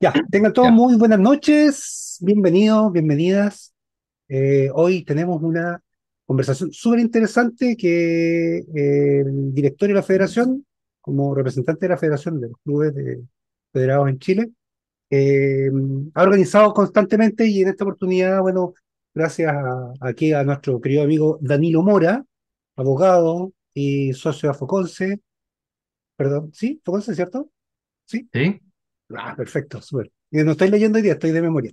Ya, tengan todos muy buenas noches, bienvenidos, bienvenidas. Eh, hoy tenemos una conversación súper interesante que eh, el director de la federación, como representante de la federación de los clubes federados en Chile, eh, ha organizado constantemente y en esta oportunidad, bueno, gracias aquí a nuestro querido amigo Danilo Mora, abogado y socio de Foconce, perdón, ¿sí? ¿Foconce, cierto? Sí. Sí. Ah, perfecto, súper. Eh, no estoy leyendo hoy día, estoy de memoria.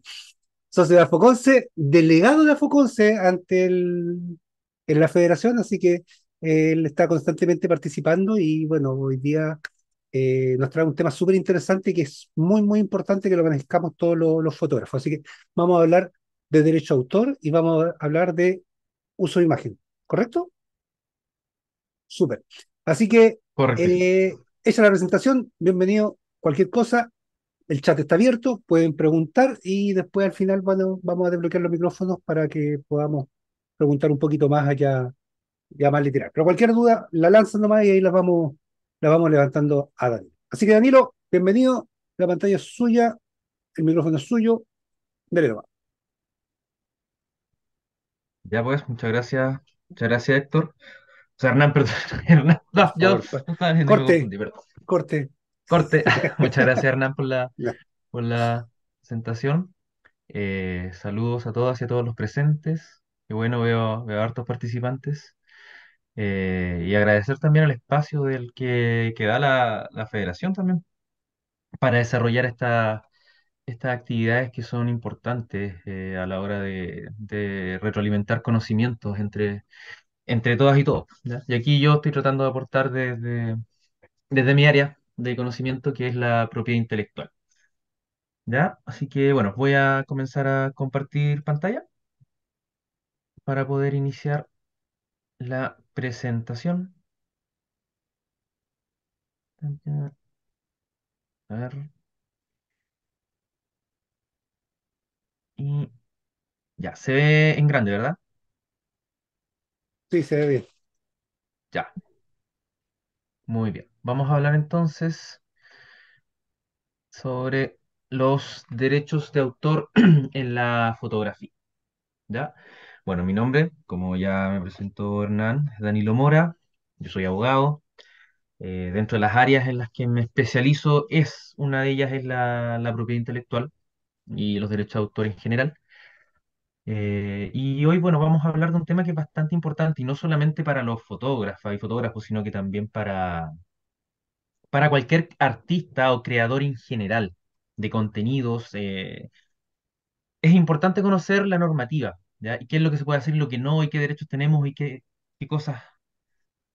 de Afoconce, delegado de Afoconce ante el, en la federación, así que eh, él está constantemente participando y bueno, hoy día eh, nos trae un tema súper interesante que es muy, muy importante que lo conozcamos todos los, fotógrafos. Así que vamos a hablar de derecho a autor y vamos a hablar de uso de imagen, ¿correcto? Súper. Así que, es la presentación, bienvenido. Cualquier cosa, el chat está abierto, pueden preguntar y después al final vamos a desbloquear los micrófonos para que podamos preguntar un poquito más allá, ya más literal. Pero cualquier duda la lanzan nomás y ahí las vamos, las vamos levantando a Danilo. Así que Danilo, bienvenido, la pantalla es suya, el micrófono es suyo, dele nomás. Ya pues, muchas gracias, muchas gracias Héctor. O sea, Hernán, perdón, corte, corte. Corte. Muchas gracias, Hernán, por la, por la presentación. Eh, saludos a todas y a todos los presentes. Y bueno, veo, veo hartos participantes. Eh, y agradecer también el espacio del que, da la, federación también para desarrollar esta, estas actividades que son importantes eh, a la hora de, retroalimentar conocimientos entre, entre todas y todos. Y aquí yo estoy tratando de aportar desde, desde mi área, de conocimiento que es la propiedad intelectual. ¿Ya? Así que bueno, voy a comenzar a compartir pantalla para poder iniciar la presentación. Y ya, se ve en grande, ¿verdad? Sí, se ve bien. Ya. Muy bien. Vamos a hablar entonces sobre los derechos de autor en la fotografía. ¿Ya? Bueno, mi nombre, como ya me presentó Hernán, es Danilo Mora, yo soy abogado. Eh, dentro de las áreas en las que me especializo es, una de ellas es la propiedad intelectual y los derechos de autor en general. Eh, y hoy, bueno, vamos a hablar de un tema que es bastante importante y no solamente para los fotógrafos y fotógrafos, sino que también para, para cualquier artista o creador en general de contenidos. Eh, es importante conocer la normativa, Y qué es lo que se puede hacer y lo que no, y qué derechos tenemos y qué, qué cosas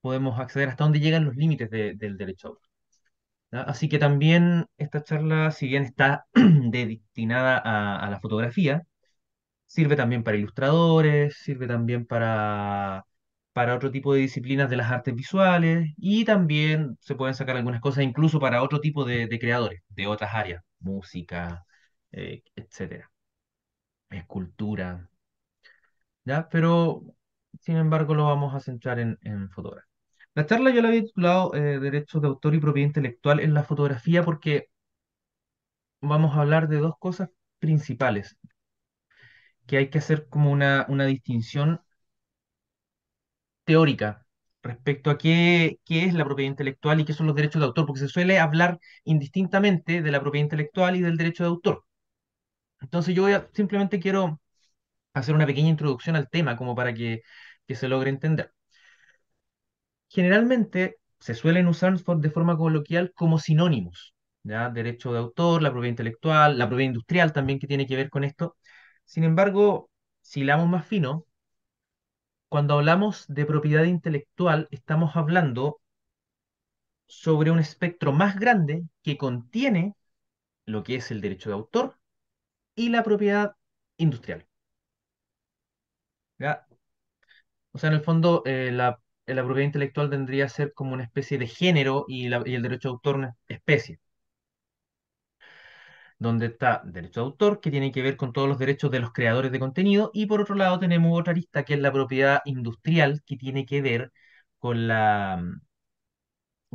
podemos acceder, hasta dónde llegan los límites del derecho Así que también esta charla, si bien está destinada a la fotografía, Sirve también para ilustradores, sirve también para, para otro tipo de disciplinas de las artes visuales y también se pueden sacar algunas cosas incluso para otro tipo de, creadores, de otras áreas, música, eh, etcétera, escultura. ¿ya? Pero, sin embargo, lo vamos a centrar en, en fotografía. La charla yo la había titulado eh, Derechos de Autor y Propiedad Intelectual en la fotografía porque vamos a hablar de dos cosas principales que hay que hacer como una, una distinción teórica respecto a qué, qué, es la propiedad intelectual y qué son los derechos de autor, porque se suele hablar indistintamente de la propiedad intelectual y del derecho de autor. Entonces yo voy simplemente quiero hacer una pequeña introducción al tema como para que, que se logre entender. Generalmente se suelen usar de forma coloquial como sinónimos, ¿ya? derecho de autor, la propiedad intelectual, la propiedad industrial también que tiene que ver con esto, sin embargo, si leamos más fino, cuando hablamos de propiedad intelectual, estamos hablando sobre un espectro más grande que contiene lo que es el derecho de autor y la propiedad industrial. O sea, en el fondo, eh, la, propiedad intelectual tendría que ser como una especie de género y, y el derecho de autor una especie donde está derecho de autor, que tiene que ver con todos los derechos de los creadores de contenido, y por otro lado tenemos otra lista, que es la propiedad industrial, que tiene que ver con la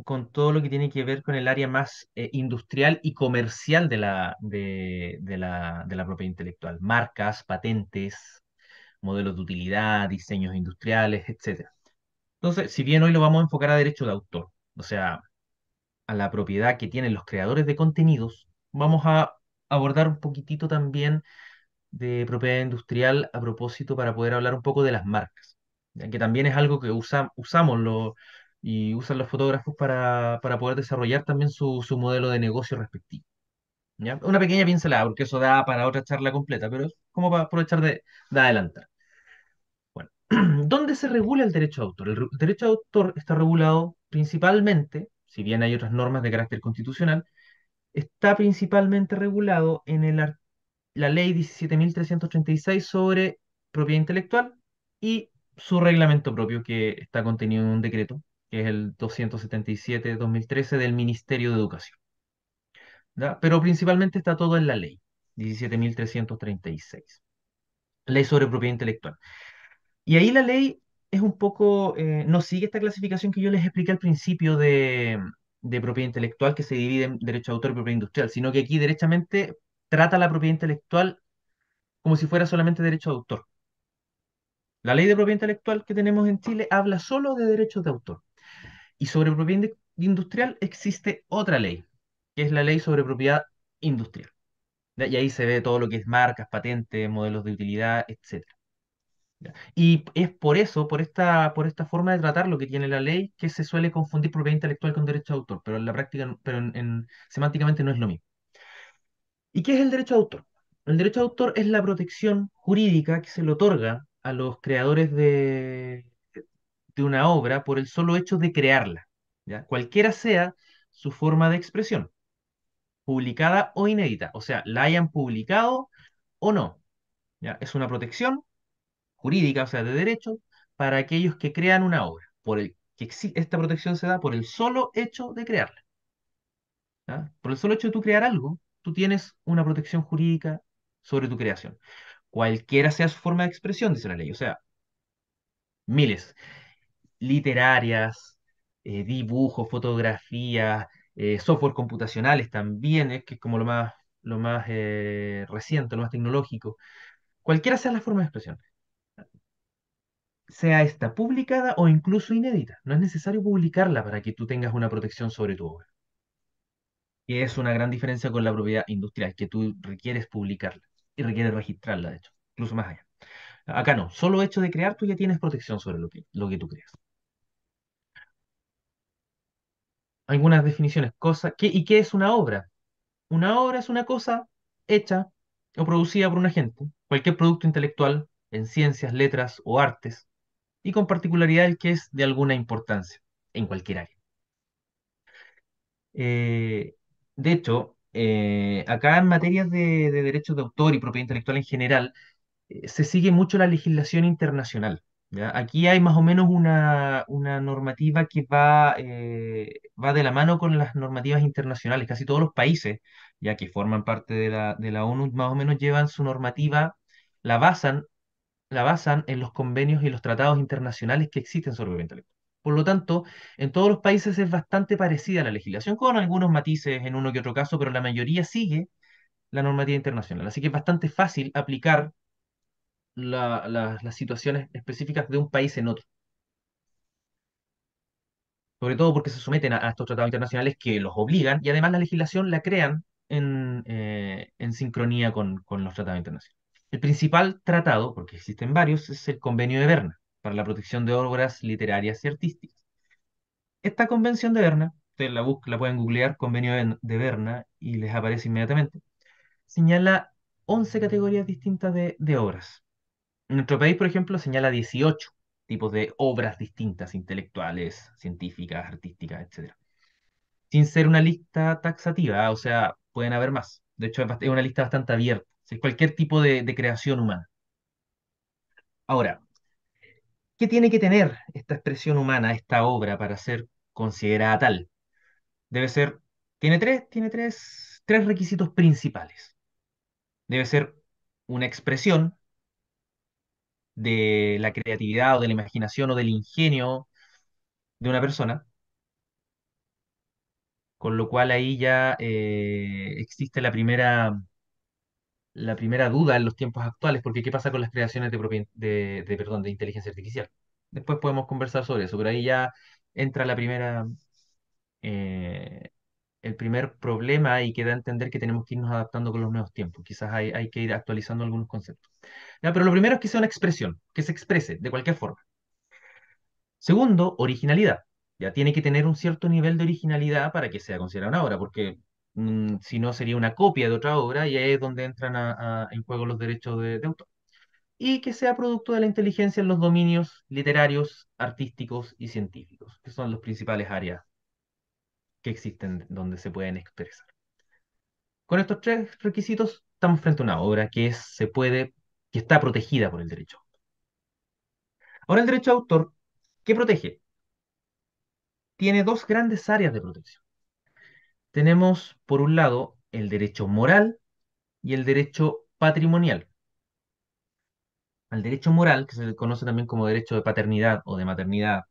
con todo lo que tiene que ver con el área más eh, industrial y comercial de la, de, la, de la propiedad intelectual, marcas, patentes, modelos de utilidad, diseños industriales, etc. Entonces, si bien hoy lo vamos a enfocar a derecho de autor, o sea, a la propiedad que tienen los creadores de contenidos, vamos a abordar un poquitito también de propiedad industrial a propósito para poder hablar un poco de las marcas, ya que también es algo que usamos y usan los fotógrafos para, para poder desarrollar también su, modelo de negocio respectivo. Una pequeña pincelada, porque eso da para otra charla completa, pero es como para aprovechar de, adelantar. Bueno, ¿dónde se regula el derecho de autor? El, derecho de autor está regulado principalmente, si bien hay otras normas de carácter constitucional, está principalmente regulado en la ley 17.336 sobre propiedad intelectual y su reglamento propio que está contenido en un decreto, que es el 277-2013 del Ministerio de Educación. Pero principalmente está todo en la ley 17.336, ley sobre propiedad intelectual. Y ahí la ley es un poco, eh, Nos sigue esta clasificación que yo les expliqué al principio de, de propiedad intelectual que se divide en derecho de autor y propiedad industrial, sino que aquí derechamente trata la propiedad intelectual como si fuera solamente derecho de autor. La ley de propiedad intelectual que tenemos en Chile habla solo de derechos de autor. Y sobre propiedad industrial existe otra ley, que es la ley sobre propiedad industrial. Y ahí se ve todo lo que es marcas, patentes, modelos de utilidad, etc. Y es por eso, por esta, por esta forma de tratar lo que tiene la ley, que se suele confundir propiedad intelectual con derecho de autor, pero en la práctica, pero en, semánticamente no es lo mismo. ¿Y qué es el derecho de autor? El derecho de autor es la protección jurídica que se le otorga a los creadores de, de una obra por el solo hecho de crearla, ¿ya? cualquiera sea su forma de expresión, publicada o inédita, o sea, la hayan publicado o no. ¿ya? Es una protección jurídica, o sea, de derecho, para aquellos que crean una obra, por el que esta protección se da por el solo hecho de crearla. Por el solo hecho de tú crear algo, tú tienes una protección jurídica sobre tu creación. Cualquiera sea su forma de expresión, dice la ley, o sea, miles. Literarias, eh, dibujos, fotografías, eh, software computacionales también, es que es como lo más, lo más eh, reciente, lo más tecnológico. Cualquiera sea la forma de expresión sea esta publicada o incluso inédita. No es necesario publicarla para que tú tengas una protección sobre tu obra. Y es una gran diferencia con la propiedad industrial, que tú requieres publicarla y requieres registrarla, de hecho, incluso más allá. Acá no, solo hecho de crear tú ya tienes protección sobre lo que, lo que tú creas. Algunas definiciones, cosas ¿qué, ¿y qué es una obra? Una obra es una cosa hecha o producida por un agente, cualquier producto intelectual en ciencias, letras o artes, y con particularidad el que es de alguna importancia en cualquier área. Eh, de hecho, eh, acá en materias de, derechos de autor y propiedad intelectual en general, eh, se sigue mucho la legislación internacional. Aquí hay más o menos una, una normativa que va, va de la mano con las normativas internacionales. Casi todos los países, ya que forman parte de la, de la ONU, más o menos llevan su normativa, la basan la basan en los convenios y los tratados internacionales que existen sobre el intelectual. Por lo tanto, en todos los países es bastante parecida la legislación, con algunos matices en uno que otro caso, pero la mayoría sigue la normativa internacional. Así que es bastante fácil aplicar las situaciones específicas de un país en otro. Sobre todo porque se someten a, estos tratados internacionales que los obligan y además la legislación la crean en, eh, sincronía con los tratados internacionales. El principal tratado, porque existen varios, es el Convenio de Berna para la protección de obras literarias y artísticas. Esta convención de Berna, ustedes la, pueden googlear, Convenio de Berna, y les aparece inmediatamente, señala 11 categorías distintas de, obras. En nuestro país, por ejemplo, señala 18 tipos de obras distintas, intelectuales, científicas, artísticas, etc. Sin ser una lista taxativa, o sea, pueden haber más. De hecho, es una lista bastante abierta cualquier tipo de, creación humana. Ahora, ¿qué tiene que tener esta expresión humana, esta obra, para ser considerada tal? Debe ser, tiene tres, tiene tres, tres requisitos principales. Debe ser una expresión de la creatividad o de la imaginación o del ingenio de una persona, con lo cual ahí ya eh, existe la primera la primera duda en los tiempos actuales, porque ¿qué pasa con las creaciones de, de, inteligencia artificial? Después podemos conversar sobre eso, pero ahí ya entra la primera, eh, el primer problema y queda entender que tenemos que irnos adaptando con los nuevos tiempos. Quizás hay, que ir actualizando algunos conceptos. pero lo primero es que sea una expresión, que se exprese de cualquier forma. Segundo, originalidad. Ya tiene que tener un cierto nivel de originalidad para que sea considerada una obra, porque Mm, si no sería una copia de otra obra, y ahí es donde entran en juego los derechos de, autor. Y que sea producto de la inteligencia en los dominios literarios, artísticos y científicos, que son las principales áreas que existen donde se pueden expresar. Con estos tres requisitos estamos frente a una obra que se puede, que está protegida por el derecho. Ahora el derecho autor, ¿qué protege? Tiene dos grandes áreas de protección tenemos por un lado el derecho moral y el derecho patrimonial. Al derecho moral, que se conoce también como derecho de paternidad o de maternidad,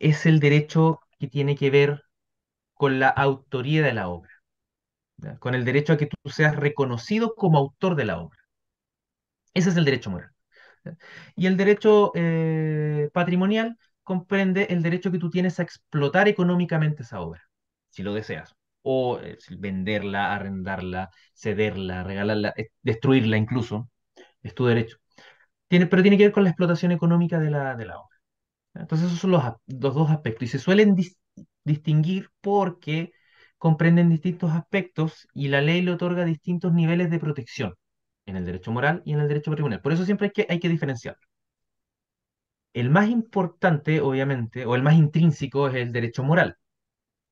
es el derecho que tiene que ver con la autoría de la obra, con el derecho a que tú seas reconocido como autor de la obra. Ese es el derecho moral. Y el derecho eh, patrimonial comprende el derecho que tú tienes a explotar económicamente esa obra si lo deseas, o eh, venderla, arrendarla, cederla, regalarla, eh, destruirla incluso, es tu derecho. Tiene, pero tiene que ver con la explotación económica de la, de la obra. Entonces esos son los, dos aspectos y se suelen distinguir porque comprenden distintos aspectos y la ley le otorga distintos niveles de protección en el derecho moral y en el derecho patrimonial. Por eso siempre hay que, hay que diferenciarlo. El más importante, obviamente, o el más intrínseco es el derecho moral,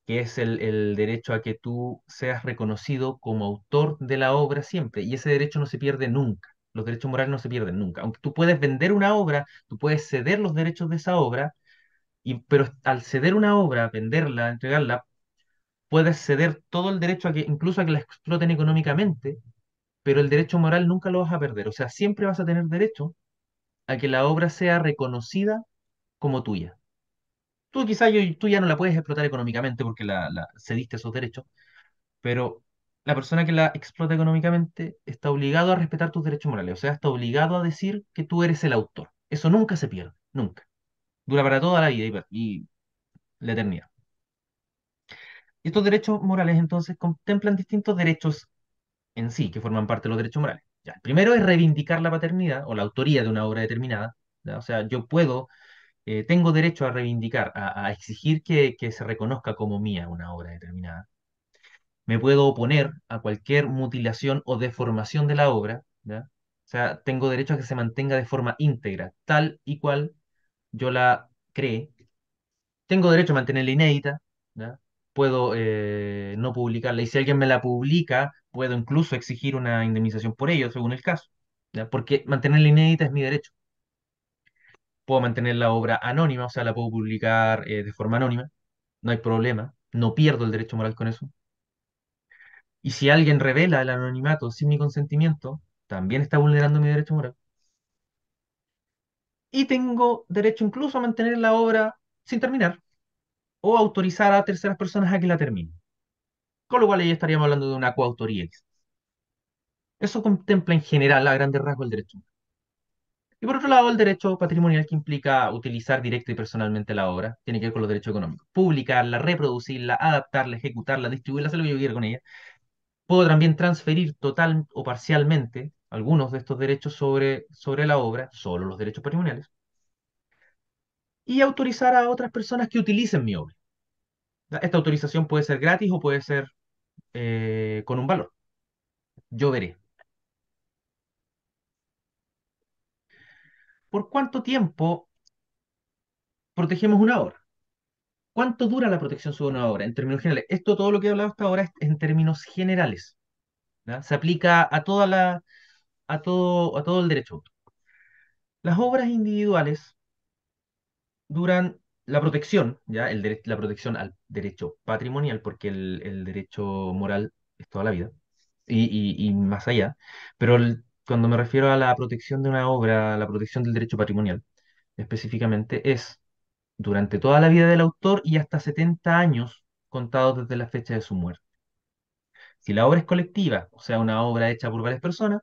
que es el, derecho a que tú seas reconocido como autor de la obra siempre, y ese derecho no se pierde nunca, los derechos morales no se pierden nunca, aunque tú puedes vender una obra, tú puedes ceder los derechos de esa obra, y, pero al ceder una obra, venderla, entregarla, puedes ceder todo el derecho a que, incluso a que la exploten económicamente, pero el derecho moral nunca lo vas a perder, o sea, siempre vas a tener derecho a que la obra sea reconocida como tuya. Tú quizás tú ya no la puedes explotar económicamente porque la, la, cediste esos derechos, pero la persona que la explota económicamente está obligado a respetar tus derechos morales, o sea, está obligado a decir que tú eres el autor. Eso nunca se pierde, nunca. Dura para toda la vida y, la eternidad. Estos derechos morales entonces contemplan distintos derechos en sí que forman parte de los derechos morales. Ya, el primero es reivindicar la paternidad o la autoría de una obra determinada. O sea, yo puedo eh, tengo derecho a reivindicar, a, exigir que, se reconozca como mía una obra determinada. Me puedo oponer a cualquier mutilación o deformación de la obra, o sea, tengo derecho a que se mantenga de forma íntegra, tal y cual yo la cree. Tengo derecho a mantenerla inédita, puedo eh, no publicarla y si alguien me la publica, puedo incluso exigir una indemnización por ello, según el caso, porque mantenerla inédita es mi derecho puedo mantener la obra anónima, o sea, la puedo publicar eh, de forma anónima, no hay problema, no pierdo el derecho moral con eso. Y si alguien revela el anonimato sin mi consentimiento, también está vulnerando mi derecho moral. Y tengo derecho incluso a mantener la obra sin terminar o autorizar a terceras personas a que la terminen. Con lo cual ahí estaríamos hablando de una coautoría. Eso contempla en general a grandes rasgos el derecho moral. Y por otro lado, el derecho patrimonial que implica utilizar directo y personalmente la obra, tiene que ver con los derechos económicos. Publicarla, reproducirla, adaptarla, ejecutarla, distribuirla, hacer lo que yo quiera con ella. Puedo también transferir total o parcialmente algunos de estos derechos sobre, sobre la obra, solo los derechos patrimoniales, y autorizar a otras personas que utilicen mi obra. Esta autorización puede ser gratis o puede ser eh, con un valor. Yo veré. ¿por cuánto tiempo protegemos una obra? ¿Cuánto dura la protección sobre una obra en términos generales? Esto, todo lo que he hablado hasta ahora es en términos generales. Se aplica a, toda la, a, todo, a todo el derecho. Las obras individuales duran la protección, ¿ya? El la protección al derecho patrimonial, porque el, derecho moral es toda la vida y, y más allá, pero el cuando me refiero a la protección de una obra, la protección del derecho patrimonial, específicamente, es durante toda la vida del autor y hasta 70 años contados desde la fecha de su muerte. Si la obra es colectiva, o sea, una obra hecha por varias personas,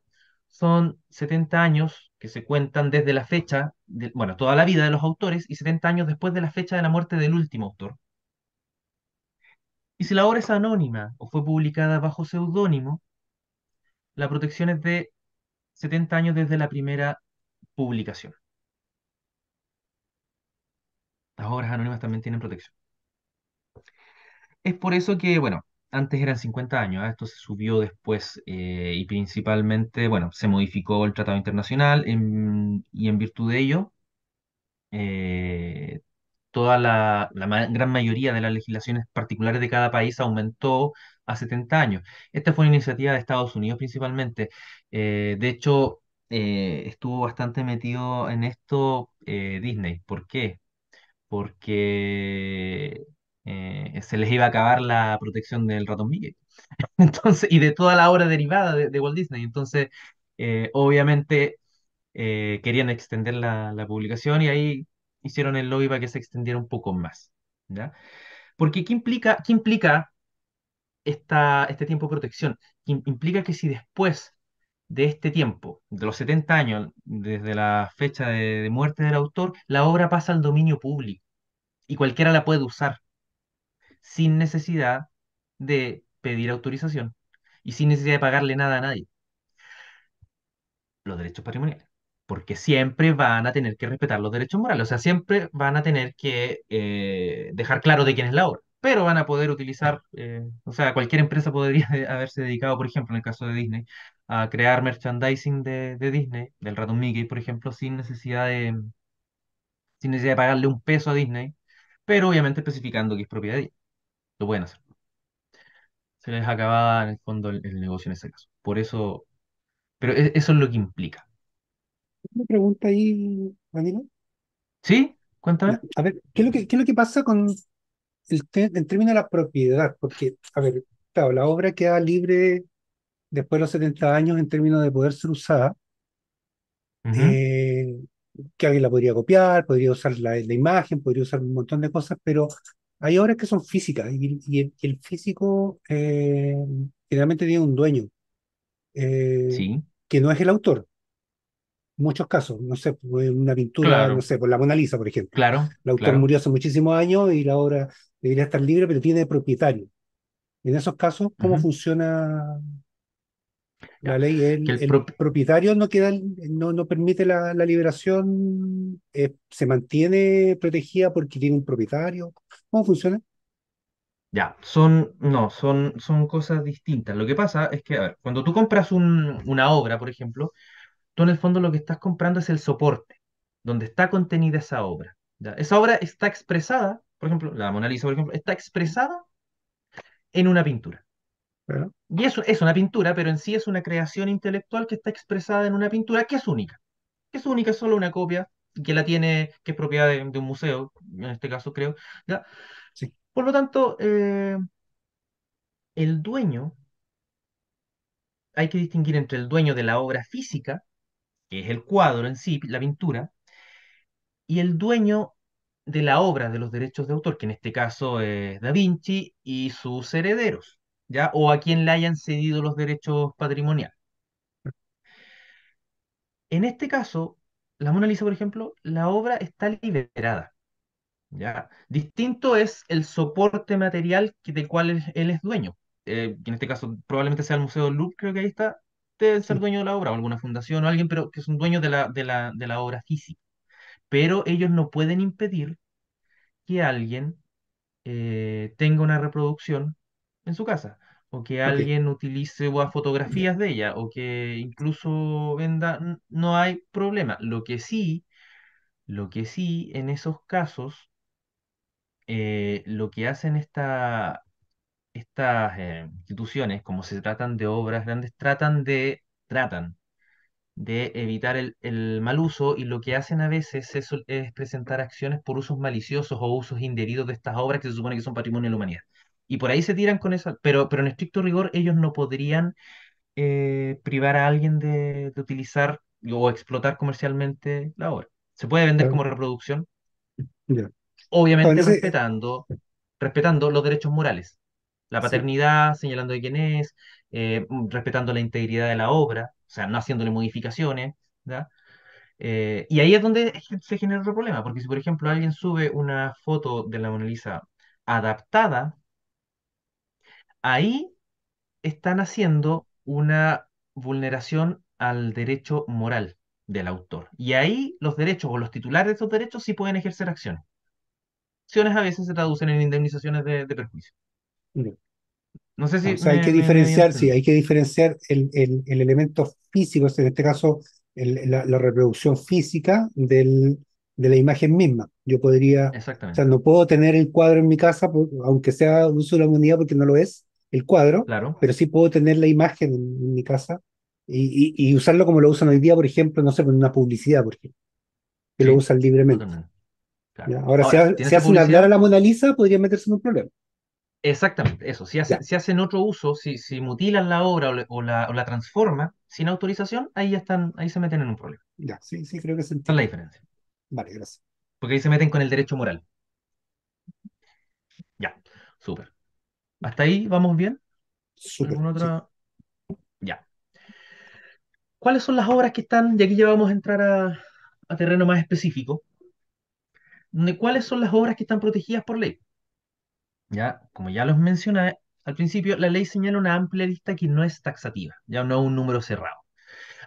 son 70 años que se cuentan desde la fecha, de, bueno, toda la vida de los autores y 70 años después de la fecha de la muerte del último autor. Y si la obra es anónima o fue publicada bajo seudónimo, la protección es de 70 años desde la primera publicación. Las obras anónimas también tienen protección. Es por eso que, bueno, antes eran 50 años, ¿ah? esto se subió después eh, y principalmente, bueno, se modificó el Tratado Internacional y en virtud de ello, eh, toda la, gran mayoría de las legislaciones particulares de cada país aumentó a 70 años. Esta fue una iniciativa de Estados Unidos principalmente. Eh, de hecho, eh, estuvo bastante metido en esto eh, Disney. ¿Por qué? Porque se les iba a acabar la protección del ratón Mickey. Entonces, y de toda la obra derivada de, Walt Disney. Entonces, obviamente querían extender la, la publicación y ahí hicieron el lobby para que se extendiera un poco más. ¿ya? Porque ¿qué implica, qué implica esta, este tiempo de protección, implica que si después de este tiempo, de los 70 años, desde la fecha de, muerte del autor, la obra pasa al dominio público y cualquiera la puede usar sin necesidad de pedir autorización y sin necesidad de pagarle nada a nadie. Los derechos patrimoniales. Porque siempre van a tener que respetar los derechos morales. O sea, siempre van a tener que eh, dejar claro de quién es la obra pero van a poder utilizar, eh, o sea, cualquier empresa podría haberse dedicado, por ejemplo, en el caso de Disney, a crear merchandising de, Disney, del ratón Mickey, por ejemplo, sin necesidad de, sin necesidad de pagarle un peso a Disney, pero obviamente especificando que es propiedad de Disney. Lo pueden hacer. Se les acababa en el fondo el, negocio en ese caso. Por eso, pero e, eso es lo que implica. ¿Una pregunta ahí, Danilo? ¿Sí? Cuéntame. A ver, ¿qué lo qué es lo que pasa con, en términos de la propiedad, porque, a ver, claro, la obra queda libre después de los 70 años en términos de poder ser usada, eh, que alguien la podría copiar, podría usar la, imagen, podría usar un montón de cosas, pero hay obras que son físicas y, el, físico eh, generalmente tiene un dueño, eh, que no es el autor. muchos casos, no sé, pues, una pintura, no sé, por pues, la Mona Lisa, por ejemplo. Claro. El autor murió hace muchísimos años y la obra debería estar libre, pero tiene propietario. En esos casos, ¿cómo funciona la ley? El, propietario no, queda, no, no permite la, liberación, eh, se mantiene protegida porque tiene un propietario. ¿Cómo funciona? Ya, son, no, son, son cosas distintas. Lo que pasa es que, a ver, cuando tú compras una obra, por ejemplo, tú en el fondo lo que estás comprando es el soporte, donde está contenida esa obra. Esa obra está expresada por ejemplo, la Mona Lisa, por ejemplo, está expresada en una pintura. Y eso es una pintura, pero en sí es una creación intelectual que está expresada en una pintura que es única. Que es única, es solo una copia, que la tiene, que es propiedad de, un museo, en este caso creo. ¿ya? Por lo tanto, eh, el dueño, hay que distinguir entre el dueño de la obra física, que es el cuadro en sí, la pintura, y el dueño de la obra de los derechos de autor, que en este caso es Da Vinci y sus herederos, ¿ya? O a quien le hayan cedido los derechos patrimoniales. En este caso, la Mona Lisa, por ejemplo, la obra está liberada. ¿ya? Distinto es el soporte material que, del cual él, es dueño. Eh, en este caso, probablemente sea el Museo de Louvre, creo que ahí está. debe ser dueño de la obra, o alguna fundación o alguien, pero que un un de la, de la, de la obra física pero ellos no pueden impedir que alguien eh, tenga una reproducción en su casa, o que alguien utilice o fotografías de ella, o que incluso venda, no hay problema. Lo que sí, lo que sí, en esos casos, eh, lo que hacen estas eh, instituciones, como se tratan de obras grandes, tratan de, tratan, de evitar el, mal uso y lo que hacen a veces es, es, presentar acciones por usos maliciosos o usos indebidos de estas obras que se supone que son patrimonio de la humanidad. Y por ahí se tiran con eso, pero, pero en estricto rigor ellos no podrían eh, privar a alguien de, utilizar o explotar comercialmente la obra. Se puede vender como reproducción, obviamente respetando, respetando los derechos morales, la paternidad, señalando de quién es, eh, mm, respetando la integridad de la obra, o sea, no haciéndole modificaciones, eh, y ahí es donde se genera otro problema, porque si por ejemplo alguien sube una foto de la Mona Lisa adaptada, ahí están haciendo una vulneración al derecho moral del autor. Y ahí los derechos o los titulares de esos derechos sí pueden ejercer acciones. Acciones a veces se traducen en indemnizaciones de, perjuicio. No sé si. Ah, hay que diferenciar, sí, hay que diferenciar el, el, elemento físico, en este caso, la, reproducción física del, de la imagen misma. Yo podría. Exactamente. O sea, no puedo tener el cuadro en mi casa, pues, aunque sea un uso la humanidad, porque no lo es, el cuadro. Pero sí puedo tener la imagen en, mi casa y, y, usarlo como lo usan hoy día, por ejemplo, no sé, con pues, una publicidad, por ejemplo, que lo usan libremente. Ahora, si, si hacen hablar a la Mona Lisa, podría meterse en un problema. Exactamente, eso. Si, hacen otro uso, si, mutilan la obra o, la, o, transforman sin autorización, ahí ya están, ahí se meten en un problema. Ya, sí, sí, creo que es Esa es la diferencia. Vale, gracias. Porque ahí se meten con el derecho moral. Ya, súper. ¿Hasta ahí vamos bien? Otra... Ya. ¿Cuáles son las obras que están, y aquí ya vamos a entrar a, a terreno más específico, ¿cuáles son las obras que están protegidas por ley? como ya los mencioné al principio, la ley señala una amplia lista que no es taxativa, ya no un número cerrado.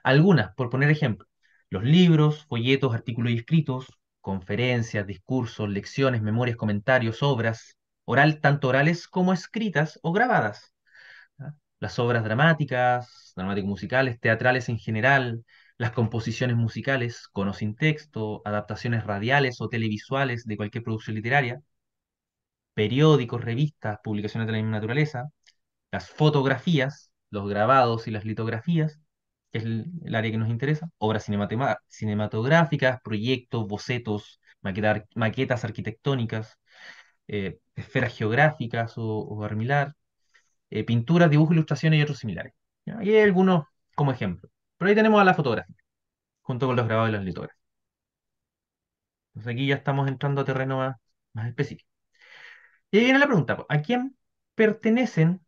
Algunas, por poner ejemplo, los libros, folletos, artículos y escritos, conferencias, discursos, lecciones, memorias, comentarios, obras, oral, tanto orales como escritas o grabadas. Las obras dramáticas, dramáticos musicales, teatrales en general, las composiciones musicales, con o sin texto, adaptaciones radiales o televisuales de cualquier producción literaria, periódicos, revistas, publicaciones de la misma naturaleza, las fotografías, los grabados y las litografías, que es el, área que nos interesa, obras cinematográficas, proyectos, bocetos, maquetas arquitectónicas, eh, esferas geográficas o, armilar, eh, pinturas, dibujos, ilustraciones y otros similares. hay algunos como ejemplo. Pero ahí tenemos a la fotografía, junto con los grabados y las litografías. Entonces aquí ya estamos entrando a terreno más específico. Y ahí viene la pregunta, ¿a quién pertenecen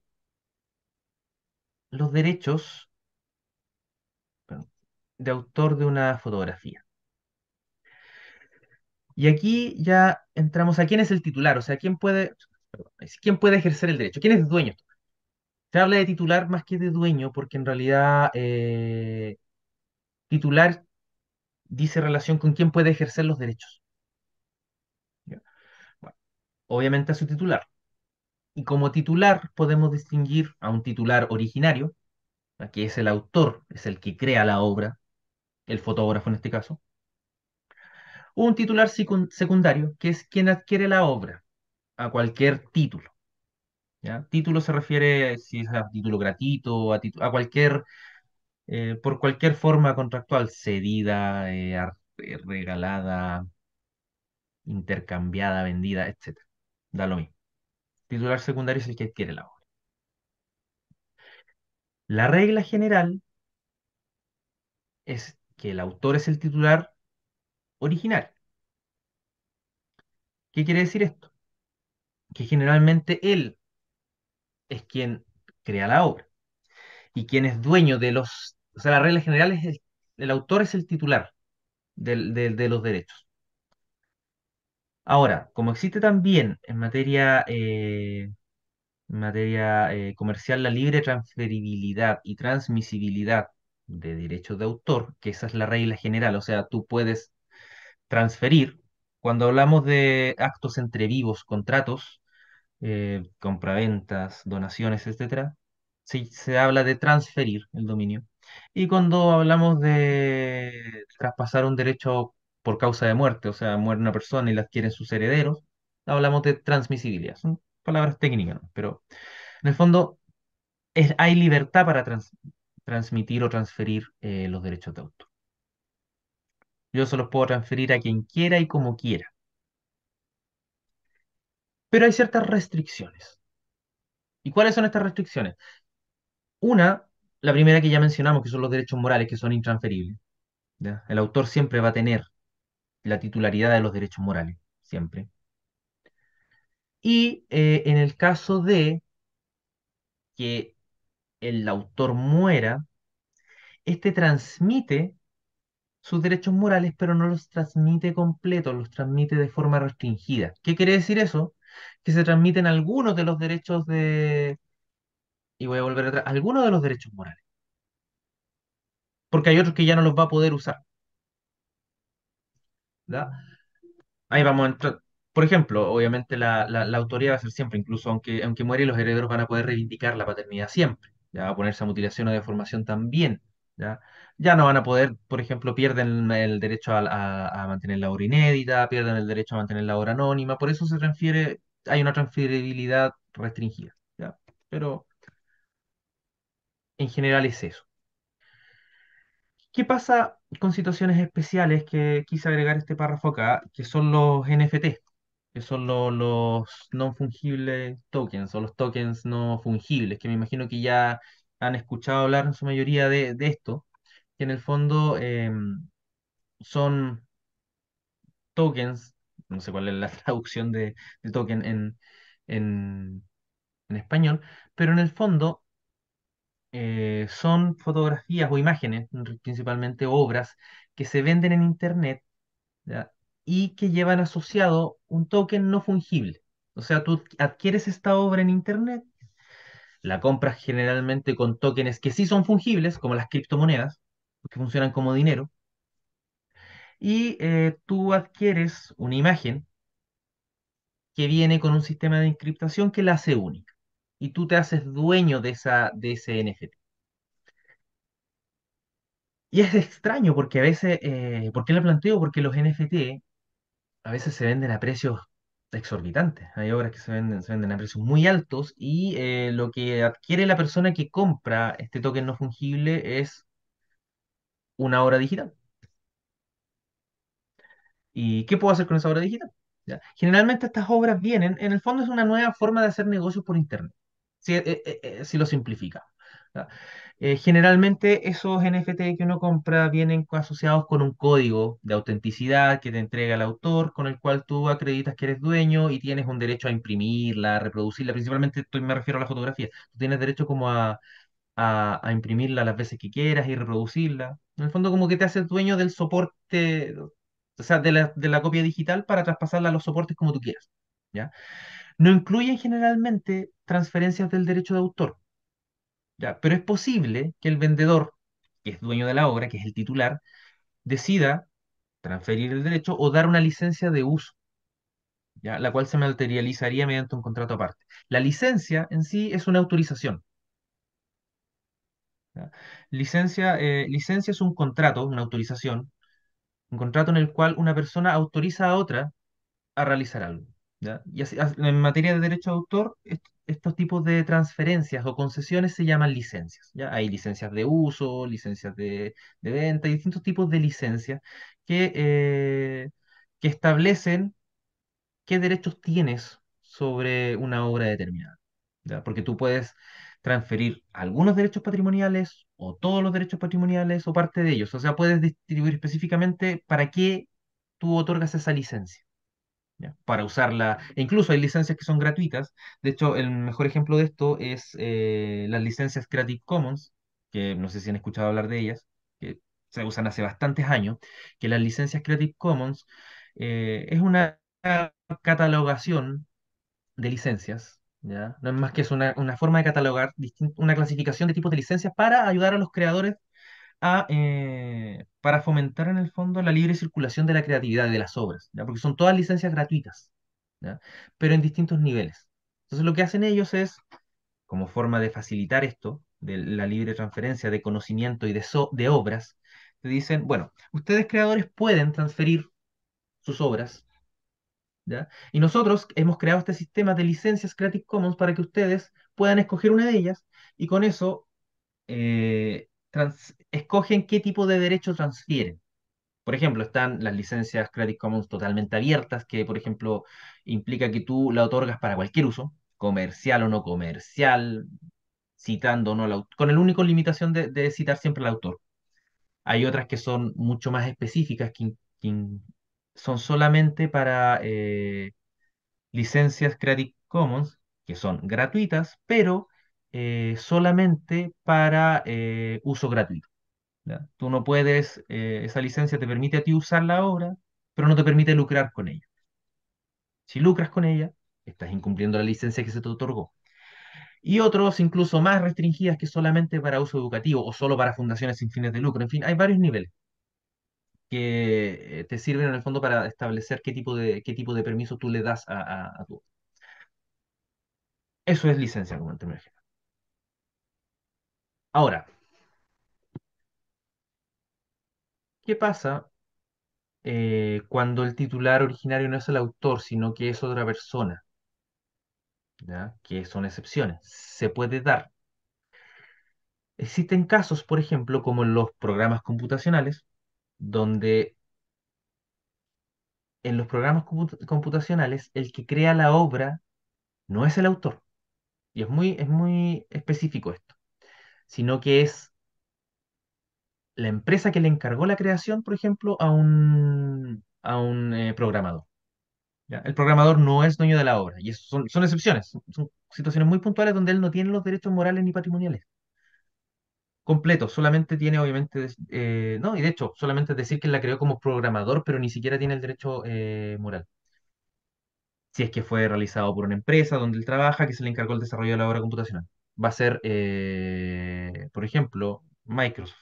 los derechos de autor de una fotografía? Y aquí ya entramos a quién es el titular, o sea, quién puede, quién puede ejercer el derecho, quién es dueño. Se habla de titular más que de dueño, porque en realidad eh, titular dice relación con quién puede ejercer los derechos obviamente a su titular. Y como titular podemos distinguir a un titular originario, que es el autor, es el que crea la obra, el fotógrafo en este caso, o un titular secundario, que es quien adquiere la obra, a cualquier título. ¿ya? Título se refiere si es a título gratuito, a, cualquier, eh, por cualquier forma contractual, cedida, eh, regalada, intercambiada, vendida, etc da lo mismo. Titular secundario es el que adquiere la obra. La regla general es que el autor es el titular original. ¿Qué quiere decir esto? Que generalmente él es quien crea la obra y quien es dueño de los... O sea, la regla general es el, autor es el titular de los derechos. Ahora, como existe también en materia, eh, materia eh, comercial la libre transferibilidad y transmisibilidad de derechos de autor, que esa es la regla general, o sea, tú puedes transferir, cuando hablamos de actos entre vivos, contratos, eh, compraventas, donaciones, etcétera, se, se habla de transferir el dominio. Y cuando hablamos de traspasar un derecho por causa de muerte, o sea, muere una persona y la adquieren sus herederos, hablamos de transmisibilidad. Son palabras técnicas, pero en el fondo es, hay libertad para transmitir o transferir eh, los derechos de autor. Yo se los puedo transferir a quien quiera y como quiera. Pero hay ciertas restricciones. ¿Y cuáles son estas restricciones? Una, la primera que ya mencionamos, que son los derechos morales, que son intransferibles. El autor siempre va a tener la titularidad de los derechos morales, siempre. Y eh, en el caso de que el autor muera, este transmite sus derechos morales, pero no los transmite completos, los transmite de forma restringida. ¿Qué quiere decir eso? Que se transmiten algunos de los derechos de... Y voy a volver atrás, algunos de los derechos morales. Porque hay otros que ya no los va a poder usar. Ahí vamos a entrar. Por ejemplo, obviamente la, la, autoría va a ser siempre, incluso aunque, aunque muere, los herederos van a poder reivindicar la paternidad siempre. Ya va a ponerse a mutilación o deformación también. ¿ya? ya no van a poder, por ejemplo, pierden el derecho a, mantener la obra inédita, pierden el derecho a mantener la obra anónima, por eso se transfiere, hay una transferibilidad restringida, Pero en general es eso. ¿Qué pasa con situaciones especiales que quise agregar este párrafo acá, que son los NFT, que son los non fungibles tokens o los tokens no fungibles, que me imagino que ya han escuchado hablar en su mayoría de, esto, que en el fondo em, son tokens, no sé cuál es la traducción de, de token en, en, en español, pero en el fondo eh, son fotografías o imágenes, principalmente obras, que se venden en Internet y que llevan asociado un token no fungible. O sea, tú adquieres esta obra en Internet, la compras generalmente con tokens que sí son fungibles, como las criptomonedas, que funcionan como dinero, y eh, tú adquieres una imagen que viene con un sistema de encriptación que la hace única y tú te haces dueño de, esa, de ese NFT. Y es extraño porque a veces, eh, ¿por qué lo planteo? Porque los NFT a veces se venden a precios exorbitantes. Hay obras que se venden, se venden a precios muy altos y eh, lo que adquiere la persona que compra este token no fungible es una obra digital. ¿Y qué puedo hacer con esa obra digital? Generalmente estas obras vienen, en el fondo es una nueva forma de hacer negocios por Internet si, eh, eh, eh, lo simplifica. generalmente esos NFT que uno compra vienen asociados con un código de autenticidad que te entrega el autor, con el cual tú acreditas que eres dueño y tienes un derecho a imprimirla, a reproducirla. Principalmente estoy, me refiero a la fotografía. Tú tienes derecho como a, a, a, imprimirla las veces que quieras y reproducirla. En el fondo como que te haces dueño del soporte, o sea, de la, de la copia digital para traspasarla a los soportes como tú quieras. ¿ya? No incluyen generalmente transferencias del derecho de autor. ¿ya? Pero es posible que el vendedor, que es dueño de la obra, que es el titular, decida transferir el derecho o dar una licencia de uso, ¿ya? la cual se materializaría mediante un contrato aparte. La licencia en sí es una autorización. Licencia, eh, licencia es un contrato, una autorización, un contrato en el cual una persona autoriza a otra a realizar algo. Y en materia de derecho de autor, estos tipos de transferencias o concesiones se llaman licencias. ¿ya? Hay licencias de uso, licencias de, venta, y distintos tipos de licencias que, eh, que establecen qué derechos tienes sobre una obra determinada. Porque tú puedes transferir algunos derechos patrimoniales o todos los derechos patrimoniales o parte de ellos. O sea, puedes distribuir específicamente para qué tú otorgas esa licencia para usarla. E incluso hay licencias que son gratuitas. De hecho, el mejor ejemplo de esto es eh, las licencias Creative Commons, que no sé si han escuchado hablar de ellas, que se usan hace bastantes años, que las licencias Creative Commons eh, es una catalogación de licencias. ¿ya? No es más que es una, una forma de catalogar, una clasificación de tipos de licencias para ayudar a los creadores eh, para fomentar en el fondo la libre circulación de la creatividad de las obras, porque son todas licencias gratuitas, pero en distintos niveles. Entonces lo que hacen ellos es, como forma de facilitar esto, de la libre transferencia de conocimiento y de, obras, te dicen, bueno, ustedes creadores pueden transferir sus obras, Y nosotros hemos creado este sistema de licencias Creative Commons para que ustedes puedan escoger una de ellas y con eso eh, escogen qué tipo de derecho transfieren. Por ejemplo, están las licencias Creative Commons totalmente abiertas, que por ejemplo implica que tú la otorgas para cualquier uso, comercial o no comercial, citando o no la, con el único limitación de, citar siempre al autor. Hay otras que son mucho más específicas, que, son solamente para eh, licencias Creative Commons, que son gratuitas, pero eh, solamente para eh, uso gratuito. Tú no puedes, eh, esa licencia te permite a ti usar la obra, pero no te permite lucrar con ella. Si lucras con ella, estás incumpliendo la licencia que se te otorgó. Y otros incluso más restringidas que solamente para uso educativo o solo para fundaciones sin fines de lucro. En fin, hay varios niveles que te sirven en el fondo para establecer qué tipo de, qué tipo de permiso tú le das a, tu obra. Eso es licencia como en términos Ahora, ¿qué pasa eh, cuando el titular originario no es el autor, sino que es otra persona? ¿Qué Que son excepciones. Se puede dar. Existen casos, por ejemplo, como en los programas computacionales, donde en los programas computacionales el que crea la obra no es el autor. Y es muy, es muy específico esto sino que es la empresa que le encargó la creación, por ejemplo, a un, a un eh, programador. El programador no es dueño de la obra, y eso son, excepciones, son situaciones muy puntuales donde él no tiene los derechos morales ni patrimoniales completo, solamente tiene obviamente, eh, no, y de hecho, solamente decir que la creó como programador, pero ni siquiera tiene el derecho eh, moral. Si es que fue realizado por una empresa donde él trabaja, que se le encargó el desarrollo de la obra computacional va a ser, eh, por ejemplo, Microsoft.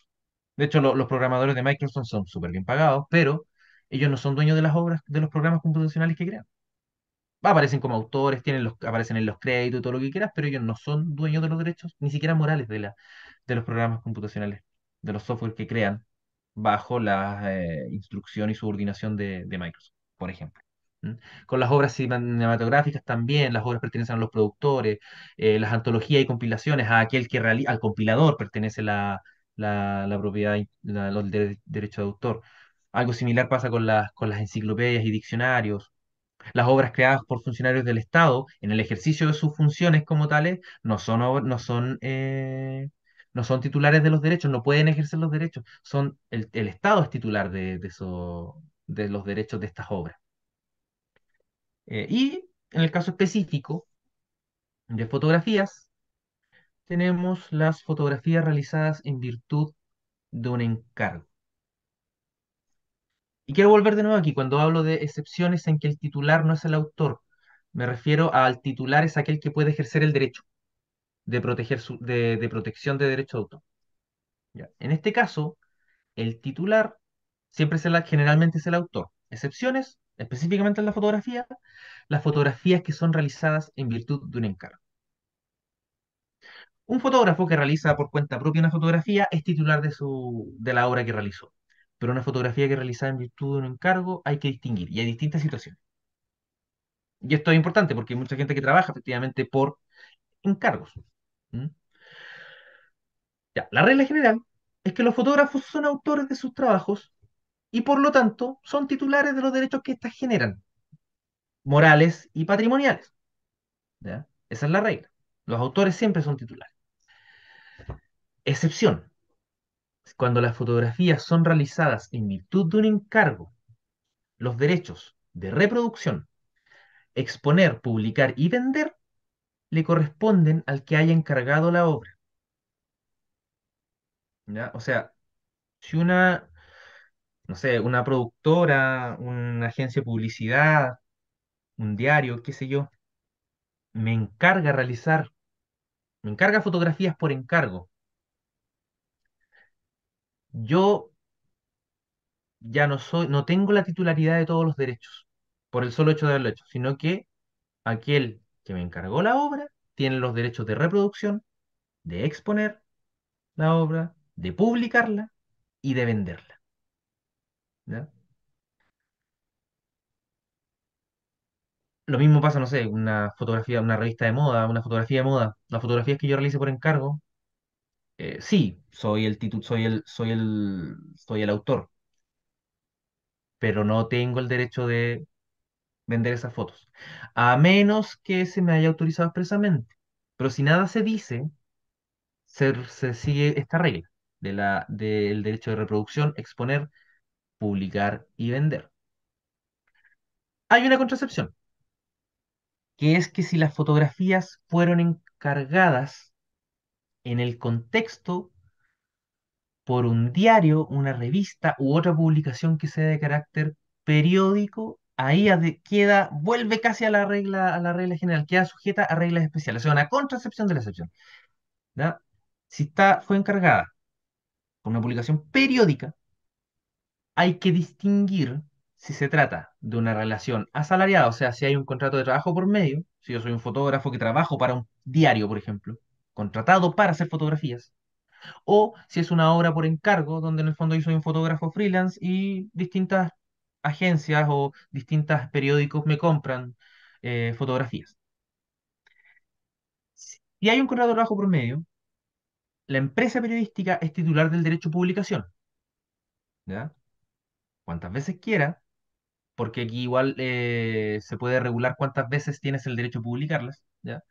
De hecho, los programadores de Microsoft son súper bien pagados, pero ellos no son dueños de las obras, de los programas computacionales que crean. Aparecen como autores, tienen los, aparecen en los créditos y todo lo que quieras, pero ellos no son dueños de los derechos, ni siquiera morales, de, la, de los programas computacionales, de los software que crean bajo la eh, instrucción y subordinación de Microsoft, por ejemplo. Con las obras cinematográficas también, las obras pertenecen a los productores, eh, las antologías y compilaciones, a aquel que realiza, al compilador pertenece la, propiedad, y los de, derechos de autor. Algo similar pasa con las, enciclopedias y diccionarios. Las obras creadas por funcionarios del Estado en el ejercicio de sus funciones como tales no son, eh, titulares de los derechos, no pueden ejercer los derechos. Son, el, Estado es titular de los derechos de estas obras. Eh, y en el caso específico de fotografías, tenemos las fotografías realizadas en virtud de un encargo. Y quiero volver de nuevo aquí, cuando hablo de excepciones en que el titular no es el autor, me refiero al titular es aquel que puede ejercer el derecho de, proteger de, protección de derecho de autor. En este caso, el titular siempre generalmente es el autor. Excepciones, específicamente en la fotografía, las fotografías que son realizadas en virtud de un encargo. Un fotógrafo que realiza por cuenta propia una fotografía es titular de, su, de la obra que realizó, pero una fotografía que realiza en virtud de un encargo hay que distinguir y hay distintas situaciones. Y esto es importante porque hay mucha gente que trabaja efectivamente por encargos. la regla general es que los fotógrafos son autores de sus trabajos y por lo tanto son titulares de los derechos que éstas generan, morales y patrimoniales. Esa es la regla. Los autores siempre son titulares. Excepción. Cuando las fotografías son realizadas en virtud de un encargo, los derechos de reproducción, exponer, publicar y vender le corresponden al que haya encargado la obra. O sea, si una no sé, una productora, una agencia de publicidad, un diario, qué sé yo, me encarga realizar, me encarga fotografías por encargo. Yo ya no soy, no tengo la titularidad de todos los derechos, por el solo hecho de haberlo hecho, sino que aquel que me encargó la obra tiene los derechos de reproducción, de exponer la obra, de publicarla y de venderla. Lo mismo pasa, no sé, una fotografía, una revista de moda, una fotografía de moda. Las fotografías que yo realice por encargo, eh, sí, soy el titu- soy el, soy el, el autor, pero no tengo el derecho de vender esas fotos. A menos que se me haya autorizado expresamente. Pero si nada se dice, se, se sigue esta regla de la, del derecho de reproducción, exponer publicar y vender. Hay una contracepción, que es que si las fotografías fueron encargadas en el contexto por un diario, una revista u otra publicación que sea de carácter periódico, ahí queda, vuelve casi a la regla, a la regla general, queda sujeta a reglas especiales, o sea, una contracepción de la excepción. Si está, fue encargada por una publicación periódica, hay que distinguir si se trata de una relación asalariada, o sea, si hay un contrato de trabajo por medio, si yo soy un fotógrafo que trabajo para un diario, por ejemplo, contratado para hacer fotografías, o si es una obra por encargo, donde en el fondo yo soy un fotógrafo freelance y distintas agencias o distintos periódicos me compran eh, fotografías. Si hay un contrato de trabajo por medio, la empresa periodística es titular del derecho a publicación. ¿ya? cuantas veces quiera, porque aquí igual eh, se puede regular cuántas veces tienes el derecho a publicarlas, ¿ya?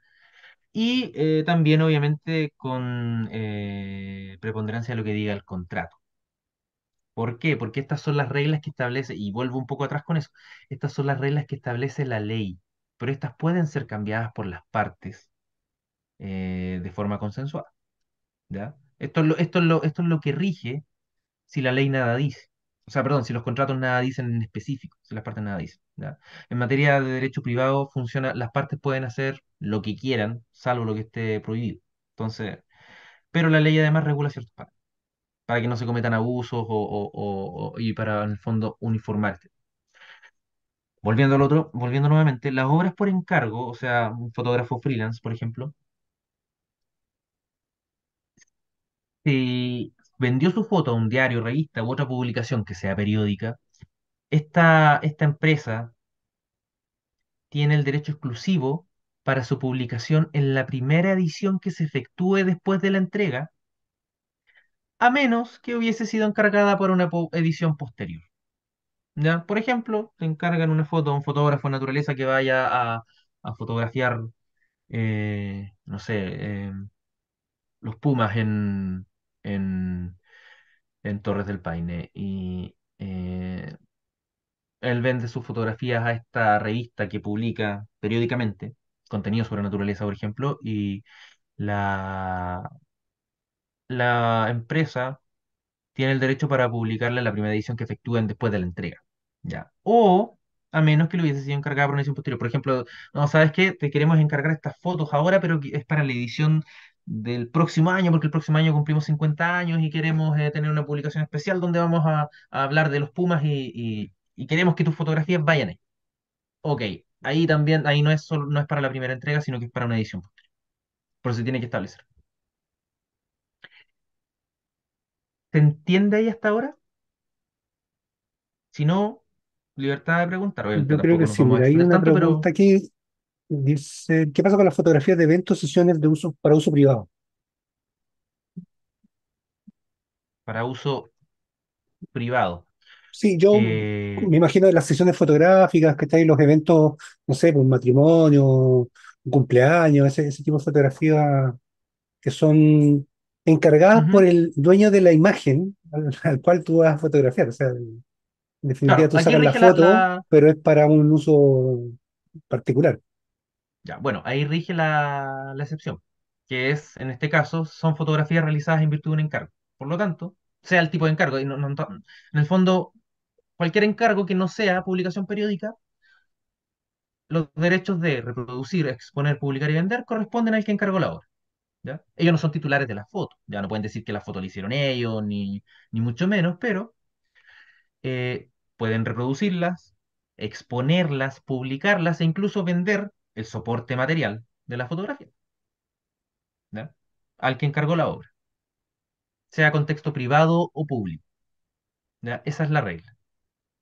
Y eh, también, obviamente, con eh, preponderancia lo que diga el contrato. ¿Por qué? Porque estas son las reglas que establece, y vuelvo un poco atrás con eso, estas son las reglas que establece la ley, pero estas pueden ser cambiadas por las partes de forma consensuada. ¿ya? Esto esto esto es lo que rige si la ley nada dice o sea, perdón, si los contratos nada dicen en específico, si las partes nada dicen. En materia de derecho privado funciona, las partes pueden hacer lo que quieran, salvo lo que esté prohibido. Entonces, pero la ley además regula ciertos partes, para que no se cometan abusos y para, en el fondo, uniformarse. Este volviendo al otro, volviendo nuevamente, las obras por encargo, o sea, un fotógrafo freelance, por ejemplo, si vendió su foto a un diario, revista u otra publicación que sea periódica, esta, esta empresa tiene el derecho exclusivo para su publicación en la primera edición que se efectúe después de la entrega, a menos que hubiese sido encargada para una edición posterior. Por ejemplo, te encargan una foto a un fotógrafo de naturaleza que vaya a, fotografiar, eh, no sé, eh, los pumas en, en, Torres del Paine. Y eh, él vende sus fotografías a esta revista que publica periódicamente contenido sobre naturaleza, por ejemplo, y la, la empresa tiene el derecho para publicarle la primera edición que efectúen después de la entrega. ¿ya? O a menos que lo hubiese sido encargada por una edición posterior. Por ejemplo, no, ¿sabes qué? Te queremos encargar estas fotos ahora, pero es para la edición del próximo año, porque el próximo año cumplimos 50 años y queremos eh, tener una publicación especial donde vamos a, hablar de los Pumas y, queremos que tus fotografías vayan ahí. Ok, ahí también, ahí no es, solo, no es para la primera entrega, sino que es para una edición posterior. Por se tiene que establecer. ¿Se entiende ahí hasta ahora? Si no, libertad de preguntar. Obviamente, Yo creo que sí, pregunta Dice, ¿qué pasa con las fotografías de eventos, sesiones de uso para uso privado? Para uso privado. Sí, yo eh, me imagino las sesiones fotográficas que están ahí, los eventos, no sé, pues, un matrimonio, un cumpleaños, ese, tipo de fotografías que son encargadas por el dueño de la imagen al, cual tú vas a fotografiar. O sea, en definitiva tú sacas la foto, pero es para un uso particular bueno, ahí rige la, excepción, que es, en este caso, son fotografías realizadas en virtud de un encargo. Por lo tanto, sea el tipo de encargo, en el fondo, cualquier encargo que no sea publicación periódica, los derechos de reproducir, exponer, publicar y vender corresponden al que encargó la obra. Ellos no son titulares de la foto, ya no pueden decir que la foto la hicieron ellos, ni, ni mucho menos, pero eh, pueden reproducirlas, exponerlas, publicarlas e incluso vender el soporte material de la fotografía, al que encargó la obra, sea contexto privado o público. Esa es la regla.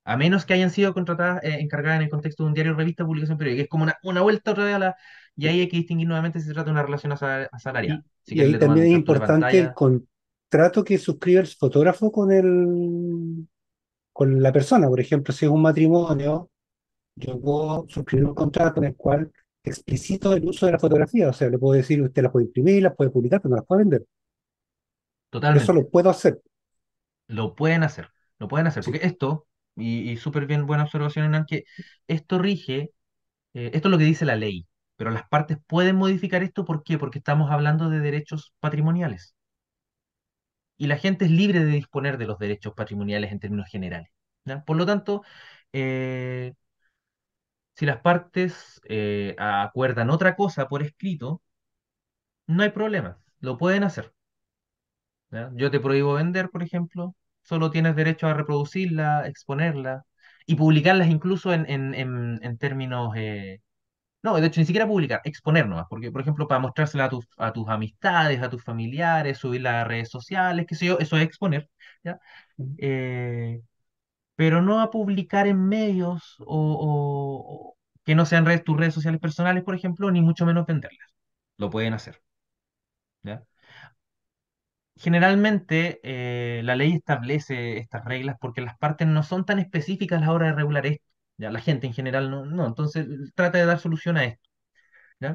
A menos que hayan sido contratadas, eh, encargadas en el contexto de un diario, revista, publicación periódica. Es como una, vuelta otra vez a la... Y ahí hay que distinguir nuevamente si se trata de una relación asalariada. y, ahí también es importante el contrato que suscribe el fotógrafo con el con la persona. Por ejemplo, si es un matrimonio, yo puedo suscribir un contrato en el cual explícito del uso de la fotografía. O sea, le puedo decir, usted las puede imprimir, las puede publicar, pero no las puede vender. Totalmente. Eso lo puedo hacer. Lo pueden hacer, lo pueden hacer. Porque esto, y, súper bien, buena observación, Hernán, que esto rige, eh, esto es lo que dice la ley, pero las partes pueden modificar esto, ¿por qué? Porque estamos hablando de derechos patrimoniales. Y la gente es libre de disponer de los derechos patrimoniales en términos generales. Por lo tanto, eh, si las partes eh, acuerdan otra cosa por escrito, no hay problema, lo pueden hacer. Yo te prohíbo vender, por ejemplo, solo tienes derecho a reproducirla, exponerla y publicarlas incluso en, en, en, términos... Eh, no, de hecho, ni siquiera publicar, exponer nomás, porque, por ejemplo, para mostrársela a tus, a tus amistades, a tus familiares, subirla a redes sociales, qué sé yo, eso es exponer, ¿ya? Eh, pero no a publicar en medios o, que no sean tus redes sociales personales, por ejemplo, ni mucho menos venderlas. Lo pueden hacer. Generalmente eh, la ley establece estas reglas porque las partes no son tan específicas a la hora de regular esto. ¿ya? La gente en general no. Entonces trata de dar solución a esto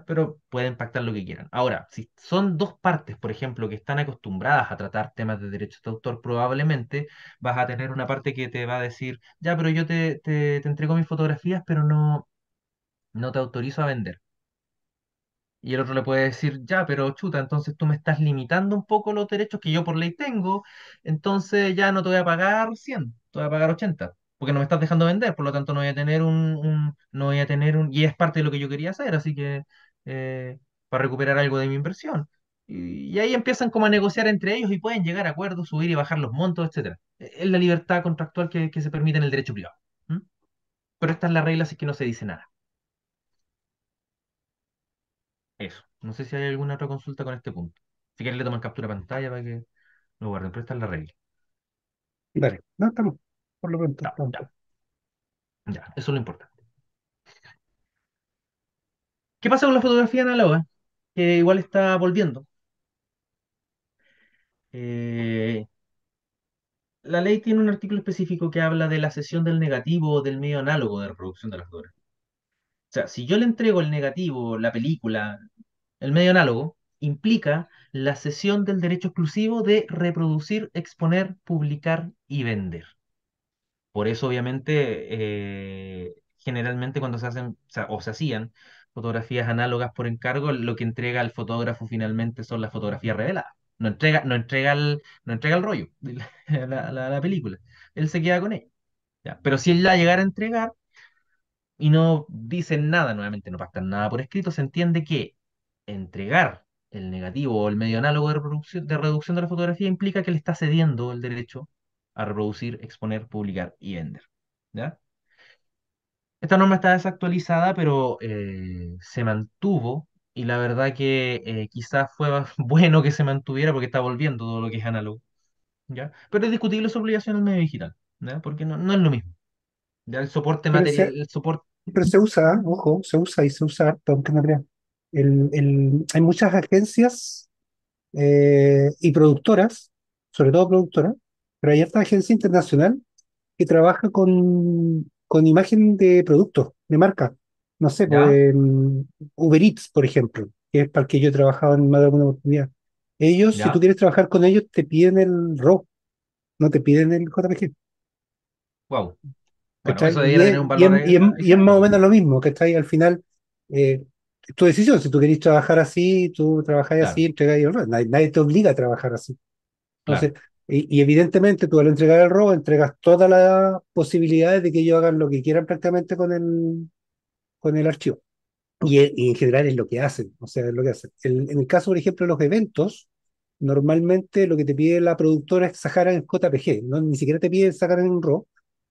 pero pueden pactar lo que quieran. Ahora, si son dos partes, por ejemplo, que están acostumbradas a tratar temas de derechos de autor, probablemente vas a tener una parte que te va a decir, ya, pero yo te, entrego mis fotografías, pero no, no te autorizo a vender. Y el otro le puede decir, ya, pero chuta, entonces tú me estás limitando un poco los derechos que yo por ley tengo, entonces ya no te voy a pagar 100, te voy a pagar 80 porque no me estás dejando vender, por lo tanto no voy a tener un, no voy a tener un, y es parte de lo que yo quería hacer, así que eh, para recuperar algo de mi inversión. Y, ahí empiezan como a negociar entre ellos y pueden llegar a acuerdos, subir y bajar los montos, etcétera. Es la libertad contractual que, se permite en el derecho privado. Pero esta es la regla, así que no se dice nada. Eso. No sé si hay alguna otra consulta con este punto. Si quieren le toman captura pantalla para que lo guarden, pero esta es la regla. Dale, no, estamos. Por lo pronto, Ya, eso es lo importante. ¿Qué pasa con la fotografía análoga? Que igual está volviendo. Eh, la ley tiene un artículo específico que habla de la cesión del negativo o del medio análogo de reproducción de las fotografía. O sea, si yo le entrego el negativo, la película, el medio análogo, implica la cesión del derecho exclusivo de reproducir, exponer, publicar y vender. Por eso, obviamente, eh, generalmente cuando se hacen o se hacían fotografías análogas por encargo, lo que entrega al fotógrafo finalmente son las fotografías reveladas. No entrega, no entrega, el, no entrega el rollo, la, la, película. Él se queda con ella. Pero si él la llegara a entregar y no dicen nada, nuevamente no pactan nada por escrito, se entiende que entregar el negativo o el medio análogo de, de reducción de la fotografía implica que le está cediendo el derecho a reproducir, exponer, publicar y vender. ¿ya? Esta norma está desactualizada, pero eh, se mantuvo y la verdad que eh, quizás fue bueno que se mantuviera porque está volviendo todo lo que es análogo. ¿ya? Pero es discutible su obligación al medio digital, porque no, no, es lo mismo. El soporte material, el soporte... Pero se usa, ojo, se usa y se usa aunque no El, hay muchas agencias eh, y productoras, sobre todo productoras, pero hay esta agencia internacional que trabaja con, con imagen de productos, de marca. No sé, pues, em, Uber Eats, por ejemplo, que es para el que yo he trabajado en más de alguna oportunidad. Ellos, si tú quieres trabajar con ellos, te piden el RAW, no te piden el JPG. Wow. y, es, más o menos lo mismo, que está ahí al final. Eh, tu decisión, si tú querés trabajar así, tú trabajas así, entregas y Nadie, nadie te obliga a trabajar así. Entonces, y, evidentemente tú al entregar el robo entregas todas las posibilidades de que ellos hagan lo que quieran prácticamente con el, con el archivo. Y, en general es lo que hacen, o sea, es lo que hacen. en el caso, por ejemplo, de los eventos, normalmente lo que te pide la productora es sacar en JPG, ¿no? ni siquiera te pide sacar en RAW,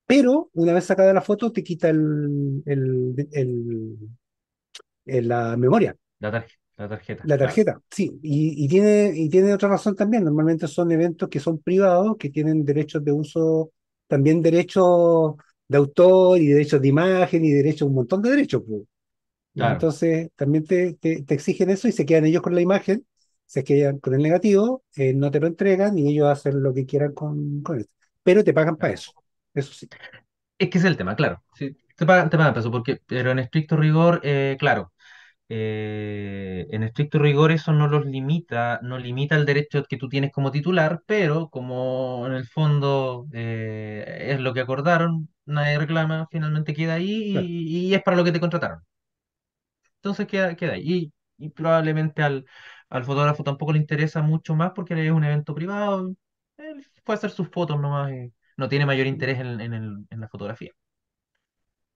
pero una vez sacada la foto te quita el, el, el, la memoria. La, la tarjeta. La tarjeta, sí. Y, tiene, y tiene otra razón también. Normalmente son eventos que son privados, que tienen derechos de uso, también derechos de autor y derechos de imagen y derechos, un montón de derechos. Pues. Entonces, también te, te, exigen eso y se quedan ellos con la imagen, se quedan con el negativo, eh, no te lo entregan y ellos hacen lo que quieran con, con Pero te pagan para eso, eso sí. Es que es el tema, claro. Sí, te pagan, para eso, porque, pero en estricto rigor, eh, claro, eh, en estricto rigor eso no los limita, no limita el derecho que tú tienes como titular, pero como en el fondo eh, es lo que acordaron, nadie reclama, finalmente queda ahí y, es para lo que te contrataron. Entonces queda, queda ahí. Y, probablemente al, al, fotógrafo tampoco le interesa mucho más porque es un evento privado, él puede hacer sus fotos nomás, no tiene mayor interés en, en la fotografía.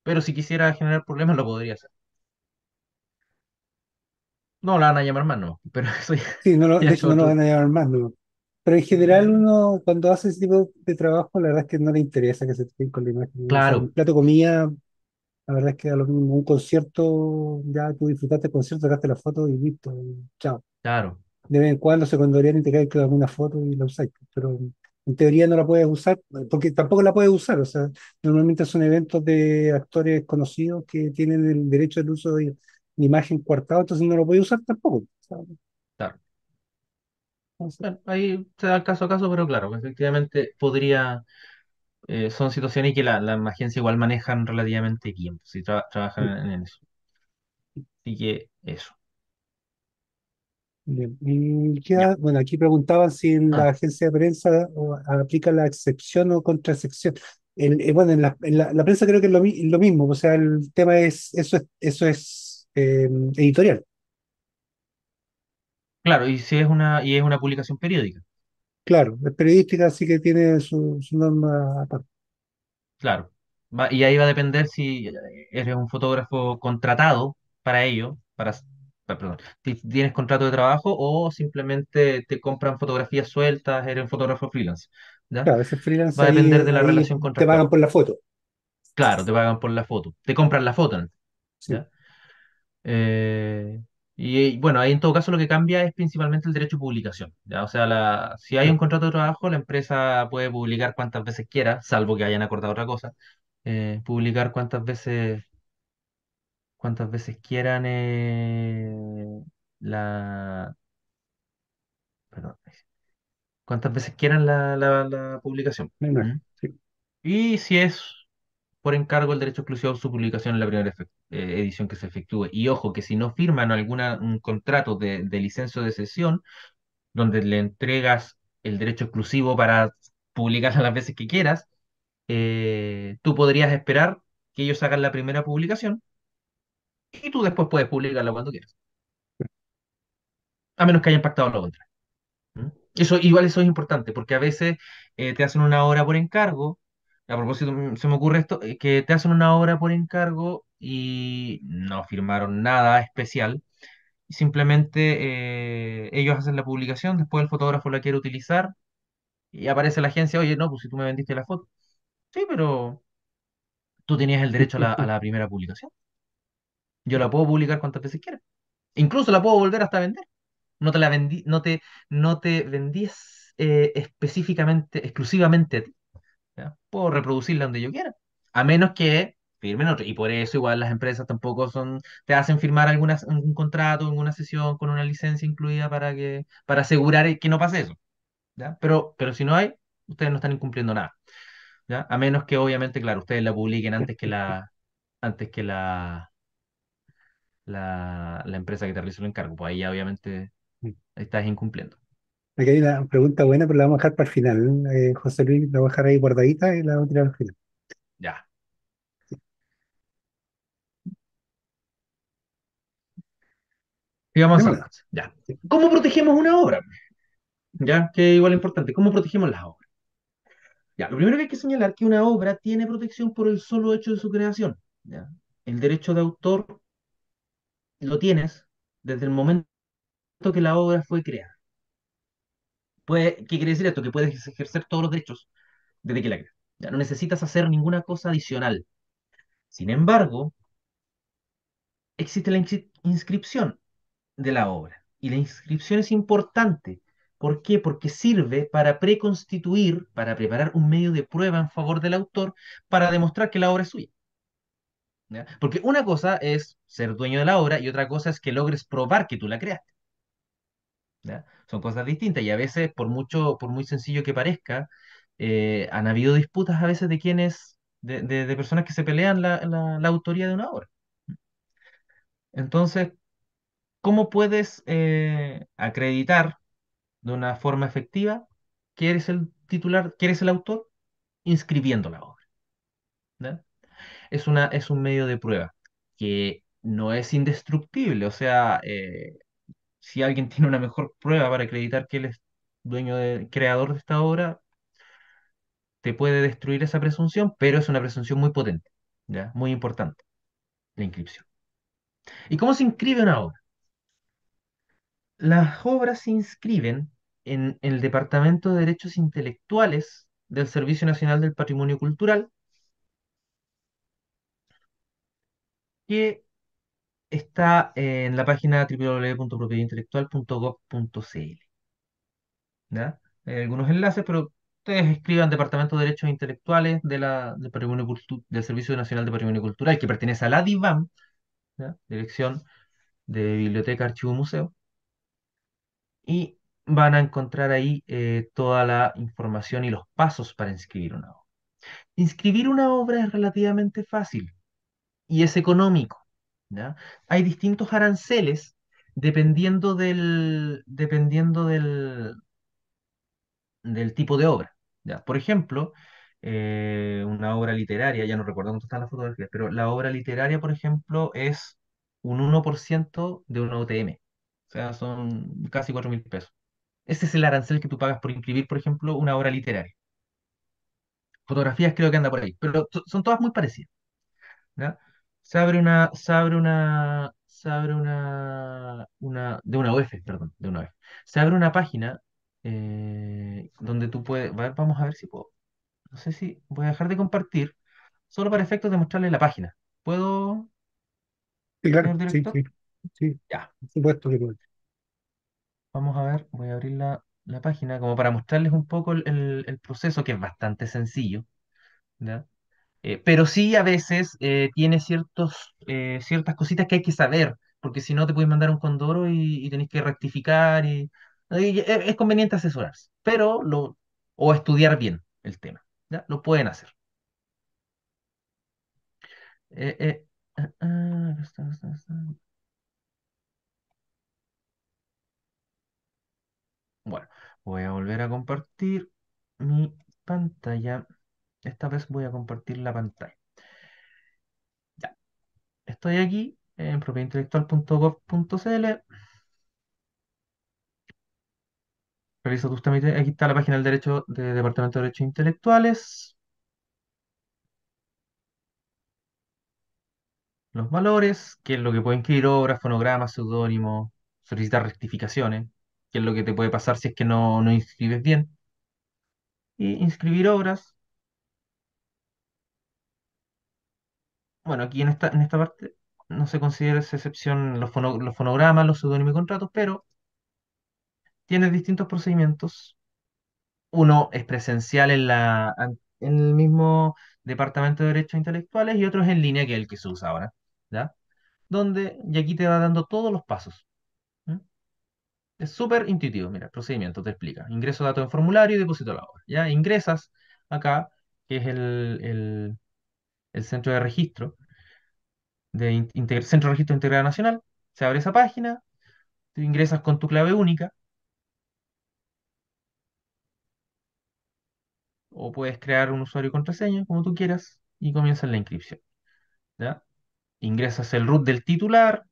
Pero si quisiera generar problemas lo podría hacer. No, la van a llamar más, no. Pero sí, no de hecho, no van a llamar más, no. Pero en general uno cuando hace ese tipo de trabajo, la verdad es que no le interesa que se estén con la imagen. Claro. un plato comía comida, la verdad es que a lo mismo, un concierto, ya tú disfrutaste el concierto, sacaste la foto y listo, chao. Claro. De vez en cuando se condorean y te cae con alguna foto y la usáis, pero en teoría no la puedes usar, porque tampoco la puedes usar, o sea, normalmente son eventos de actores conocidos que tienen el derecho del uso de imagen cuartada, entonces no lo podía usar tampoco. Claro. ahí se da caso a caso, pero claro, pues, efectivamente podría. Eh, son situaciones que la, la agencia igual manejan relativamente bien, pues, si trabajan en, eso. Así que eso. bueno, aquí preguntaban si en la ah. agencia de prensa aplica la excepción o contracepción El, eh, bueno, en, la, prensa creo que es lo, lo mismo, o sea, el tema es, eso es, eso es Em, editorial. Claro, y si es una, y es una publicación periódica. Claro, es periodística, sí que tiene su, norma Claro. y ahí va a depender si eres un fotógrafo contratado para ello, para, perdón, tienes contrato de trabajo o simplemente te compran fotografías sueltas, eres un fotógrafo freelance. Claro, freelance Va a depender de la relación te pagan por la foto. Claro, te pagan por la foto. Te compran la foto. Sí. Eh, y bueno, ahí en todo caso lo que cambia es principalmente el derecho de publicación. O sea, si hay un contrato de trabajo, la empresa puede publicar cuantas veces quiera, salvo que hayan acordado otra cosa, eh, publicar cuantas veces, cuantas veces quieran eh, la... Perdón, cuantas veces quieran la, publicación. ¿Mm? Y si es por encargo el derecho exclusivo a su publicación en la primera eh, edición que se efectúe. Y ojo, que si no firman algún contrato de, de licencio de sesión, donde le entregas el derecho exclusivo para publicarla las veces que quieras, eh, tú podrías esperar que ellos hagan la primera publicación y tú después puedes publicarla cuando quieras. A menos que hayan pactado lo contrario. Eso, igual eso es importante, porque a veces eh, te hacen una hora por encargo, a propósito, mm, se me ocurre esto, eh, que te hacen una obra por encargo y no firmaron nada especial. Simplemente eh, ellos hacen la publicación, después el fotógrafo la quiere utilizar y aparece la agencia, oye, no, pues si tú me vendiste la foto. Sí, pero tú tenías el derecho a la, primera publicación. Yo la puedo publicar cuantas veces quiera. Incluso la puedo volver hasta vender. No te la vendí, no te, no te eh, específicamente, exclusivamente a ti. Puedo reproducirla donde yo quiera, a menos que firmen otro. Y por eso igual las empresas tampoco son, te hacen firmar algunas, un contrato, una sesión con una licencia incluida para, que, para asegurar que no pase eso. ¿ya? Pero, pero si no hay, ustedes no están incumpliendo nada. ¿ya? A menos que obviamente, claro, ustedes la publiquen antes que la... Antes que la la, la, empresa que te realizó el encargo. Pues ahí obviamente mm. estás incumpliendo. Aquí hay una pregunta buena, pero la vamos a dejar para el final. Eh, José Luis, la voy a dejar ahí guardadita y la vamos a tirar al final. Ya. vamos ya. ¿Cómo protegemos una obra? Ya, que igual importante. ¿Cómo protegemos las obras? Ya, lo primero que hay que señalar es que una obra tiene protección por el solo hecho de su creación. ¿ya? El derecho de autor lo tienes desde el momento que la obra fue creada. ¿Qué quiere decir esto? Que puedes ejercer todos los derechos desde que la creas. Ya no necesitas hacer ninguna cosa adicional. Sin embargo, existe la inscripción de la obra. Y la inscripción es importante. ¿Por qué? Porque sirve para preconstituir, para preparar un medio de prueba en favor del autor, para demostrar que la obra es suya. Porque una cosa es ser dueño de la obra y otra cosa es que logres probar que tú la creaste. Son cosas distintas y a veces, por, mucho, por muy sencillo que parezca, eh, han habido disputas a veces de quienes, de, personas que se pelean la, autoría de una obra. Entonces, ¿cómo puedes eh, acreditar de una forma efectiva que eres el titular, que eres el autor? Inscribiendo la obra. Es, una, es un medio de prueba que no es indestructible, o sea, eh, si alguien tiene una mejor prueba para acreditar que él es dueño creador de esta obra, te puede destruir esa presunción, pero es una presunción muy potente, ¿ya? muy importante, la inscripción. ¿Y cómo se inscribe una obra? Las obras se inscriben en el Departamento de Derechos Intelectuales del Servicio Nacional del Patrimonio Cultural, que está en la página www.propiedadintelectual.gov.cl. Hay algunos enlaces, pero ustedes escriban Departamento de Derechos Intelectuales del, Servicio Nacional de Patrimonio Cultural, que pertenece a la DIVAM, Dirección de Biblioteca, Archivo, Museo. Y van a encontrar ahí eh, toda la información y los pasos para inscribir una obra. Inscribir una obra es relativamente fácil y es económico. Hay distintos aranceles dependiendo del, dependiendo del, del tipo de obra. Por ejemplo, eh, una obra literaria, ya no recuerdo dónde están las fotografías, pero la obra literaria, por ejemplo, es un 1% de una OTM. O sea, son casi 4 mil pesos. Ese es el arancel que tú pagas por inscribir, por ejemplo, una obra literaria. Fotografías creo que anda por ahí, pero son todas muy parecidas se abre una, se abre una, se abre una, una de una perdón, de una Se abre una página eh, donde tú puedes, a ver, vamos a ver si puedo, no sé si voy a dejar de compartir, solo para efectos de mostrarles la página. ¿Puedo? Sí, claro, sí, sí, Ya. Por supuesto que puedo. Vamos a ver, voy a abrir la, página como para mostrarles un poco el, el proceso, que es bastante sencillo, ¿ya? Eh, pero sí a veces eh, tiene ciertos, eh, ciertas cositas que hay que saber, porque si no te puedes mandar un condoro y, tenés que rectificar y, e, es conveniente asesorarse, pero lo, o estudiar bien el tema, ¿ya? Lo pueden hacer. Bueno, voy a volver a compartir mi pantalla. Esta vez voy a compartir la pantalla. Ya. Estoy aquí en propiedadintelectual.gov.cl. Realiza justamente Aquí está la página del derecho de Departamento de Derechos Intelectuales. Los valores, qué es lo que puede inscribir obras, fonogramas, seudónimos, solicitar rectificaciones, qué es lo que te puede pasar si es que no, no inscribes bien. Y inscribir obras, bueno, aquí en esta, en esta parte no se considera esa excepción los, fonogramas, los pseudónimos y contratos, pero tiene distintos procedimientos. Uno es presencial en, la, en el mismo Departamento de Derechos Intelectuales y otro es en línea, que es el que se usa ahora, ¿ya? Donde, y aquí te va dando todos los pasos. Es súper intuitivo, mira, el procedimiento te explica. Ingreso datos en formulario y deposito la obra, ¿ya? Ingresas acá, que es el el centro de registro, de Centro de Registro Integrado Nacional, se abre esa página, tú ingresas con tu clave única, o puedes crear un usuario y contraseña, como tú quieras, y comienzas la inscripción. Ingresas el root del titular,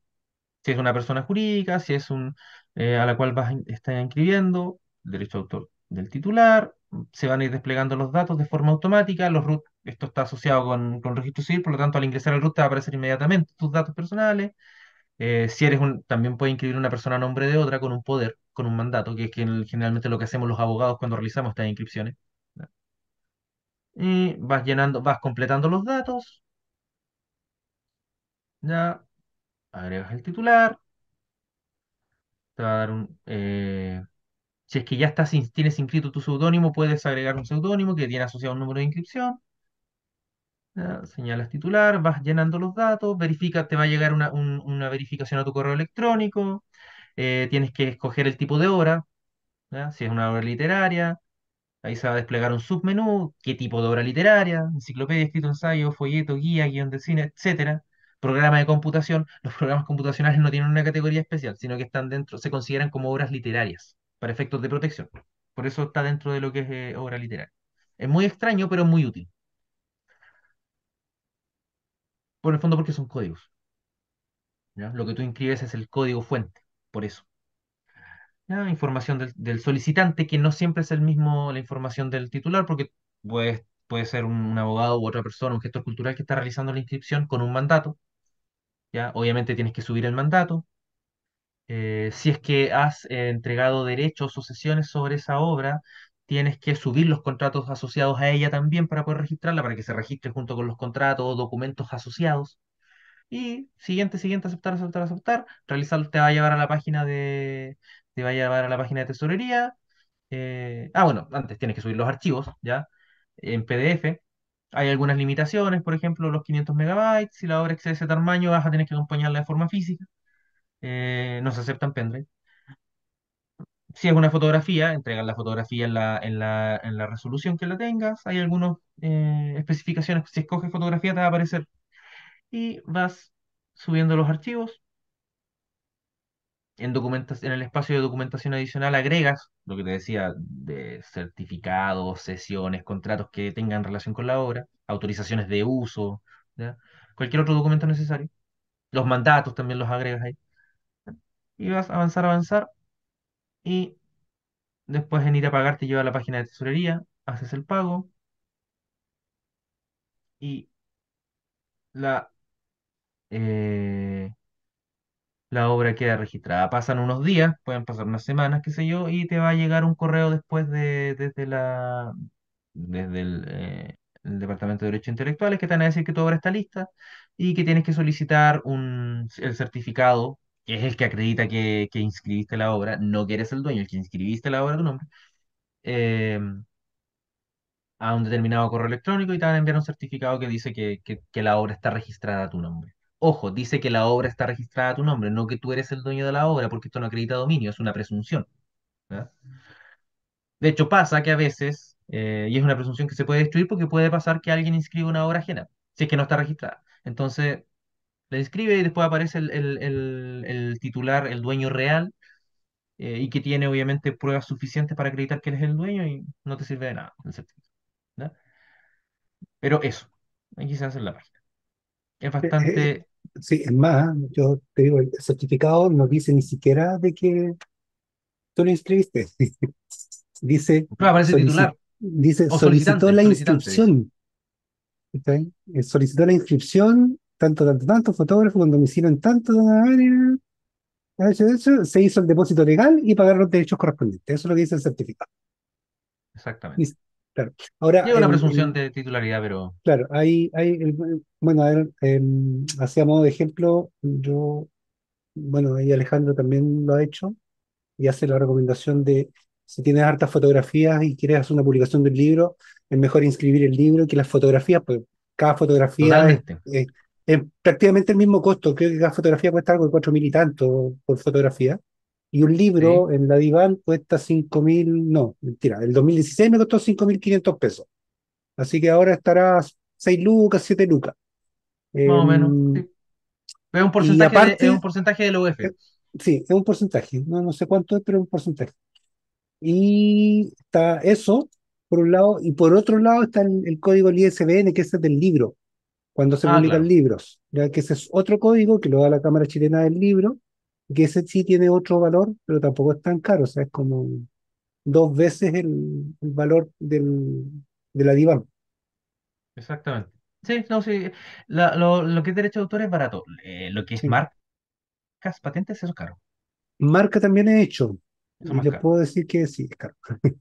si es una persona jurídica, si es un eh, a la cual vas estar inscribiendo, derecho de autor del titular, se van a ir desplegando los datos de forma automática, los root esto está asociado con, con registro civil, por lo tanto al ingresar al RUT te va a aparecer inmediatamente tus datos personales. Eh, si eres un, también puede inscribir una persona a nombre de otra con un poder, con un mandato, que es generalmente lo que hacemos los abogados cuando realizamos estas inscripciones. Y vas llenando, vas completando los datos. Ya, agregas el titular. Te va a dar un. Eh, si es que ya estás, tienes inscrito tu seudónimo, puedes agregar un seudónimo que tiene asociado un número de inscripción. Ah, señalas titular, vas llenando los datos, verifica, te va a llegar una, una verificación a tu correo electrónico, eh, tienes que escoger el tipo de obra, si es una obra literaria, ahí se va a desplegar un submenú, qué tipo de obra literaria, enciclopedia, escrito ensayo, folleto, guía, guión de cine, etcétera programa de computación, los programas computacionales no tienen una categoría especial, sino que están dentro, se consideran como obras literarias, para efectos de protección. Por eso está dentro de lo que es eh, obra literaria. Es muy extraño, pero muy útil. Por el fondo porque son códigos. Lo que tú inscribes es el código fuente, por eso. Información del, solicitante, que no siempre es el mismo la información del titular, porque puede ser un, abogado u otra persona, un gestor cultural que está realizando la inscripción con un mandato. ¿ya? Obviamente tienes que subir el mandato. Eh, si es que has eh, entregado derechos o sesiones sobre esa obra, tienes que subir los contratos asociados a ella también para poder registrarla, para que se registre junto con los contratos, o documentos asociados. Y siguiente, siguiente, aceptar, aceptar, aceptar. Realizar te va a llevar a la página de. Te va a llevar a la página de tesorería. Eh, ah, bueno, antes tienes que subir los archivos, ¿ya? En PDF. Hay algunas limitaciones, por ejemplo, los 500 megabytes. Si la obra excede ese tamaño, vas a tener que acompañarla de forma física. Eh, no se aceptan pendrive si es una fotografía, entregar la fotografía en la, en la, en la resolución que la tengas. Hay algunas eh, especificaciones. Si escoges fotografía, te va a aparecer. Y vas subiendo los archivos. En, en el espacio de documentación adicional agregas lo que te decía de certificados, sesiones, contratos que tengan relación con la obra, autorizaciones de uso, cualquier otro documento necesario. Los mandatos también los agregas ahí. Y vas a avanzar, avanzar y después en ir a pagar te lleva a la página de tesorería, haces el pago y la, eh, la obra queda registrada. Pasan unos días, pueden pasar unas semanas, qué sé yo, y te va a llegar un correo después de, desde, la, desde el, eh, Departamento de Derechos Intelectuales que te van a decir que tu obra está lista y que tienes que solicitar un, el certificado que es el que acredita que, inscribiste la obra, no que eres el dueño, el que inscribiste la obra a tu nombre, eh, a un determinado correo electrónico y te van a enviar un certificado que dice que, la obra está registrada a tu nombre. Ojo, dice que la obra está registrada a tu nombre, no que tú eres el dueño de la obra, porque esto no acredita dominio, es una presunción. De hecho, pasa que a veces, eh, y es una presunción que se puede destruir porque puede pasar que alguien inscriba una obra ajena, si es que no está registrada. Entonces, le describe y después aparece el, el, el, titular, el dueño real, eh, y que tiene obviamente pruebas suficientes para acreditar que él es el dueño y no te sirve de nada el certificado. Pero eso, aquí se hace la página. Es eh, eh, bastante... sí, es más, yo te digo, el certificado no dice ni siquiera de que tú lo inscribiste. dice... titular. Dice, solicitó la inscripción. Solicitó la inscripción tanto, tanto, tanto fotógrafo cuando me en tanto, área, se hizo el depósito legal y pagaron los derechos correspondientes. Eso es lo que dice el certificado. Exactamente. claro. Ahora, Lleva una presunción de titularidad, pero. Claro, hay, hay bueno, a ver, eh, em, hacia modo de ejemplo, yo, bueno, ahí Alejandro también lo ha hecho y hace la recomendación de si tienes hartas fotografías y quieres hacer una publicación del libro, es mejor inscribir el libro que las fotografías, pues cada fotografía eh, prácticamente el mismo costo. Creo que cada fotografía cuesta algo de cuatro mil y tanto por fotografía. Y un libro en la diván cuesta cinco mil, no, mentira, el 2016 me costó cinco mil quinientos pesos. Así que ahora estará seis lucas, siete lucas. Más o menos. Em, es un porcentaje, de, es un porcentaje del UF. Eh, sí, es un porcentaje. No, no sé cuánto es, pero es un porcentaje. Y está eso, por un lado, y por otro lado está el, código del ISBN, que es el del libro cuando se ah, publican libros, ya que ese es otro código que lo da la Cámara Chilena del Libro, que ese sí tiene otro valor, pero tampoco es tan caro, o sea, es como dos veces el, valor del, de la diva. Exactamente. Sí, no, sí, lo, que es derecho de autor es barato, eh, lo que es marcas, patentes, eso es caro. Marca también he hecho, les puedo decir que sí, es caro.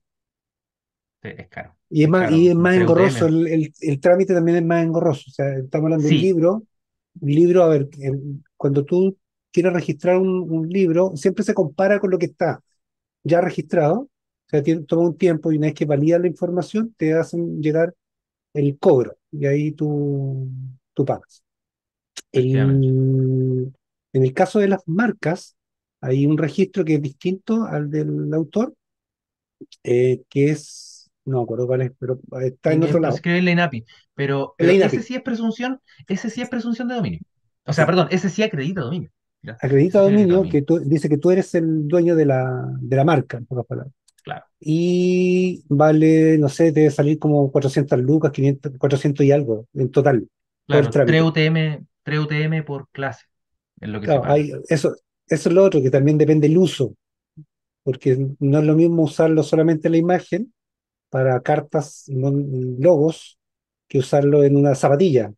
Sí, es caro. Y es más, engorroso, el, trámite también es más engorroso. O sea, estamos hablando de un libro. Un libro, a ver, cuando tú quieres registrar un, libro, siempre se compara con lo que está ya registrado. O sea, toma un tiempo y una vez que validas la información, te hacen llegar el cobro y ahí tú, tú pagas. en el caso de las marcas, hay un registro que es distinto al del autor, eh, que es no me acuerdo cuál es, pero está en eh, otro lado. INAPI, pero, ese sí es presunción, ese sí es presunción de dominio. O sea, perdón, ese sí acredita dominio. Acredita dominio, que tú, dice que tú eres el dueño de la, de la marca, en pocas palabras. Claro. Y vale, no sé, debe salir como 400 lucas, 500, 400 y algo en total. Claro, 3 UTM, UTM por clase. Es lo que eso, eso es lo otro, que también depende el uso, porque no es lo mismo usarlo solamente en la imagen para cartas y logos que usarlo en una zapatilla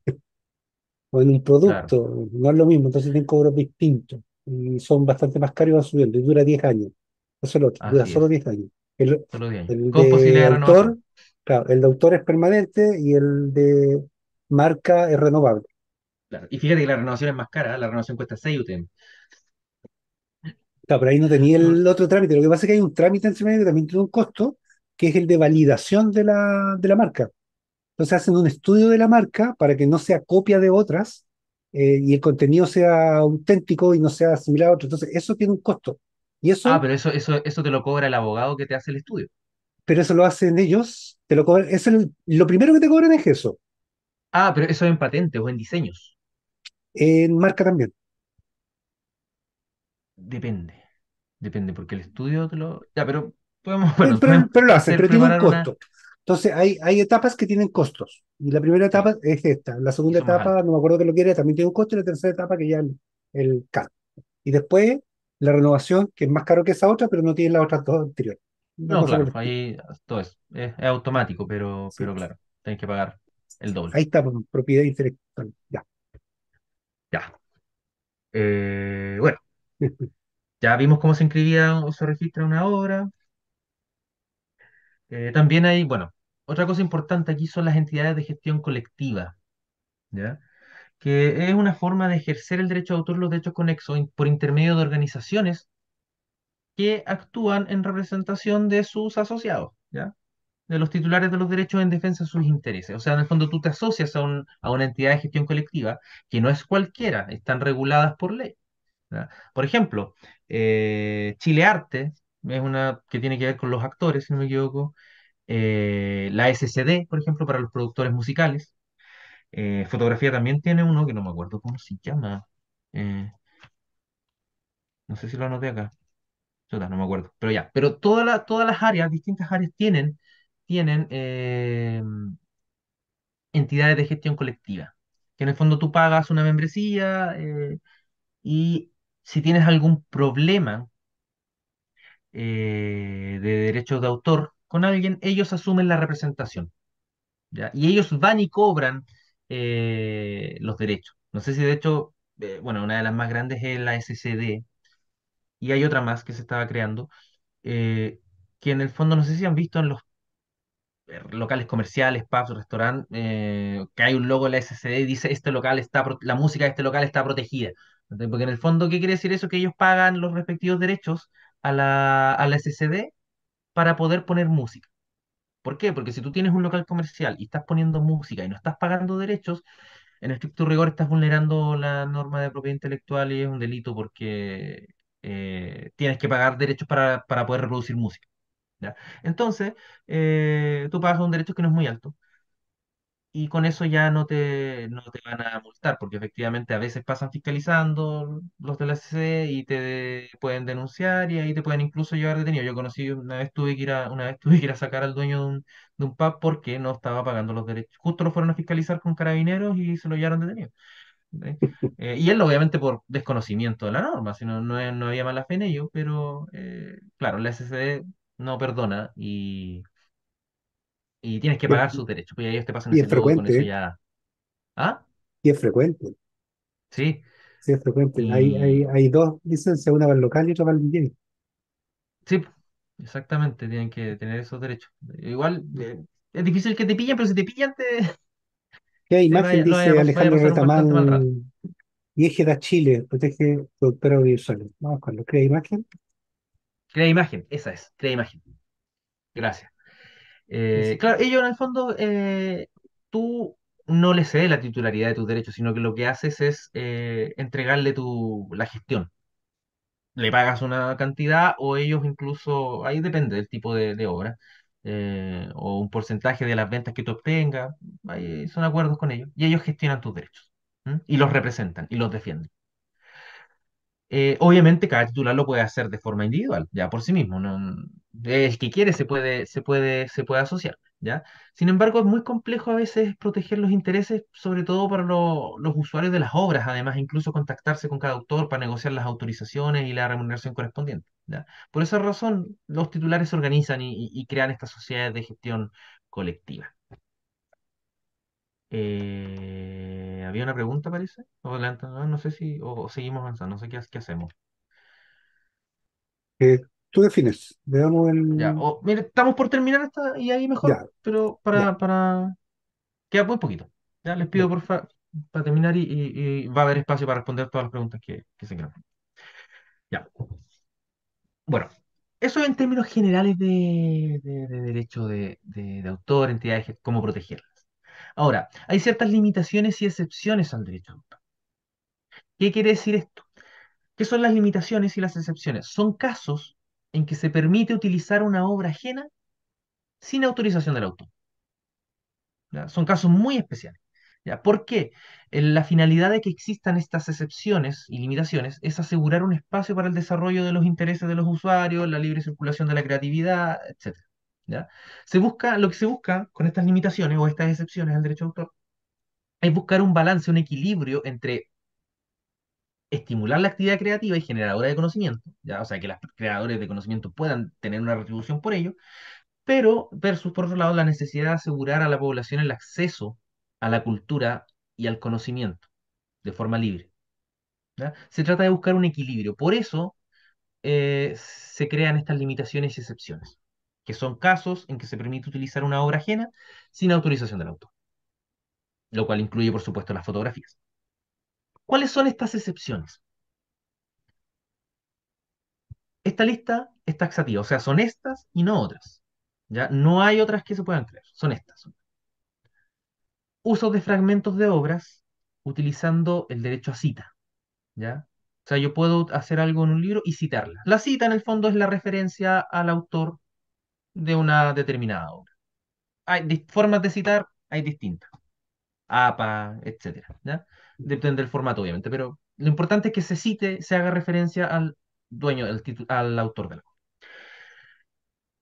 o en un producto. No es lo mismo, entonces tienen cobros distintos y son bastante más caros y van subiendo y dura 10 años. Eso es lo otro, dura solo 10 años. El, el de autor, claro, el de es permanente y el de marca es renovable. Y fíjate que la renovación es más cara, ¿eh? la renovación cuesta 6 UTM. Claro, pero ahí no tenía el otro trámite. Lo que pasa es que hay un trámite en medio que también tiene un costo, que es el de validación de la, de la marca. Entonces hacen un estudio de la marca para que no sea copia de otras eh, y el contenido sea auténtico y no sea similar a otro. Entonces eso tiene un costo. Y eso, ah, pero eso, eso, eso te lo cobra el abogado que te hace el estudio. Pero eso lo hacen ellos, te lo es lo primero que te cobran es eso. Ah, pero eso es en patentes o en diseños. En marca también. Depende. Depende, porque el estudio te lo. Ya, pero pero, lo hacen, pero tiene un costo. Entonces, hay, etapas que tienen costos. Y la primera etapa es esta. La segunda etapa, no me acuerdo que lo quiere, también tiene un costo. Y la tercera etapa, que ya el, el Y después, la renovación, que es más caro que esa otra, pero no tiene las otras dos anteriores. No, claro, ahí todo es, es, automático, pero, pero claro, tenés que pagar el doble. Ahí está, propiedad intelectual. Ya. Ya. Eh, bueno, ya vimos cómo se inscribía o se registra una obra, eh, también hay, bueno, otra cosa importante aquí son las entidades de gestión colectiva, ¿ya? que es una forma de ejercer el derecho de autor los derechos conexos por intermedio de organizaciones que actúan en representación de sus asociados, ¿ya? de los titulares de los derechos en defensa de sus intereses. O sea, en el fondo tú te asocias a, una entidad de gestión colectiva que no es cualquiera, están reguladas por ley. Por ejemplo, eh, Chile Arte es una que tiene que ver con los actores, si no me equivoco. Eh, la SCD, por ejemplo, para los productores musicales. Eh, fotografía también tiene uno que no me acuerdo cómo se llama. Eh, no sé si lo anoté acá. no me acuerdo. Pero ya, pero todas todas las áreas, distintas áreas tienen, tienen entidades de gestión colectiva. Que en el fondo tú pagas una membresía y si tienes algún problema eh, de derechos de autor con alguien, ellos asumen la representación. Y ellos van y cobran eh, los derechos. No sé si de hecho, eh, bueno, una de las más grandes es la SCD y hay otra más que se estaba creando, que en el fondo no sé si han visto en los locales comerciales, pubs, restaurantes, que hay un logo de la SCD y dice este local está, la música de este local está protegida. Porque en el fondo, ¿qué quiere decir eso? Que ellos pagan los respectivos derechos a la, a la para poder poner música. ¿Por qué? Porque si tú tienes un local comercial y estás poniendo música y no estás pagando derechos, en estricto rigor estás vulnerando la norma de propiedad intelectual y es un delito porque eh, tienes que pagar derechos para, para poder reproducir música. ¿ya? Entonces, eh, tú pagas un derecho que no es muy alto y con eso ya no te, no te van a multar, porque efectivamente a veces pasan fiscalizando los de la CC y te pueden denunciar y ahí te pueden incluso llevar detenido. Yo conocí una vez tuve que ir a, una vez tuve que ir a sacar al dueño de un, de un pub porque no estaba pagando los derechos. Justo lo fueron a fiscalizar con carabineros y se lo llevaron detenido. ¿eh? Eh, y él obviamente por desconocimiento de la norma, si no, había mala fe en ello, pero eh, claro, la SCD no perdona y y tienes que pagar sus derechos. Pues ellos te pasan y es frecuente. Con ya... ¿Ah? Y es frecuente. Sí. Sí, es frecuente. Hay, hay, hay, dos licencias, una para el local y otra para el DJ. Sí, exactamente, tienen que tener esos derechos. Igual, eh, es difícil que te pillen, pero si te pillan, te. ¿Qué imagen dice Alejandro Alejandro Retamán? de Chile, protege productora audiovisual. Vamos con lo crea imagen. Crea imagen, esa es, crea imagen. Gracias. Eh, claro, ellos en el fondo, eh, tú no le cedes la titularidad de tus derechos, sino que lo que haces es eh, entregarle la gestión. Le pagas una cantidad o ellos incluso, ahí depende del tipo de, obra, o un porcentaje de las ventas que tú obtengas, son acuerdos con ellos, y ellos gestionan tus derechos y los representan y los defienden. Eh, obviamente cada titular lo puede hacer de forma individual, ya por sí mismo. ¿no? El que quiere se puede, se puede, se puede asociar, ¿ya? Sin embargo, es muy complejo a veces proteger los intereses, sobre todo para los usuarios de las obras, además incluso contactarse con cada autor para negociar las autorizaciones y la remuneración correspondiente. Por esa razón, los titulares se organizan y, crean estas sociedades de gestión colectiva. Eh, eh, había una pregunta, parece. no, sé si. O, seguimos avanzando, no sé qué, hacemos. Eh, tú defines. Veamos el. Ya, o, estamos por terminar esta y ahí mejor. pero para, para. Queda muy poquito. Ya les pido, por favor, para terminar y, va a haber espacio para responder todas las preguntas que, se quedan. Ya. Bueno, eso en términos generales de, de, de derecho de, de, autor, entidades, cómo proteger Ahora, hay ciertas limitaciones y excepciones al derecho ¿Qué quiere decir esto? ¿Qué son las limitaciones y las excepciones? Son casos en que se permite utilizar una obra ajena sin autorización del autor. Son casos muy especiales. ¿Por qué? La finalidad de que existan estas excepciones y limitaciones es asegurar un espacio para el desarrollo de los intereses de los usuarios, la libre circulación de la creatividad, etcétera. Se busca, lo que se busca con estas limitaciones o estas excepciones al derecho de autor es buscar un balance, un equilibrio entre estimular la actividad creativa y generadora de conocimiento, ¿ya? o sea, que los creadores de conocimiento puedan tener una retribución por ello, pero versus, por otro lado, la necesidad de asegurar a la población el acceso a la cultura y al conocimiento de forma libre. Se trata de buscar un equilibrio, por eso eh, se crean estas limitaciones y excepciones que son casos en que se permite utilizar una obra ajena sin autorización del autor, lo cual incluye, por supuesto, las fotografías. ¿Cuáles son estas excepciones? Esta lista es taxativa, o sea, son estas y no otras. ¿ya? No hay otras que se puedan creer. son estas. Uso de fragmentos de obras utilizando el derecho a cita. ¿ya? O sea, yo puedo hacer algo en un libro y citarla. La cita, en el fondo, es la referencia al autor de una determinada obra. Hay formas de citar, hay distintas. APA, etcétera. Depende del formato, obviamente, pero lo importante es que se cite, se haga referencia al dueño, al, autor de la obra.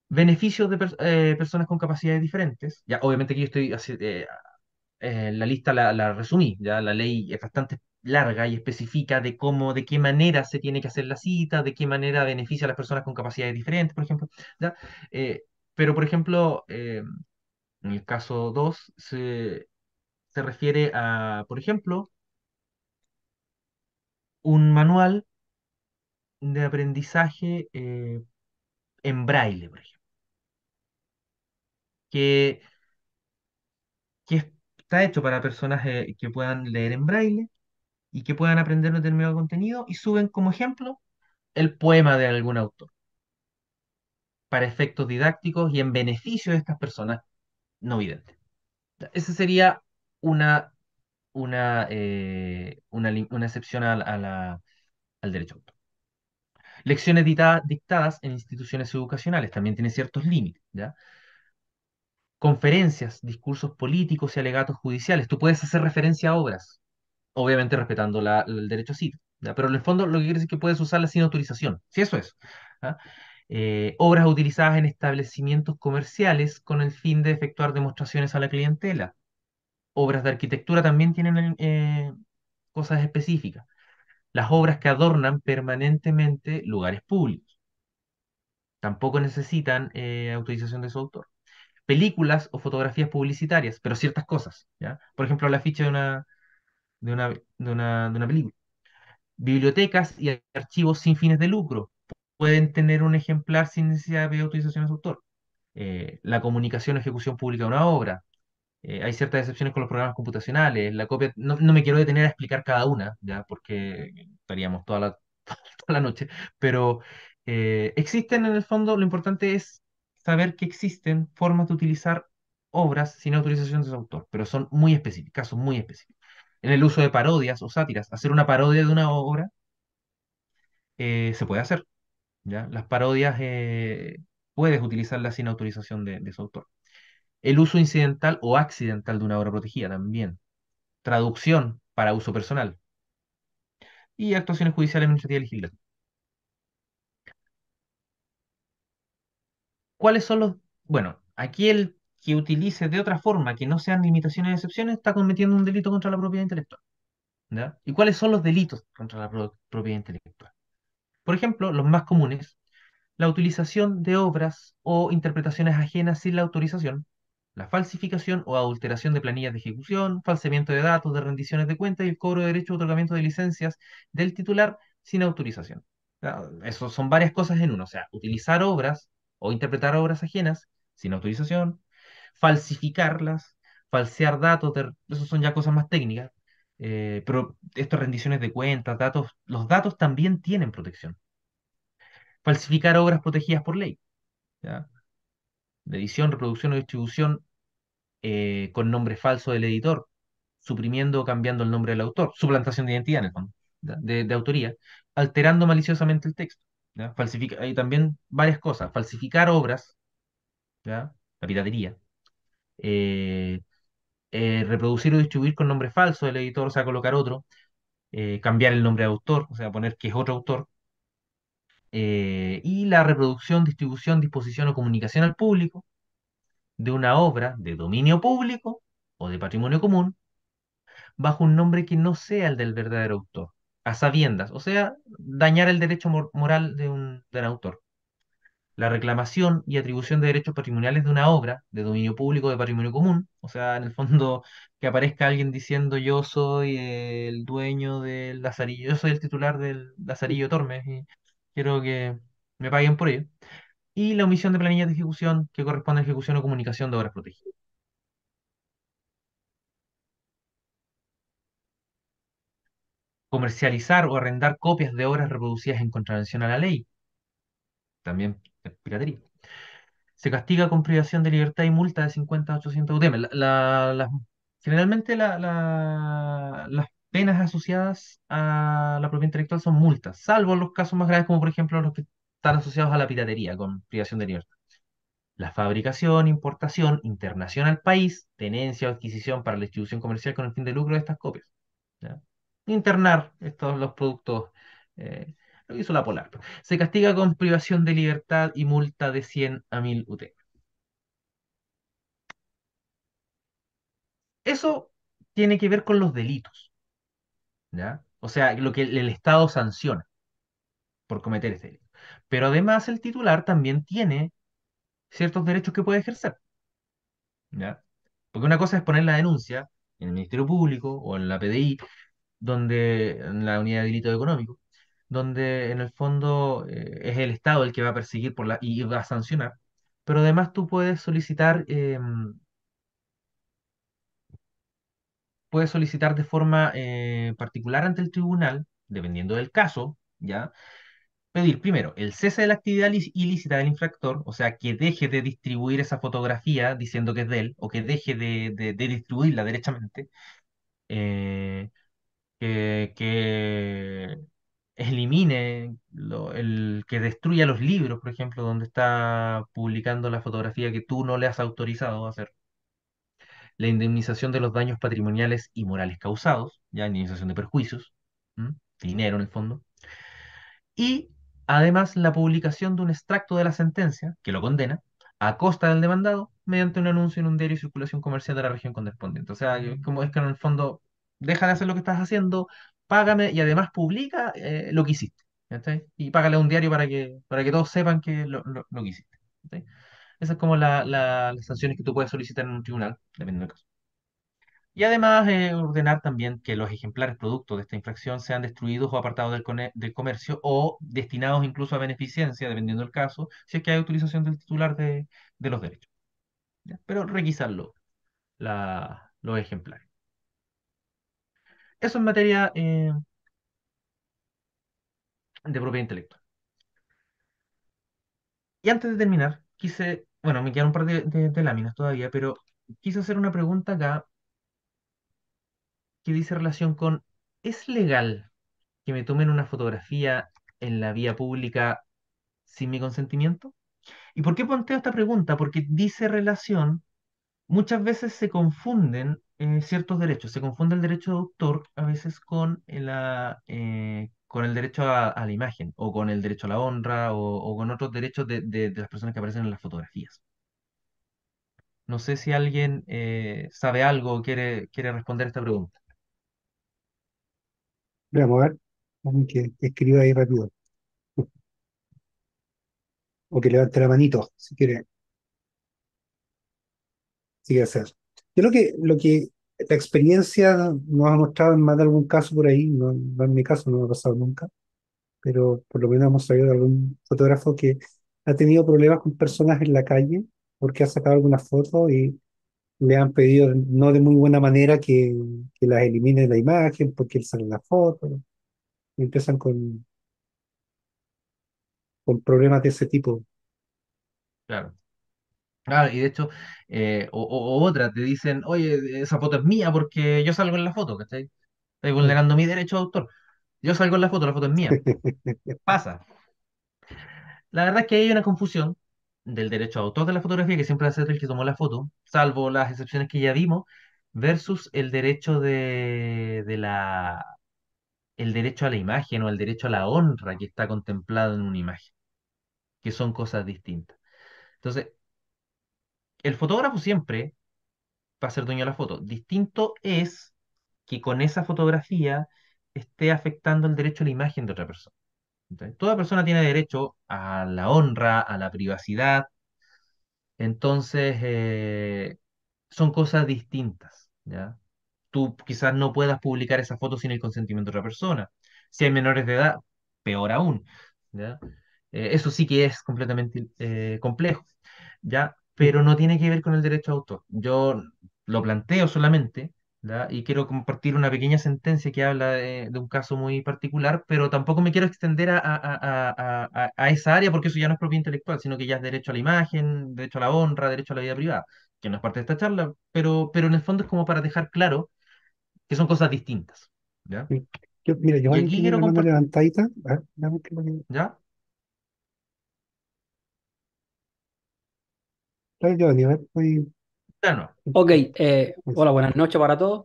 Beneficios de eh, personas con capacidades diferentes. Ya, obviamente aquí yo estoy eh, eh, la lista la, resumí, ya la ley es bastante larga y específica de cómo, de qué manera se tiene que hacer la cita, de qué manera beneficia a las personas con capacidades diferentes, por ejemplo. Eh, pero, por ejemplo, eh, en el caso 2, se, refiere a, por ejemplo, un manual de aprendizaje eh, en braille, por ejemplo, que, está hecho para personas que puedan leer en braille y que puedan aprender un determinado contenido y suben como ejemplo el poema de algún autor para efectos didácticos y en beneficio de estas personas no videntes. Esa sería una, una, eh, una, excepción al derecho autor. Lecciones dictadas, en instituciones educacionales también tiene ciertos límites. ¿ya? Conferencias, discursos políticos y alegatos judiciales. Tú puedes hacer referencia a obras, obviamente respetando el derecho a Pero en el fondo lo que quiere decir es que puedes usarla sin autorización, si eso es. Eh, obras utilizadas en establecimientos comerciales con el fin de efectuar demostraciones a la clientela. Obras de arquitectura también tienen eh, cosas específicas. Las obras que adornan permanentemente lugares públicos. Tampoco necesitan eh, autorización de su autor. Películas o fotografías publicitarias, pero ciertas cosas. ¿ya? Por ejemplo, la ficha de una, de una, de una, de una película. Bibliotecas y archivos sin fines de lucro pueden tener un ejemplar sin necesidad de autorización de su autor. Eh, la comunicación ejecución pública de una obra. Eh, hay ciertas excepciones con los programas computacionales. La copia, no, me quiero detener a explicar cada una, ya porque estaríamos toda la, toda la noche, pero eh, existen en el fondo, lo importante es saber que existen formas de utilizar obras sin autorización de su autor, pero son muy específicas, son muy específicas en el uso de parodias o sátiras. Hacer una parodia de una obra eh, se puede hacer. ¿ya? Las parodias eh, puedes utilizarlas sin autorización de, su autor. El uso incidental o accidental de una obra protegida también. Traducción para uso personal. Y actuaciones judiciales, administrativas y legislativas. ¿Cuáles son los...? Bueno, aquí el que utilice de otra forma, que no sean limitaciones y excepciones, está cometiendo un delito contra la propiedad intelectual. ¿Y cuáles son los delitos contra la propiedad intelectual? Por ejemplo, los más comunes, la utilización de obras o interpretaciones ajenas sin la autorización, la falsificación o adulteración de planillas de ejecución, falseamiento de datos, de rendiciones de cuentas y el cobro de derecho o otorgamiento de licencias del titular sin autorización. Eso son varias cosas en uno, o sea, utilizar obras o interpretar obras ajenas sin autorización, falsificarlas, falsear datos, eso son ya cosas más técnicas, eh, pero estas rendiciones de cuentas, datos, los datos también tienen protección. Falsificar obras protegidas por ley. edición, reproducción o distribución eh, con nombre falso del editor, suprimiendo o cambiando el nombre del autor, suplantación de identidad en de, autoría, alterando maliciosamente el texto. hay también varias cosas, falsificar obras, ¿ya? la piratería, eh, eh, reproducir o distribuir con nombre falso del editor, o sea, colocar otro, eh, cambiar el nombre de autor, o sea, poner que es otro autor, y la reproducción, distribución, disposición o comunicación al público de una obra de dominio público o de patrimonio común bajo un nombre que no sea el del verdadero autor, a sabiendas, o sea, dañar el derecho moral de un, del autor la reclamación y atribución de derechos patrimoniales de una obra de dominio público de patrimonio común, o sea, en el fondo que aparezca alguien diciendo yo soy el dueño del Lazarillo, yo soy el titular del Lazarillo Tormes y quiero que me paguen por ello, y la omisión de planillas de ejecución que corresponde a ejecución o comunicación de obras protegidas. comercializar o arrendar copias de obras reproducidas en contravención a la ley. También piratería. Se castiga con privación de libertad y multa de 50 a 800 UTM. generalmente las penas asociadas a la propiedad intelectual son multas, salvo los casos más graves como por ejemplo los que están asociados a la piratería con privación de libertad. La fabricación, importación, internación al país, tenencia o adquisición para la distribución comercial con el fin de lucro de estas copias. Internar estos los productos eh, la Polar. Se castiga con privación de libertad y multa de 100 a 1000 UT. Eso tiene que ver con los delitos. ¿ya? O sea, lo que el Estado sanciona por cometer este delito. Pero además el titular también tiene ciertos derechos que puede ejercer. Porque una cosa es poner la denuncia en el Ministerio Público o en la PDI, donde en la Unidad de Delito Económico, donde en el fondo eh, es el Estado el que va a perseguir por la, y va a sancionar, pero además tú puedes solicitar, em, puedes solicitar de forma eh, particular ante el tribunal, dependiendo del caso, ¿ya? Pedir primero el cese de la actividad ilícita del infractor, o sea, que deje de distribuir esa fotografía diciendo que es de él, o que deje de, distribuirla derechamente, eh, que, que elimine, el que destruya los libros, por ejemplo, donde está publicando la fotografía que tú no le has autorizado a hacer. La indemnización de los daños patrimoniales y morales causados, ya indemnización de perjuicios, dinero en el fondo. Y además la publicación de un extracto de la sentencia, que lo condena, a costa del demandado, mediante un anuncio en un diario de circulación comercial de la región correspondiente. O sea, mm. como es que en el fondo deja de hacer lo que estás haciendo, págame y además publica eh, lo que hiciste. Y págale un diario para que, para que todos sepan que lo, lo, que hiciste. Esas son como las sanciones que tú puedes solicitar en un tribunal, dependiendo del caso. Y además eh, ordenar también que los ejemplares producto de esta infracción sean destruidos o apartados del, comercio o destinados incluso a beneficencia, dependiendo del caso, si es que hay utilización del titular de, los derechos. Pero requisarlo, la, los ejemplares. Eso en materia eh, de propiedad intelectual. Y antes de terminar, quise, bueno, me quedan un par de, láminas todavía, pero quise hacer una pregunta acá que dice relación con, ¿es legal que me tomen una fotografía en la vía pública sin mi consentimiento? ¿Y por qué planteo esta pregunta? Porque dice relación muchas veces se confunden eh, ciertos derechos. Se confunde el derecho de autor a veces con, la, ah, eh, con el derecho a, la imagen o con el derecho a la honra o, con otros derechos de, las personas que aparecen en las fotografías. No sé si alguien eh, sabe algo o quiere, quiere responder esta pregunta. Vamos a ver, alguien que escriba ahí rápido. O que levante la manito, si quiere sigue ser. Yo creo que, lo que la experiencia nos ha mostrado en más de algún caso por ahí, no, en mi caso, no me ha pasado nunca, pero por lo menos hemos sabido de algún fotógrafo que ha tenido problemas con personas en la calle porque ha sacado algunas fotos y le han pedido no de muy buena manera que, que las elimine de la imagen porque él sale la foto. Y empiezan con, con problemas de ese tipo. Claro y de hecho, eh, o, otras te dicen, oye, esa foto es mía porque yo salgo en la foto, ¿cachai? Estoy mm. vulnerando mi derecho de autor. Yo salgo en la foto, la foto es mía. Pasa. La verdad es que hay una confusión del derecho de autor de la fotografía, que siempre va a ser el que tomó la foto, salvo las excepciones que ya vimos, versus el derecho de, de la, el derecho a la imagen o el derecho a la honra que está contemplado en una imagen, que son cosas distintas. Entonces, el fotógrafo siempre va a ser dueño de la foto. Distinto es que con esa fotografía esté afectando el derecho a la imagen de otra persona. toda persona tiene derecho a la honra, a la privacidad. Entonces, eh, son cosas distintas. ¿ya? Tú quizás no puedas publicar esa foto sin el consentimiento de otra persona. Si hay menores de edad, peor aún. Eh, eso sí que es completamente eh, complejo. ¿ya? pero no tiene que ver con el derecho a autor. Yo lo planteo solamente y quiero compartir una pequeña sentencia que habla de, un caso muy particular, pero tampoco me quiero extender a, a, a, a, esa área porque eso ya no es propiedad intelectual, sino que ya es derecho a la imagen, derecho a la honra, derecho a la vida privada, que no es parte de esta charla, pero, pero en el fondo es como para dejar claro que son cosas distintas. ¿ya? Yo, mira, yo aquí levantadita. ¿Ya? Ok, eh, pues hola, buenas noches para todos.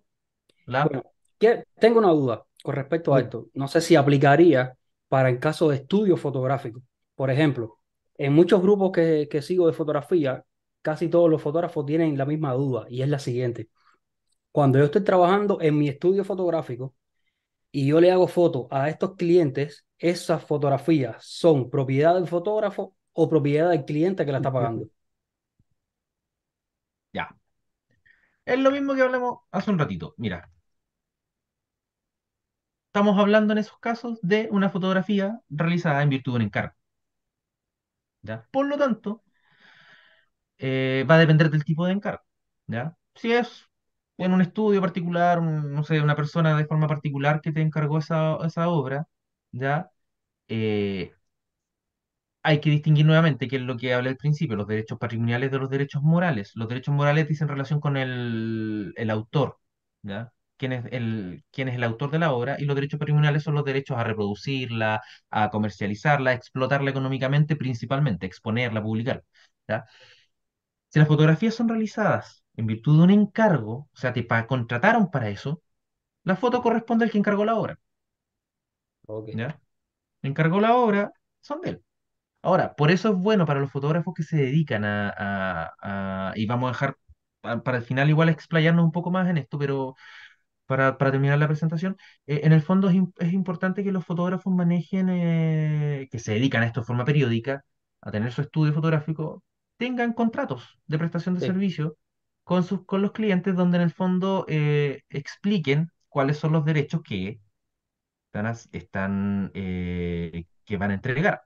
tengo una duda con respecto a esto. No sé si aplicaría para el caso de estudio fotográfico, Por ejemplo, en muchos grupos que, que sigo de fotografía, casi todos los fotógrafos tienen la misma duda y es la siguiente. Cuando yo estoy trabajando en mi estudio fotográfico y yo le hago fotos a estos clientes, esas fotografías son propiedad del fotógrafo o propiedad del cliente que la está pagando. Ya. Es lo mismo que hablamos hace un ratito. Mira. Estamos hablando en esos casos de una fotografía realizada en virtud de un encargo. ¿Ya? Por lo tanto, eh, va a depender del tipo de encargo. ¿ya? Si es en un estudio particular, no sé, una persona de forma particular que te encargó esa, esa obra, ¿ya? Eh, hay que distinguir nuevamente, que es lo que habla el principio, los derechos patrimoniales de los derechos morales. Los derechos morales dicen relación con el, autor, ¿ya? Quién es, el, autor de la obra, y los derechos patrimoniales son los derechos a reproducirla, a comercializarla, a explotarla económicamente principalmente, exponerla, publicarla. Si las fotografías son realizadas en virtud de un encargo, o sea, te contrataron para eso, la foto corresponde al que encargó la obra. Encargó la obra, son de él. Ahora, por eso es bueno para los fotógrafos que se dedican a, y vamos a dejar para el final igual explayarnos un poco más en esto, pero para, terminar la presentación, eh, en el fondo es, importante que los fotógrafos manejen, eh, que se dedican a esto de forma periódica, a tener su estudio fotográfico, tengan contratos de prestación de servicio con, sus, con los clientes donde en el fondo eh, expliquen cuáles son los derechos que, están, están que van a entregar.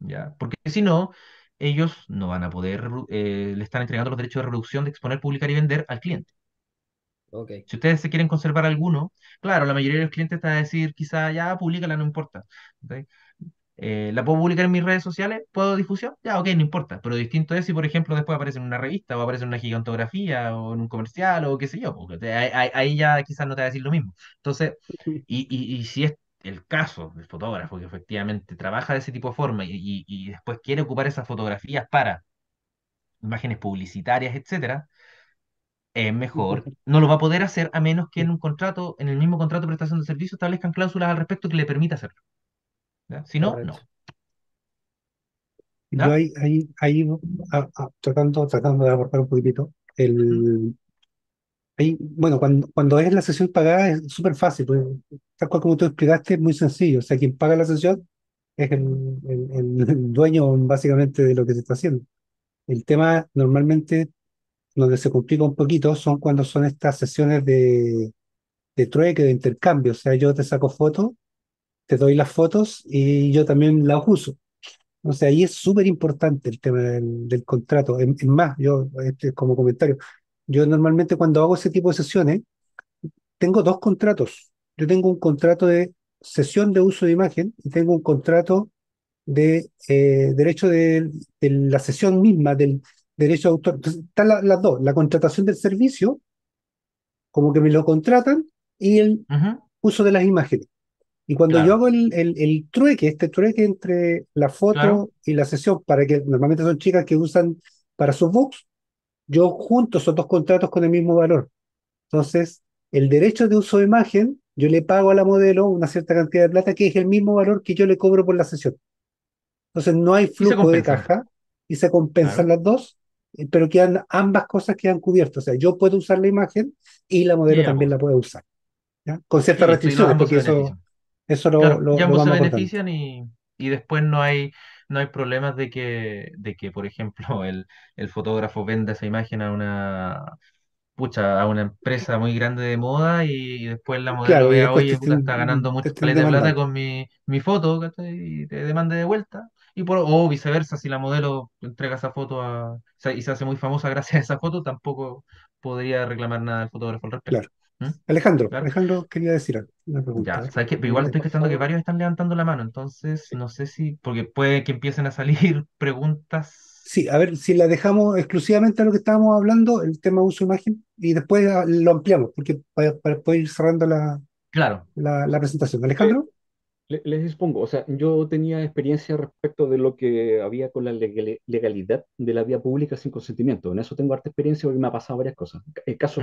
¿ya? Porque si no, ellos no van a poder, eh, le están entregando los derechos de reproducción de exponer, publicar y vender al cliente. Okay. Si ustedes se quieren conservar alguno, claro, la mayoría de los clientes está a decir, quizá ya, públicala, no importa. Eh, ¿La puedo publicar en mis redes sociales? ¿Puedo difusión? Ya, ok, no importa. Pero distinto es si, por ejemplo, después aparece en una revista o aparece en una gigantografía o en un comercial o qué sé yo. Porque ahí, ya quizás no te va a decir lo mismo. Entonces, y, y si es el caso del fotógrafo que efectivamente trabaja de ese tipo de forma y, después quiere ocupar esas fotografías para imágenes publicitarias, etcétera, es mejor. No lo va a poder hacer a menos que en un contrato, en el mismo contrato de prestación de servicio, establezcan cláusulas al respecto que le permita hacerlo. Si no, no. ahí, ah, ah, tratando, tratando de aportar un poquitito el, bueno, cuando, cuando es la sesión pagada es súper fácil, pues, tal cual como tú explicaste, es muy sencillo. O sea, quien paga la sesión es el, el, dueño básicamente de lo que se está haciendo. El tema normalmente donde se complica un poquito son cuando son estas sesiones de, de trueque, de intercambio. O sea, yo te saco fotos, te doy las fotos y yo también las uso. O sea, ahí es súper importante el tema del, contrato. Es más, yo, este, como comentario, yo normalmente cuando hago ese tipo de sesiones, tengo dos contratos. Yo tengo un contrato de sesión de uso de imagen y tengo un contrato de eh, derecho de, la sesión misma, del derecho de autor. están las dos, la contratación del servicio, como que me lo contratan, y el uso de las imágenes. Y cuando yo hago el, el, trueque, este trueque entre la foto y la sesión, para que normalmente son chicas que usan para sus books, yo junto esos dos contratos con el mismo valor. Entonces, el derecho de uso de imagen, yo le pago a la modelo una cierta cantidad de plata que es el mismo valor que yo le cobro por la sesión. Entonces, no hay flujo de caja y se compensan las dos, eh, pero quedan ambas cosas quedan cubiertas. O sea, yo puedo usar la imagen y la modelo también la puede usar. Con ciertas restricciones, porque eso, eso lo, benefician y después no hay no hay problemas de que, de que por ejemplo, el, el fotógrafo venda esa imagen a una pucha, a una empresa muy grande de moda y, después la modelo vea, oye, está ganando mucho plata de plata con mi, mi foto y te demande de vuelta. Y por, o viceversa, si la modelo entrega esa foto a, y se hace muy famosa gracias a esa foto, tampoco podría reclamar nada al fotógrafo al respecto. ¿Mm? Alejandro, Alejandro quería decir una pregunta. Ya, pregunta. sabes que igual estoy pensando que varios están levantando la mano, entonces no sé si, porque puede que empiecen a salir preguntas. Sí, a ver, si la dejamos exclusivamente a lo que estábamos hablando, el tema uso-imagen, y después ah, lo ampliamos, porque para, poder ir cerrando la, Claro, la, presentación. Alejandro, les dispongo, o sea, yo tenía experiencia respecto de lo que había con la legalidad de la vía pública sin consentimiento. En eso tengo harta experiencia porque me ha pasado varias cosas. El caso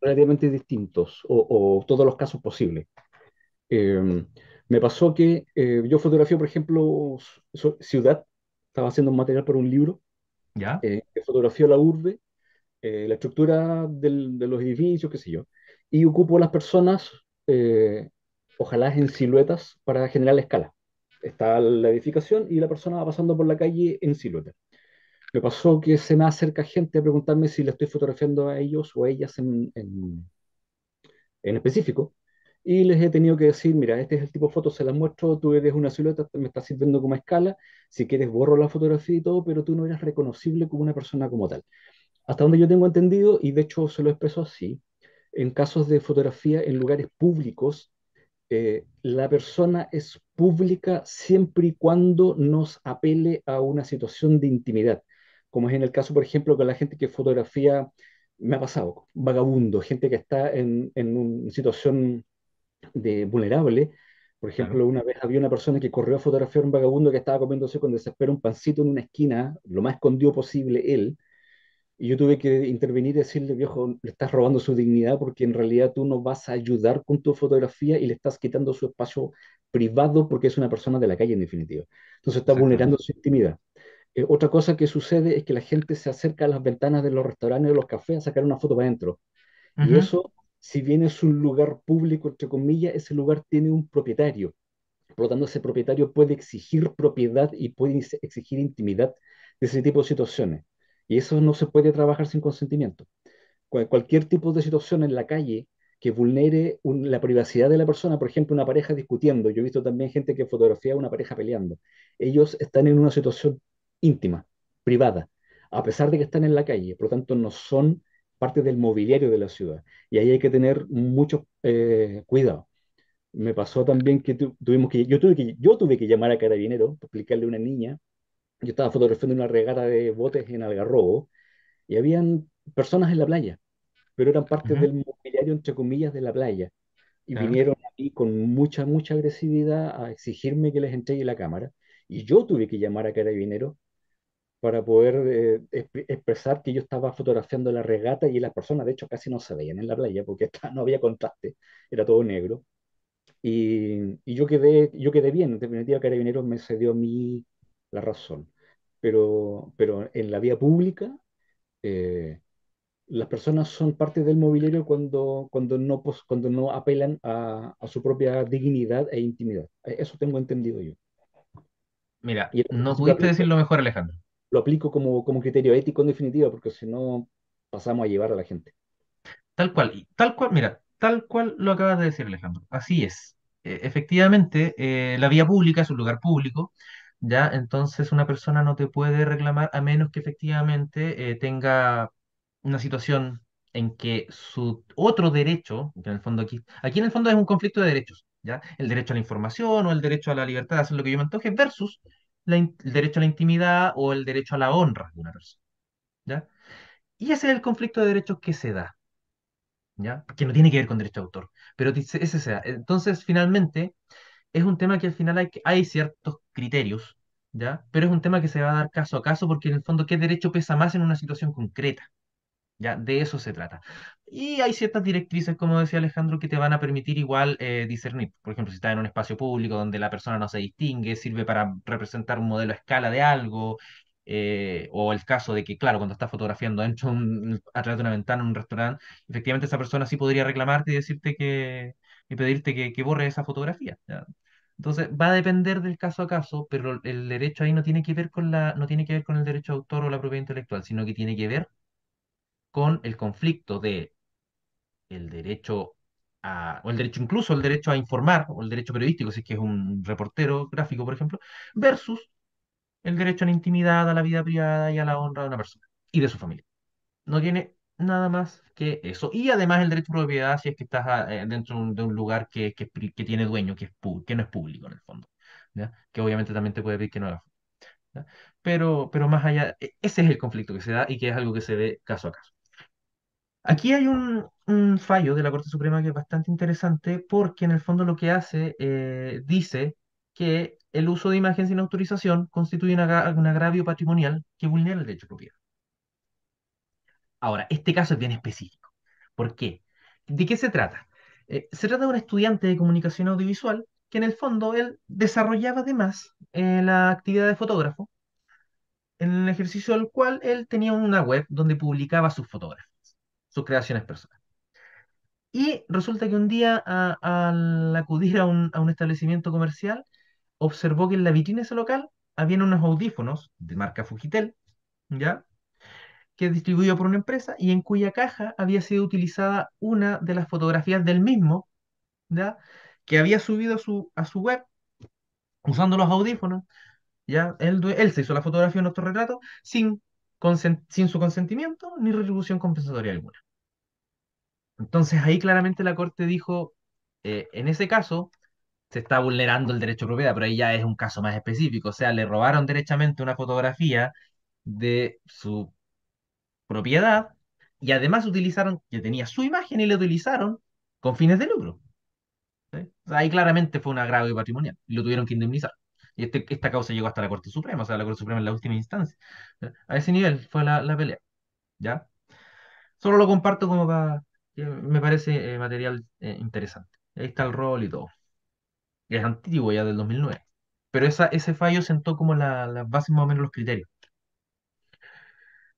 relativamente distintos o, todos los casos posibles. Em, me pasó que eh, yo fotografío, por ejemplo, ciudad, estaba haciendo un material para un libro, ¿Ya? Eh, fotografió la urbe, eh, la estructura de los edificios, qué sé yo, y ocupo las personas, ojalá en siluetas, para generar escala. Está la edificación y la persona va pasando por la calle en silueta. Me pasó que se me acerca gente a preguntarme si le estoy fotografiando a ellos o a ellas en, específico. Y les he tenido que decir, mira, este es el tipo de fotos, se las muestro, tú eres una silueta, me está sirviendo como escala, si quieres borro la fotografía y todo, pero tú no eres reconocible como una persona como tal. Hasta donde yo tengo entendido, y de hecho se lo expreso así, en casos de fotografía en lugares públicos, eh, la persona es pública siempre y cuando nos apele a una situación de intimidad como es en el caso, por ejemplo, con la gente que fotografía, me ha pasado, vagabundo, gente que está en, en una situación de vulnerable. Por ejemplo, una vez había una persona que corrió a fotografiar a un vagabundo que estaba comiéndose con desespero un pancito en una esquina, lo más escondido posible él, y yo tuve que intervenir y decirle, viejo, le estás robando su dignidad porque en realidad tú no vas a ayudar con tu fotografía y le estás quitando su espacio privado porque es una persona de la calle en definitiva. Entonces está vulnerando su intimidad. Eh, otra cosa que sucede es que la gente se acerca a las ventanas de los restaurantes, de los cafés, a sacar una foto para adentro. Y eso, si bien es un lugar público, entre comillas, ese lugar tiene un propietario. Por lo tanto, ese propietario puede exigir propiedad y puede exigir intimidad de ese tipo de situaciones. Y eso no se puede trabajar sin consentimiento. Cualquier tipo de situación en la calle que vulnere la privacidad de la persona, por ejemplo, una pareja discutiendo. Yo he visto también gente que fotografía a una pareja peleando. Ellos están en una situación íntima, privada, a pesar de que están en la calle, por lo tanto no son parte del mobiliario de la ciudad. Y ahí hay que tener mucho eh, cuidado. Me pasó también que tuvimos que yo, tuve que, yo tuve que llamar a Carabinero para explicarle a una niña, yo estaba fotografiando una regata de botes en Algarrobo, y habían personas en la playa, pero eran parte del mobiliario, entre comillas, de la playa. Y vinieron a mí con mucha, mucha agresividad a exigirme que les entregue la cámara. Y yo tuve que llamar a Carabinero para poder eh, expresar que yo estaba fotografiando la regata y las personas, de hecho, casi no se veían en la playa porque no había contraste, era todo negro. Y, yo, quedé, yo quedé bien, en definitiva Carabineros me cedió a mí la razón, pero, pero en la vía pública eh, las personas son parte del mobiliario cuando, cuando, no, cuando no apelan a, a, su propia dignidad e intimidad. E-, eso tengo entendido yo. Mira, no pudiste lo mejor Alejandro lo aplico como, como criterio ético en definitiva, porque si no pasamos a llevar a la gente. Tal cual, tal cual, mira, tal cual lo acabas de decir, Alejandro. Así es. E, efectivamente, eh, la vía pública es un lugar público, ¿ya? Entonces una persona no te puede reclamar a menos que efectivamente eh, tenga una situación en que su otro derecho, que en el fondo aquí, aquí en el fondo es un conflicto de derechos, ¿ya? El derecho a la información o el derecho a la libertad de hacer lo que yo me antoje versus el derecho a la intimidad o el derecho a la honra de una persona. ¿ya? Y ese es el conflicto de derechos que se da, ¿ya? que no tiene que ver con derecho de autor, pero ese se da. Entonces, finalmente, es un tema que al final hay, hay ciertos criterios, ¿ya? pero es un tema que se va a dar caso a caso porque en el fondo, ¿qué derecho pesa más en una situación concreta? de eso se trata. Y hay ciertas directrices, como decía Alejandro, que te van a permitir igual eh, discernir. Por ejemplo, si estás en un espacio público donde la persona no se distingue, sirve para representar un modelo a escala de algo, eh, o el caso de que, claro, cuando estás fotografiando dentro a través de una ventana en un restaurante, efectivamente esa persona sí podría reclamarte y decirte que, y pedirte que, que borre esa fotografía. Entonces, va a depender del caso a caso, pero el derecho ahí no tiene que ver con la, no tiene que ver con el derecho de autor o la propiedad intelectual, sino que tiene que ver con el conflicto de el derecho a, o el derecho incluso el derecho a informar, o el derecho periodístico, si es que es un reportero gráfico, por ejemplo, versus el derecho a la intimidad, a la vida privada y a la honra de una persona y de su familia. No tiene nada más que eso. Y además el derecho de propiedad si es que estás ah, eh, dentro de un lugar que, que, tiene dueño, que, es, que no es público en el fondo, que obviamente también te puede pedir que no haga. Pero, pero más allá, e, ese es el conflicto que se da y que es algo que se ve caso a caso. Aquí hay un, fallo de la Corte Suprema que es bastante interesante porque en el fondo lo que hace, eh, dice que el uso de imagen sin autorización constituye un agravio patrimonial que vulnera el derecho de propiedad. Ahora, este caso es bien específico. ¿Por qué? ¿De qué se trata? Eh, se trata de un estudiante de comunicación audiovisual que en el fondo él desarrollaba además eh, la actividad de fotógrafo, en el ejercicio del cual él tenía una web donde publicaba sus fotógrafos sus creaciones personales. Y resulta que un día, al acudir a un, establecimiento comercial, observó que en la vitrina de ese local habían unos audífonos de marca Fujitel, ¿ya? que distribuyó por una empresa y en cuya caja había sido utilizada una de las fotografías del mismo, ¿ya? que había subido a su, a su web usando los audífonos. ¿ya? Él, él se hizo la fotografía de nuestro retrato sin, sin su consentimiento ni retribución compensatoria alguna. Entonces ahí claramente la Corte dijo, eh, en ese caso se está vulnerando el derecho a propiedad, pero ahí ya es un caso más específico, o sea, le robaron derechamente una fotografía de su propiedad y además utilizaron, que tenía su imagen y la utilizaron con fines de lucro. ahí claramente fue un agravio patrimonial y lo tuvieron que indemnizar. Y este, esta causa llegó hasta la Corte Suprema, o sea, la Corte Suprema en la última instancia. A ese nivel fue la, la pelea. ¿Ya? Solo lo comparto como para me parece eh, material eh, interesante. Ahí está el rol y todo. Es antiguo ya del 2009. Pero ese fallo sentó como las la bases más o menos los criterios.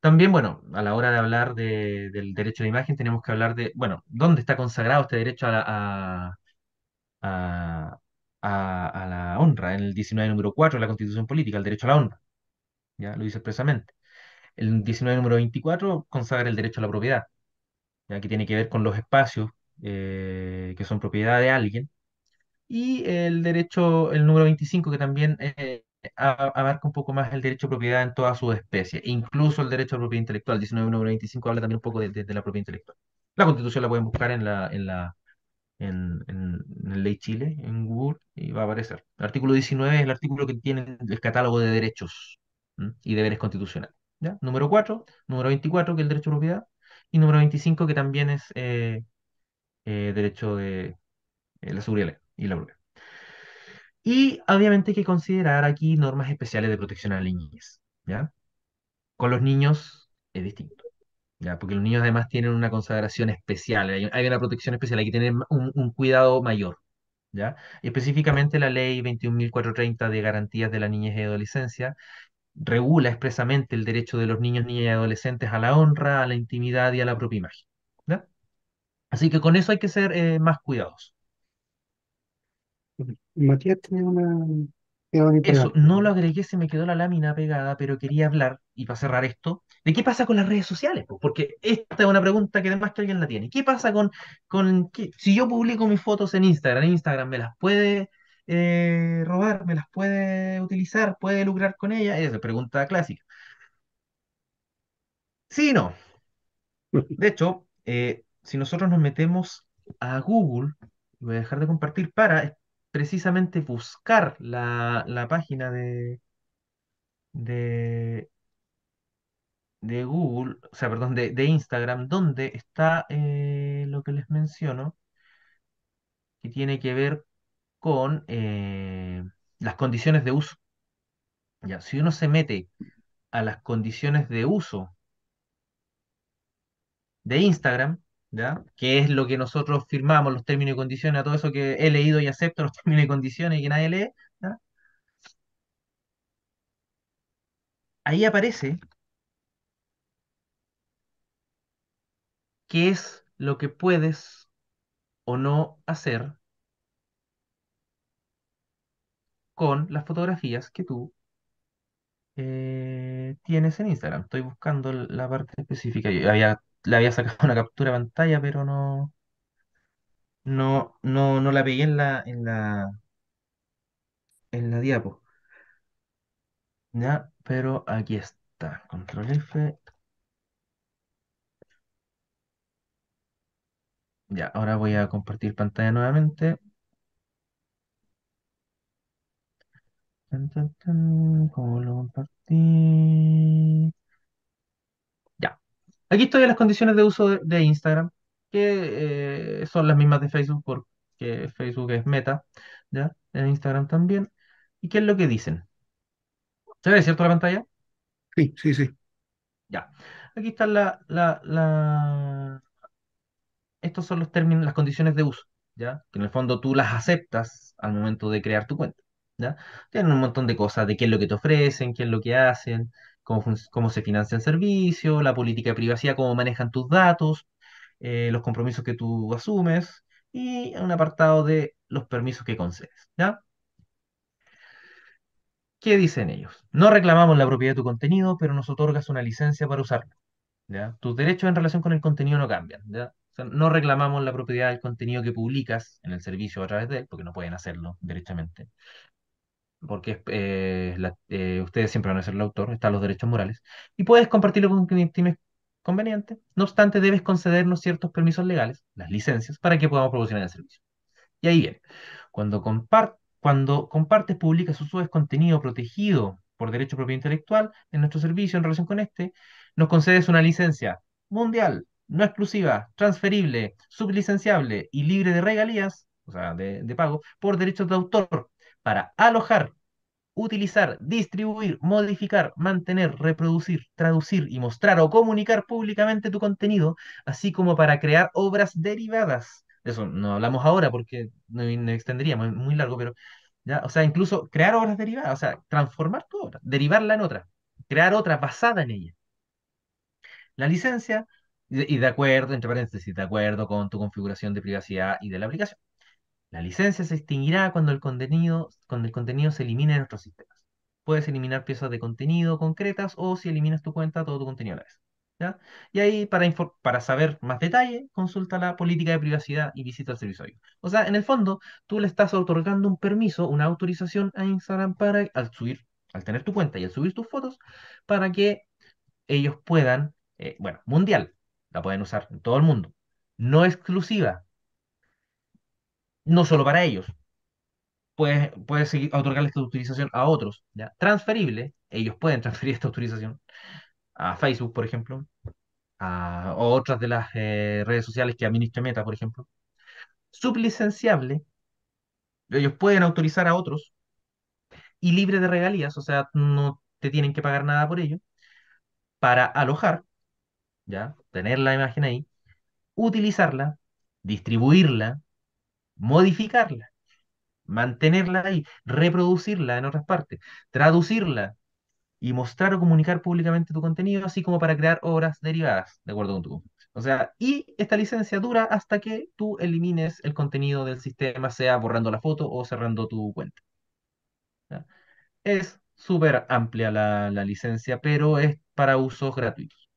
También, bueno, a la hora de hablar del derecho a la imagen, tenemos que hablar de, bueno, ¿dónde está consagrado este derecho a la, a, a, a la honra? En el 19 número 4 de la Constitución Política, el derecho a la honra. Ya lo dice expresamente. El 19 número 24 consagra el derecho a la propiedad que tiene que ver con los espacios eh, que son propiedad de alguien, y el derecho, el número 25, que también eh, abarca un poco más el derecho a propiedad en toda su especies, e incluso el derecho a propiedad intelectual. 19, número 25 habla también un poco de, la propiedad intelectual. La constitución la pueden buscar en la, en la en, Ley Chile, en Google, y va a aparecer. El artículo 19 es el artículo que tiene el catálogo de derechos y deberes constitucionales. ¿ya? Número 4, número 24, que es el derecho a propiedad, y número 25, que también es eh, eh, derecho de eh, la seguridad y la propiedad. Y obviamente hay que considerar aquí normas especiales de protección a la niñez, ¿ya? Con los niños es distinto, ¿ya? Porque los niños además tienen una consagración especial, hay, una protección especial, hay que tener un, cuidado mayor, ¿ya? específicamente la ley 21.430 de garantías de la niñez y adolescencia regula expresamente el derecho de los niños, niñas y adolescentes a la honra, a la intimidad y a la propia imagen. Así que con eso hay que ser eh, más cuidadosos. Matías tenía una... Eso, no lo agregué, se me quedó la lámina pegada, pero quería hablar, y para cerrar esto, de qué pasa con las redes sociales, porque esta es una pregunta que además que alguien la tiene. ¿Qué pasa con, con si yo publico mis fotos en Instagram, Instagram me las puede eh, robar, me las puede utilizar, puede lucrar con ella, Esa pregunta clásica. Sí no. De hecho, eh, si nosotros nos metemos a Google, voy a dejar de compartir para precisamente buscar la, página de, de, Google, o sea, perdón, de, Instagram, donde está eh, lo que les menciono, que tiene que ver con eh, las condiciones de uso. Ya, si uno se mete a las condiciones de uso de Instagram, ¿ya? que es lo que nosotros firmamos, los términos y condiciones, a todo eso que he leído y acepto, los términos y condiciones y que nadie lee, ahí aparece qué es lo que puedes o no hacer con las fotografías que tú eh, tienes en Instagram. Estoy buscando la parte específica. Yo había, le había sacado una captura de pantalla, pero no, no, no, no la pegué en la, en la, en la diapo. Ya, pero aquí está. Control F. Ya, ahora voy a compartir pantalla nuevamente. ¿Cómo lo Ya. Aquí estoy en las condiciones de uso de, Instagram, que eh, son las mismas de Facebook, porque Facebook es meta, ¿ya? En Instagram también. ¿Y qué es lo que dicen? ¿Se ve cierto la pantalla? Sí, sí, sí. Ya. Aquí están la, la, la... Estos son los términos, las condiciones de uso, ¿ya? Que en el fondo tú las aceptas al momento de crear tu cuenta. Tienen un montón de cosas de qué es lo que te ofrecen, qué es lo que hacen, cómo, se financia el servicio, la política de privacidad, cómo manejan tus datos, eh, los compromisos que tú asumes y un apartado de los permisos que concedes, ¿Qué dicen ellos? No reclamamos la propiedad de tu contenido, pero nos otorgas una licencia para usarlo. Tus derechos en relación con el contenido no cambian. no reclamamos la propiedad del contenido que publicas en el servicio a través de él, porque no pueden hacerlo directamente porque eh, eh, ustedes siempre van a ser el autor, están los derechos morales, y puedes compartirlo con quien estime conveniente. No obstante, debes concedernos ciertos permisos legales, las licencias, para que podamos proporcionar el servicio. Y ahí viene cuando, cuando compartes, publicas o subes contenido protegido por derecho propio intelectual en nuestro servicio en relación con este, nos concedes una licencia mundial, no exclusiva, transferible, sublicenciable y libre de regalías, o sea, de, de pago, por derechos de autor para alojar, utilizar, distribuir, modificar, mantener, reproducir, traducir y mostrar o comunicar públicamente tu contenido, así como para crear obras derivadas. eso no hablamos ahora porque no extenderíamos, muy largo, pero ¿ya? o sea, incluso crear obras derivadas, o sea, transformar tu obra, derivarla en otra, crear otra basada en ella. La licencia y de acuerdo, entre paréntesis, de acuerdo con tu configuración de privacidad y de la aplicación. La licencia se extinguirá cuando el contenido, cuando el contenido se elimine de nuestros sistemas. Puedes eliminar piezas de contenido concretas o si eliminas tu cuenta, todo tu contenido a la vez. ¿ya? Y ahí, para, para saber más detalle, consulta la política de privacidad y visita el servicio. O sea, en el fondo, tú le estás otorgando un permiso, una autorización a Instagram para, al subir, al tener tu cuenta y al subir tus fotos, para que ellos puedan, eh, bueno, mundial, la pueden usar en todo el mundo. No exclusiva, no solo para ellos. Puedes, puedes esta autorización a otros. ¿ya? Transferible, ellos pueden transferir esta autorización a Facebook, por ejemplo, a, o otras de las eh, redes sociales que administra Meta, por ejemplo. Sublicenciable, ellos pueden autorizar a otros y libre de regalías, o sea, no te tienen que pagar nada por ello, para alojar, ¿ya? Tener la imagen ahí, utilizarla, distribuirla, modificarla, mantenerla ahí, reproducirla en otras partes, traducirla y mostrar o comunicar públicamente tu contenido, así como para crear obras derivadas, de acuerdo con tu o sea, y esta licencia dura hasta que tú elimines el contenido del sistema, sea borrando la foto o cerrando tu cuenta. Es súper amplia la, licencia, pero es para usos gratuitos.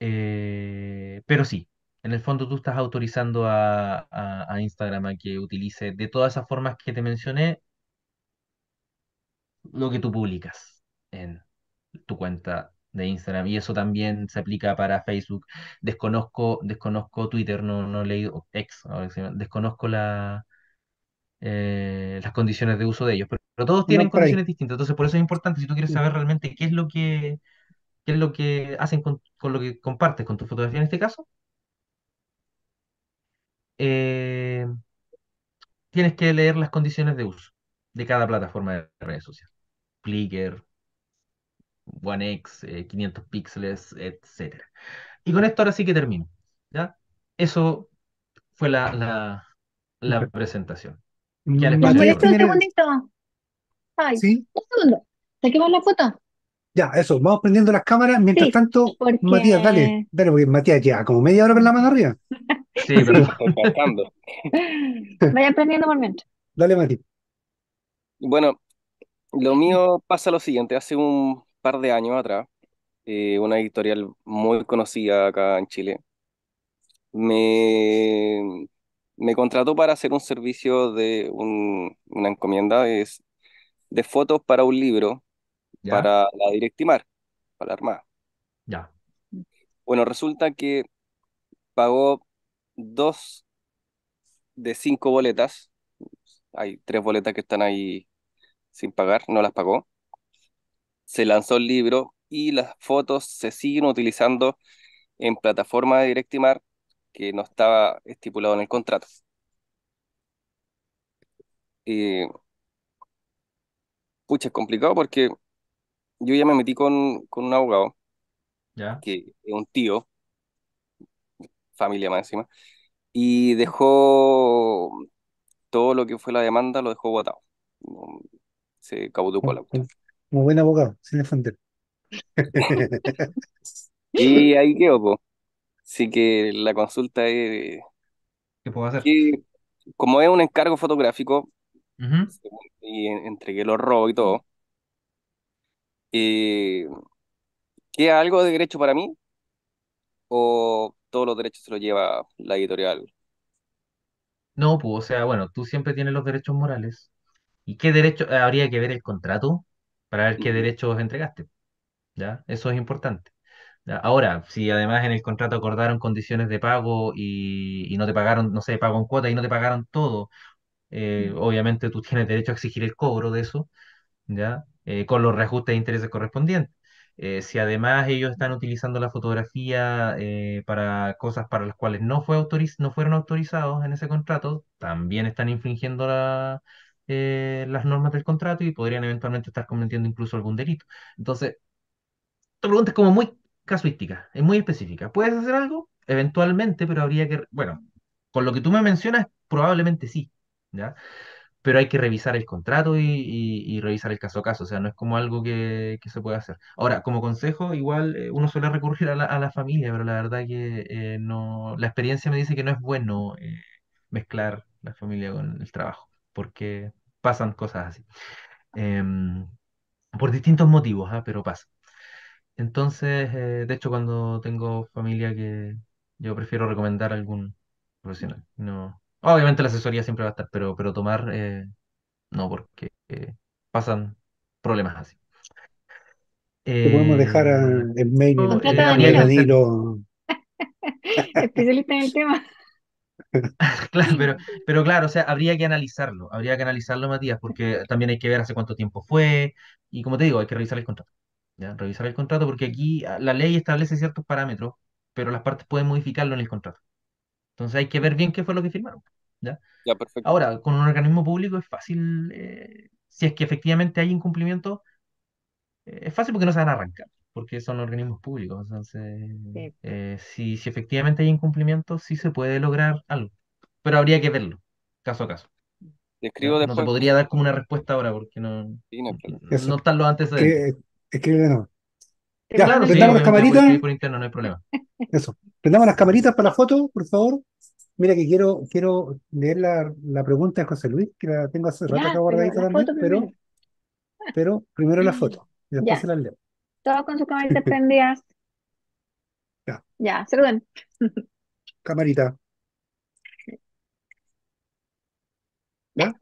Eh, pero sí, en el fondo tú estás autorizando a, Instagram a que utilice de todas esas formas que te mencioné lo que tú publicas en tu cuenta de Instagram. Y eso también se aplica para Facebook. Desconozco, desconozco Twitter, no, no he leído ex, desconozco la, eh, las condiciones de uso de ellos. Pero, todos tienen condiciones distintas. Entonces, por eso es importante, si tú quieres saber realmente qué es lo que qué es lo que hacen con lo que compartes con tu fotografía en este caso, eh, tienes que leer las condiciones de uso de cada plataforma de redes sociales. Flickr, OneX, X, eh, 500 píxeles, etc. Y con esto ahora sí que termino. ¿ya? Eso fue la, la, presentación. Ya les un segundito. un segundo. la foto? Ya, eso, vamos prendiendo las cámaras. Mientras tanto, Matías, dale, dale, porque Matías ya como media hora con la mano arriba. Sí, pero estoy Vaya aprendiendo por Dale, Mati. Bueno, lo mío pasa lo siguiente. Hace un par de años atrás, eh, una editorial muy conocida acá en Chile me, me contrató para hacer un servicio de una encomienda de fotos para un libro para la Directimar, para la Armada. Ya. Bueno, resulta que pagó dos de cinco boletas. Hay tres boletas que están ahí sin pagar, no las pagó. Se lanzó el libro y las fotos se siguen utilizando en plataforma de Directimar que no estaba estipulado en el contrato. Eh, pucha, es complicado porque yo ya me metí con, un abogado, que es un tío, familia Máxima, y dejó todo lo que fue la demanda, lo dejó votado Se cabutucó la cuestión. Como buen abogado, sin defender. y ahí quedó, Así que la consulta es. ¿Qué puedo hacer? como es un encargo fotográfico, y entregué los robo y todo, eh, ¿queda algo de derecho para mí? ¿O todos los derechos se los lleva la editorial. No, pues, o sea, bueno, tú siempre tienes los derechos morales. ¿Y qué derecho eh, habría que ver el contrato para ver qué derechos entregaste? ¿Ya? Eso es importante. Ahora, si además en el contrato acordaron condiciones de pago y, no te pagaron, no sé, pago en cuota y no te pagaron todo, eh, obviamente tú tienes derecho a exigir el cobro de eso, ¿ya? Eh, con los reajustes de intereses correspondientes. Eh, si además ellos están utilizando la fotografía eh, para cosas para las cuales no, fue no fueron autorizados en ese contrato, también están infringiendo eh, las normas del contrato y podrían eventualmente estar cometiendo incluso algún delito. Entonces, tu pregunta es como muy casuística, es muy específica. ¿Puedes hacer algo? Eventualmente, pero habría que, bueno, con lo que tú me mencionas, probablemente sí. ¿ya? pero hay que revisar el contrato y, revisar el caso a caso, o sea, no es como algo que, se puede hacer. Ahora, como consejo, igual eh, uno suele recurrir a la, familia, pero la verdad que eh, no, la experiencia me dice que no es bueno eh, mezclar la familia con el trabajo, porque pasan cosas así. Em, por distintos motivos, ¿ah? pero pasa. Entonces, de hecho, cuando tengo familia que yo prefiero recomendar a algún profesional, no, Obviamente la asesoría siempre va a estar, pero, pero tomar eh, no, porque eh, pasan problemas así. podemos dejar eh, a, en mail no, y Especialista en el tema. claro, pero, claro, o sea, habría que analizarlo, habría que analizarlo, Matías, porque también hay que ver hace cuánto tiempo fue y como te digo, hay que revisar el contrato. Revisar el contrato porque aquí ah, la ley establece ciertos parámetros, pero las partes pueden modificarlo en el contrato. Entonces hay que ver bien qué fue lo que firmaron. Ahora, con un organismo público es fácil, eh, si es que efectivamente hay incumplimiento, eh, es fácil porque no se van a arrancar, porque son organismos públicos. Entonces, eh, si, si efectivamente hay incumplimiento, sí se puede lograr algo, pero habría que verlo, caso a caso. Escribo podría dar como una respuesta ahora porque no, no, no, antes Escribe de Ya, claro, sí, Por interno, no hay problema. Eso. Prendamos las camaritas para la foto, por favor. Mira que quiero, quiero leer la, la pregunta de José Luis, que la tengo hace rato acá guardadita también, pero, primero. pero primero la mm, foto, y después se la leo. Todos con sus camaritas prendidas. Ya. Ya, saluden. Camarita. ¿Ya?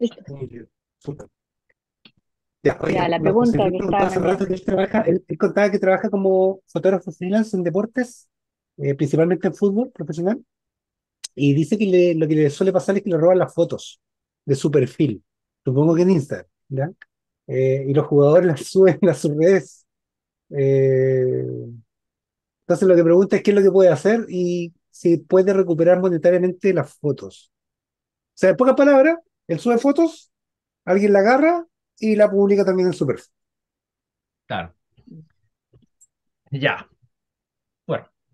Listo. Ya, oye, la pregunta que estaba... él contaba que trabaja como fotógrafo freelance en deportes eh, principalmente en fútbol profesional, y dice que lo que le suele pasar es que le roban las fotos de su perfil, supongo que en Instagram, eh, y los jugadores las suben a su redes. Eh, entonces lo que pregunta es qué es lo que puede hacer y si puede recuperar monetariamente las fotos. O sea, en pocas palabras, él sube fotos, alguien la agarra y la publica también en su perfil. Claro. Ya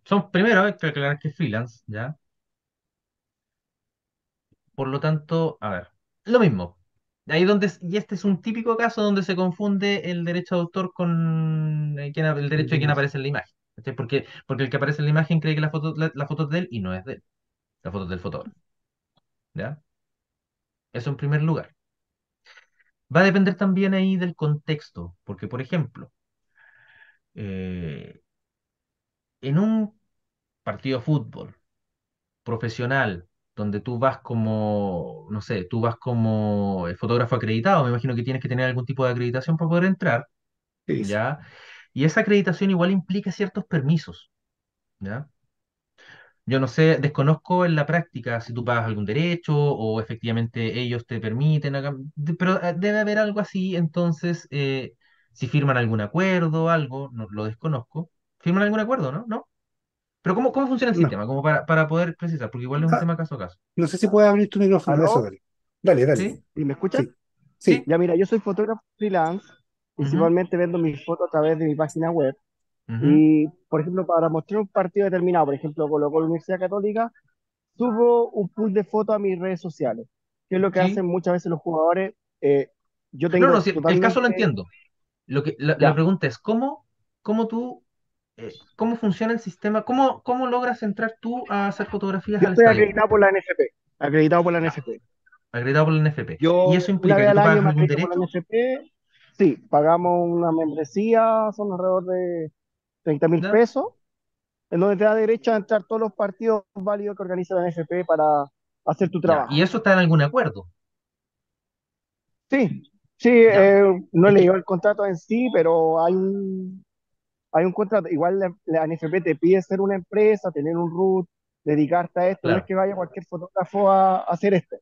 son primero, hay que aclarar que freelance, ¿ya? Por lo tanto, a ver, lo mismo. Ahí donde, y este es un típico caso donde se confunde el derecho de autor con eh, el, derecho de quien aparece en la imagen. Porque, porque el que aparece en la imagen cree que la foto, la, foto es de él y no es de él. La foto es del fotógrafo. ¿Ya? Eso en primer lugar. Va a depender también ahí del contexto, porque por ejemplo, eh, en un partido de fútbol profesional, donde tú vas como, no sé, tú vas como el fotógrafo acreditado, me imagino que tienes que tener algún tipo de acreditación para poder entrar, ¿ya? Y esa acreditación igual implica ciertos permisos, ¿ya? Yo no sé, desconozco en la práctica si tú pagas algún derecho o efectivamente ellos te permiten, pero eh, debe haber algo así, entonces, eh, si firman algún acuerdo, o algo, no, lo desconozco firman algún acuerdo, ¿no? ¿No? Pero ¿cómo, cómo funciona el sistema? Como para, para, poder precisar, porque igual es un ah. tema caso a caso. No sé si puedes abrir tu micrófono. dale. dale, ¿Y me escuchas? Sí. Ya mira, yo soy fotógrafo freelance, principalmente vendo mis fotos a través de mi página web. Y, por ejemplo, para mostrar un partido determinado, por ejemplo, con la Universidad Católica, subo un pool de fotos a mis redes sociales, que es lo que hacen muchas veces los jugadores. Eh, yo tengo no, no, el caso lo entiendo. Lo que, la, pregunta es, ¿cómo, ¿cómo tú cómo funciona el sistema, cómo, cómo logras entrar tú a hacer fotografías Yo estoy acreditado por la NFP, acreditado por la NFP. Ah, acreditado por la NFP. y eso implica que tú algún derecho. sí, pagamos una membresía, son alrededor de 30 mil pesos, en donde te da derecho a entrar todos los partidos válidos que organiza la NFP para hacer tu trabajo. ¿Y eso está en algún acuerdo? Sí, sí, eh, no he leído el contrato en sí, pero hay hay un contrato. Igual la, NFP te pide ser una empresa, tener un root, dedicarte a esto. No es que vaya cualquier fotógrafo a, hacer esto.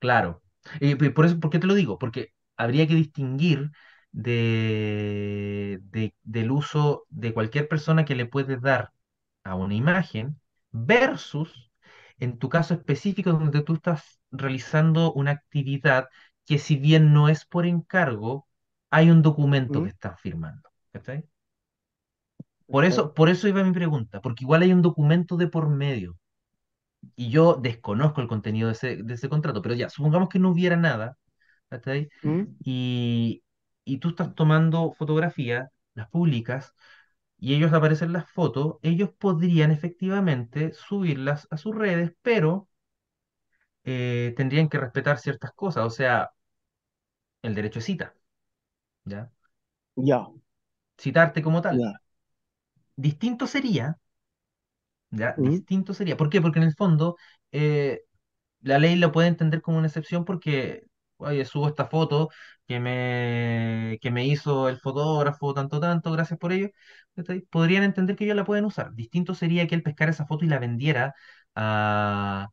Claro. Y por eso, ¿por qué te lo digo? Porque habría que distinguir de, del uso de cualquier persona que le puedes dar a una imagen versus en tu caso específico donde tú estás realizando una actividad que si bien no es por encargo, hay un documento que estás firmando. ¿está? Por eso, por eso iba mi pregunta, porque igual hay un documento de por medio. Y yo desconozco el contenido de ese, contrato, pero ya, supongamos que no hubiera nada, ¿hasta ahí? ¿Mm? Y, tú estás tomando fotografías, las públicas y ellos aparecen las fotos, ellos podrían efectivamente subirlas a sus redes, pero eh, tendrían que respetar ciertas cosas, o sea, el derecho de cita, ¿ya? Ya. Citarte como tal. Distinto sería, ¿ya? Mm. Distinto sería. ¿Por qué? Porque en el fondo eh, la ley lo puede entender como una excepción porque, oye, subo esta foto que me, que me hizo el fotógrafo, tanto, tanto, gracias por ello. Podrían entender que ellos la pueden usar. Distinto sería que él pescara esa foto y la vendiera a...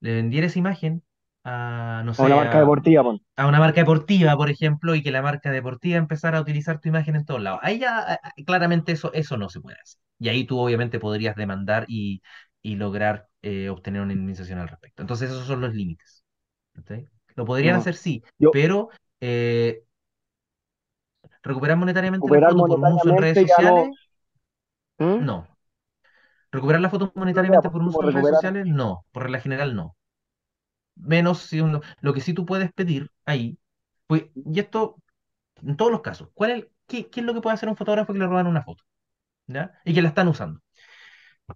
Le vendiera esa imagen a, no una marca deportiva, ¿por? una marca deportiva, por ejemplo, y que la marca deportiva empezara a utilizar tu imagen en todos lados. Ahí ya eh, eh, claramente eso, eso no se puede hacer. Y ahí tú obviamente podrías demandar y, y lograr eh, obtener una indemnización al respecto. Entonces esos son los límites. Lo podrían hacer, sí, pero recuperar monetariamente por un uso en redes sociales, ¿Mm? no... Recuperar la foto monetariamente pues, por un uso en redes sociales, no. Por regla general, no menos si lo que sí tú puedes pedir ahí, pues, y esto en todos los casos, ¿cuál es, qué, es lo que puede hacer un fotógrafo que le roban una foto? ¿ya? Y que la están usando.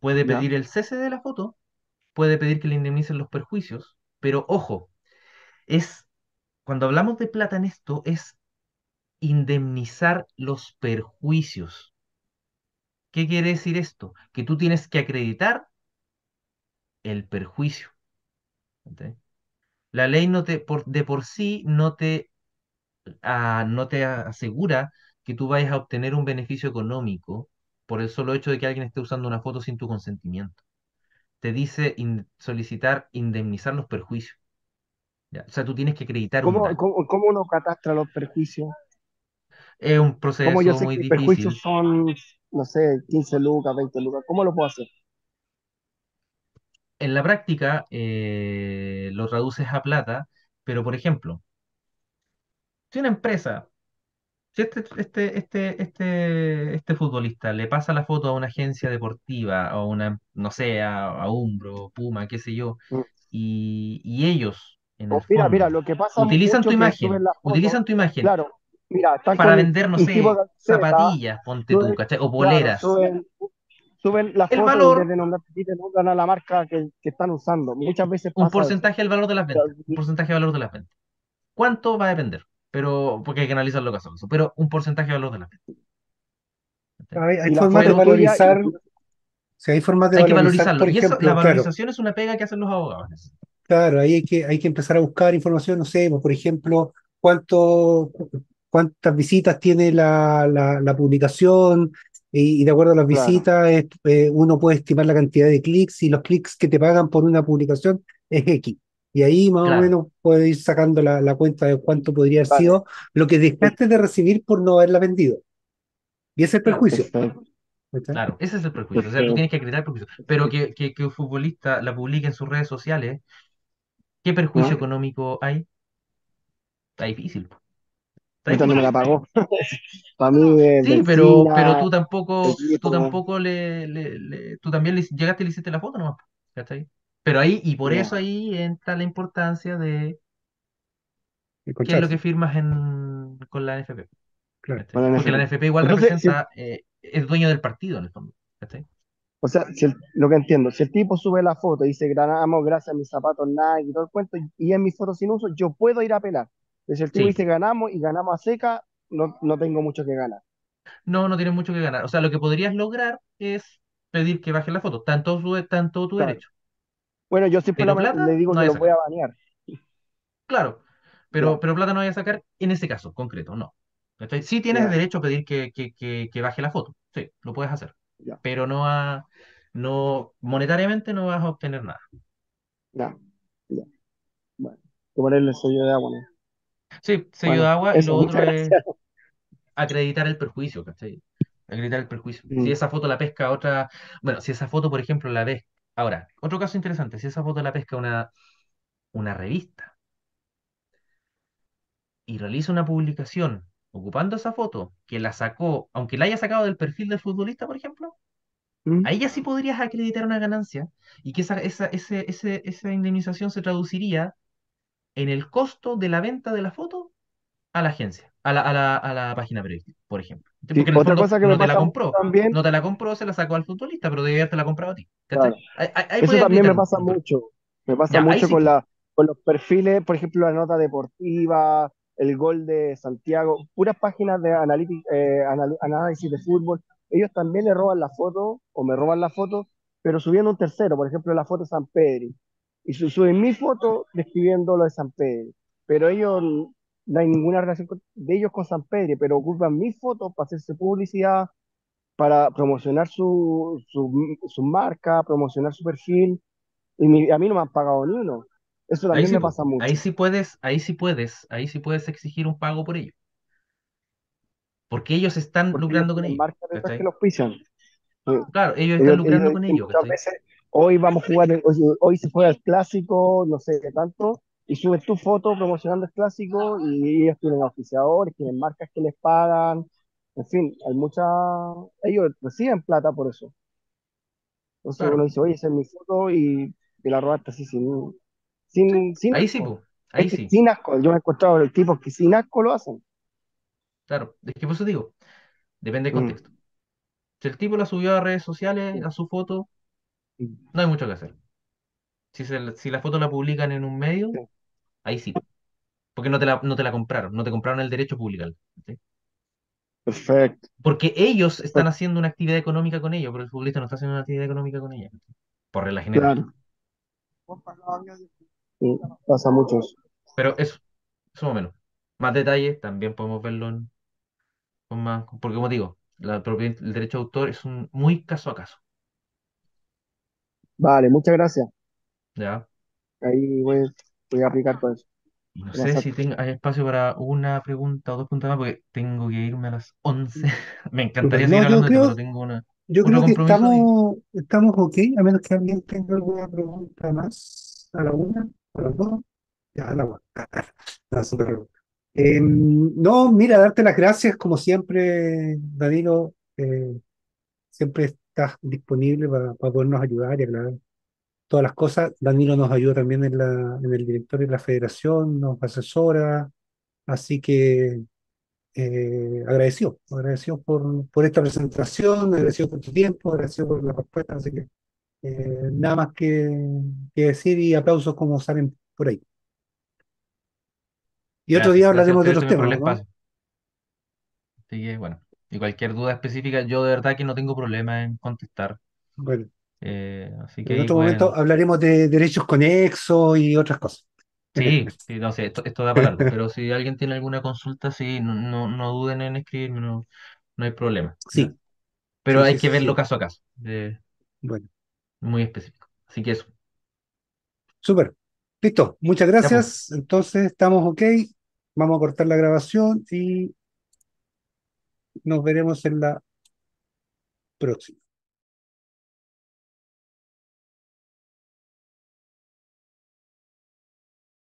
Puede pedir el cese de la foto, puede pedir que le indemnicen los perjuicios, pero ojo, es cuando hablamos de plata en esto, es indemnizar los perjuicios. ¿Qué quiere decir esto? Que tú tienes que acreditar el perjuicio. La ley no te, por, de por sí no te, ah, no te asegura que tú vayas a obtener un beneficio económico por el solo hecho de que alguien esté usando una foto sin tu consentimiento. Te dice solicitar indemnizar los perjuicios. O sea, tú tienes que acreditar ¿Cómo, un ¿cómo, ¿Cómo, uno catastra los perjuicios? Es un proceso muy difícil. Los perjuicios son, no sé, 15 lucas, 20 lucas. ¿Cómo lo puedo hacer? en la práctica eh, lo traduces a plata, pero por ejemplo, si una empresa, si este, este, este, este, este futbolista le pasa la foto a una agencia deportiva, o una, no sé, a, Umbro, Puma, qué sé yo, mm. y, ellos, en pues lo que utilizan tu imagen, utilizan tu imagen. Claro. Mira, para vender, no sé, zapatillas, ponte tú, O poleras el valor, de nombrar la marca que, están usando. Muchas veces Un porcentaje del valor de las ventas. Un porcentaje del valor de las ventas. ¿Cuánto va a depender? Pero, porque hay que analizarlo lo que Pero un porcentaje del valor de las ventas. Hay, formas de valorizar. hay formas de valorizar, la valorización es una pega que hacen los abogados. Claro, ahí hay que, hay que empezar a buscar información, no sé, pues, por ejemplo, cuánto, cuántas visitas tiene la, la, publicación, y, de acuerdo a las visitas eh, uno puede estimar la cantidad de clics y los clics que te pagan por una publicación es X. Y ahí más o menos puedes ir sacando la, cuenta de cuánto podría haber sido lo que dejaste de recibir por no haberla vendido. Y ese es el perjuicio. Claro, ese es el perjuicio. O sea, tú tienes que acreditar el perjuicio. Pero que, un futbolista la publique en sus redes sociales, ¿qué ¿Ah? perjuicio económico hay? Está difícil también me la pagó. sí, pero, pero tú tampoco, tú tampoco le, le, tú también llegaste y le hiciste la foto nomás, Pero ahí, y por eso ahí entra la importancia de qué es lo que firmas en, con la NFP. Claro, Porque la NFP igual representa, eh, es dueño del partido en el fondo, O sea, lo que entiendo, si el tipo sube la foto y dice, amo, gracias a mis zapatos Nike y todo el cuento, y en mis fotos sin uso, yo puedo ir a pelar. Si el tipo dice ganamos y ganamos a seca, no, no tengo mucho que ganar. No, no tienes mucho que ganar. O sea, lo que podrías lograr es pedir que baje la foto. Tanto, tanto tu derecho. Bueno, yo siempre le digo no que lo voy a banear. Claro, pero, pero plata no voy a sacar en ese caso concreto, no. Entonces, sí tienes derecho a pedir que, que, baje la foto. Sí, lo puedes hacer. Pero no a, no monetariamente no vas a obtener nada. Ya, ya. Bueno, que el sello de agua. Sí, sello agua y lo otro es acreditar el perjuicio, ¿cachai? Acreditar el perjuicio. Mm. Si esa foto la pesca otra, bueno, si esa foto, por ejemplo, la ves. Ahora, otro caso interesante, si esa foto la pesca una, una revista y realiza una publicación ocupando esa foto que la sacó, aunque la haya sacado del perfil del futbolista, por ejemplo, mm. ahí ya sí podrías acreditar una ganancia y que esa, ese, esa indemnización se traduciría en el costo de la venta de la foto a la agencia, a la, a la, página periodística, por ejemplo. otra no te la compró, no te la compró, se la sacó al futbolista, pero debería haberte la comprado a ti. Eso también me pasa mucho. Me pasa mucho con, la, con los perfiles, por ejemplo, la nota deportiva, el gol de Santiago, puras páginas de eh, análisis de fútbol. Ellos también le roban la foto o me roban la foto, pero subiendo un tercero, por ejemplo, la foto de San Pedro y suben mi foto describiendo lo de San Pedro. Pero ellos, no hay ninguna relación de ellos con San Pedro, pero ocupan mis fotos para hacerse publicidad, para promocionar su, su, marca, promocionar su perfil. Y a mí no me han pagado ni uno. Eso también me pasa mucho. Ahí sí puedes, ahí sí puedes, ahí sí puedes exigir un pago por ello. Porque ellos están lucrando con ellos. que los pisan. Claro, ellos, están lucrando con ellos hoy vamos a jugar, hoy, se fue al clásico, no sé qué tanto, y subes tu foto promocionando el clásico y ellos tienen oficiadores tienen marcas que les pagan, en fin, hay mucha, ellos reciben plata por eso. Entonces uno dice, oye, esa es mi foto y de la robaste así sin... sin, sin ahí sí, ahí sí. Sin asco, yo me he encontrado el tipo que sin asco lo hacen. Claro, de qué por digo, depende del mm. contexto. Si el tipo la subió a redes sociales, a su foto, no hay mucho que hacer. Si, la foto la publican en un medio, ahí sí. Porque no te la, no te la compraron, no te compraron el derecho a Perfecto, Porque ellos están pues haciendo una actividad económica con ellos, pero el futbolista no está haciendo una actividad económica con ella. Por regla general. pasa muchos Pero eso, eso más o menos. Más detalles también podemos verlo con más. Porque, como digo, el derecho de autor es un muy caso a caso. Vale, muchas gracias. Ya. Ahí voy, voy a aplicar todo eso. No sé si hay espacio para una pregunta o dos preguntas más, porque tengo que irme a las 11. Me encantaría seguir yo hablando tengo una, yo creo que estamos, estamos ok, a menos que alguien tenga alguna pregunta más a la una, a las dos, ya a la voy em, no, mira, darte las gracias como siempre, Danilo. eh, siempre estás disponible para, podernos ayudar y hablar todas las cosas. Danilo nos ayuda también en, la, en el directorio de la federación, nos asesora, así que eh, agradeció agradecido por, por, esta presentación, agradecido por tu tiempo, agradeció por la respuesta, así que eh, nada más que, decir y aplausos como salen por ahí. Y otro día hablaremos de otros temas. ¿no? Así bueno cualquier duda específica, yo de verdad que no tengo problema en contestar. Bueno. Eh, así que, en otro momento hablaremos de derechos conexos y otras cosas. Sí, no sé, esto, da para pero si alguien tiene alguna consulta, sí, no, no, duden en escribirme, no, hay problema. Sí. Pero hay que verlo caso a caso. bueno. Muy específico. Así que eso. Súper. Listo. Muchas pues. gracias. Entonces estamos ok. Vamos a cortar la grabación y nos veremos en la próxima.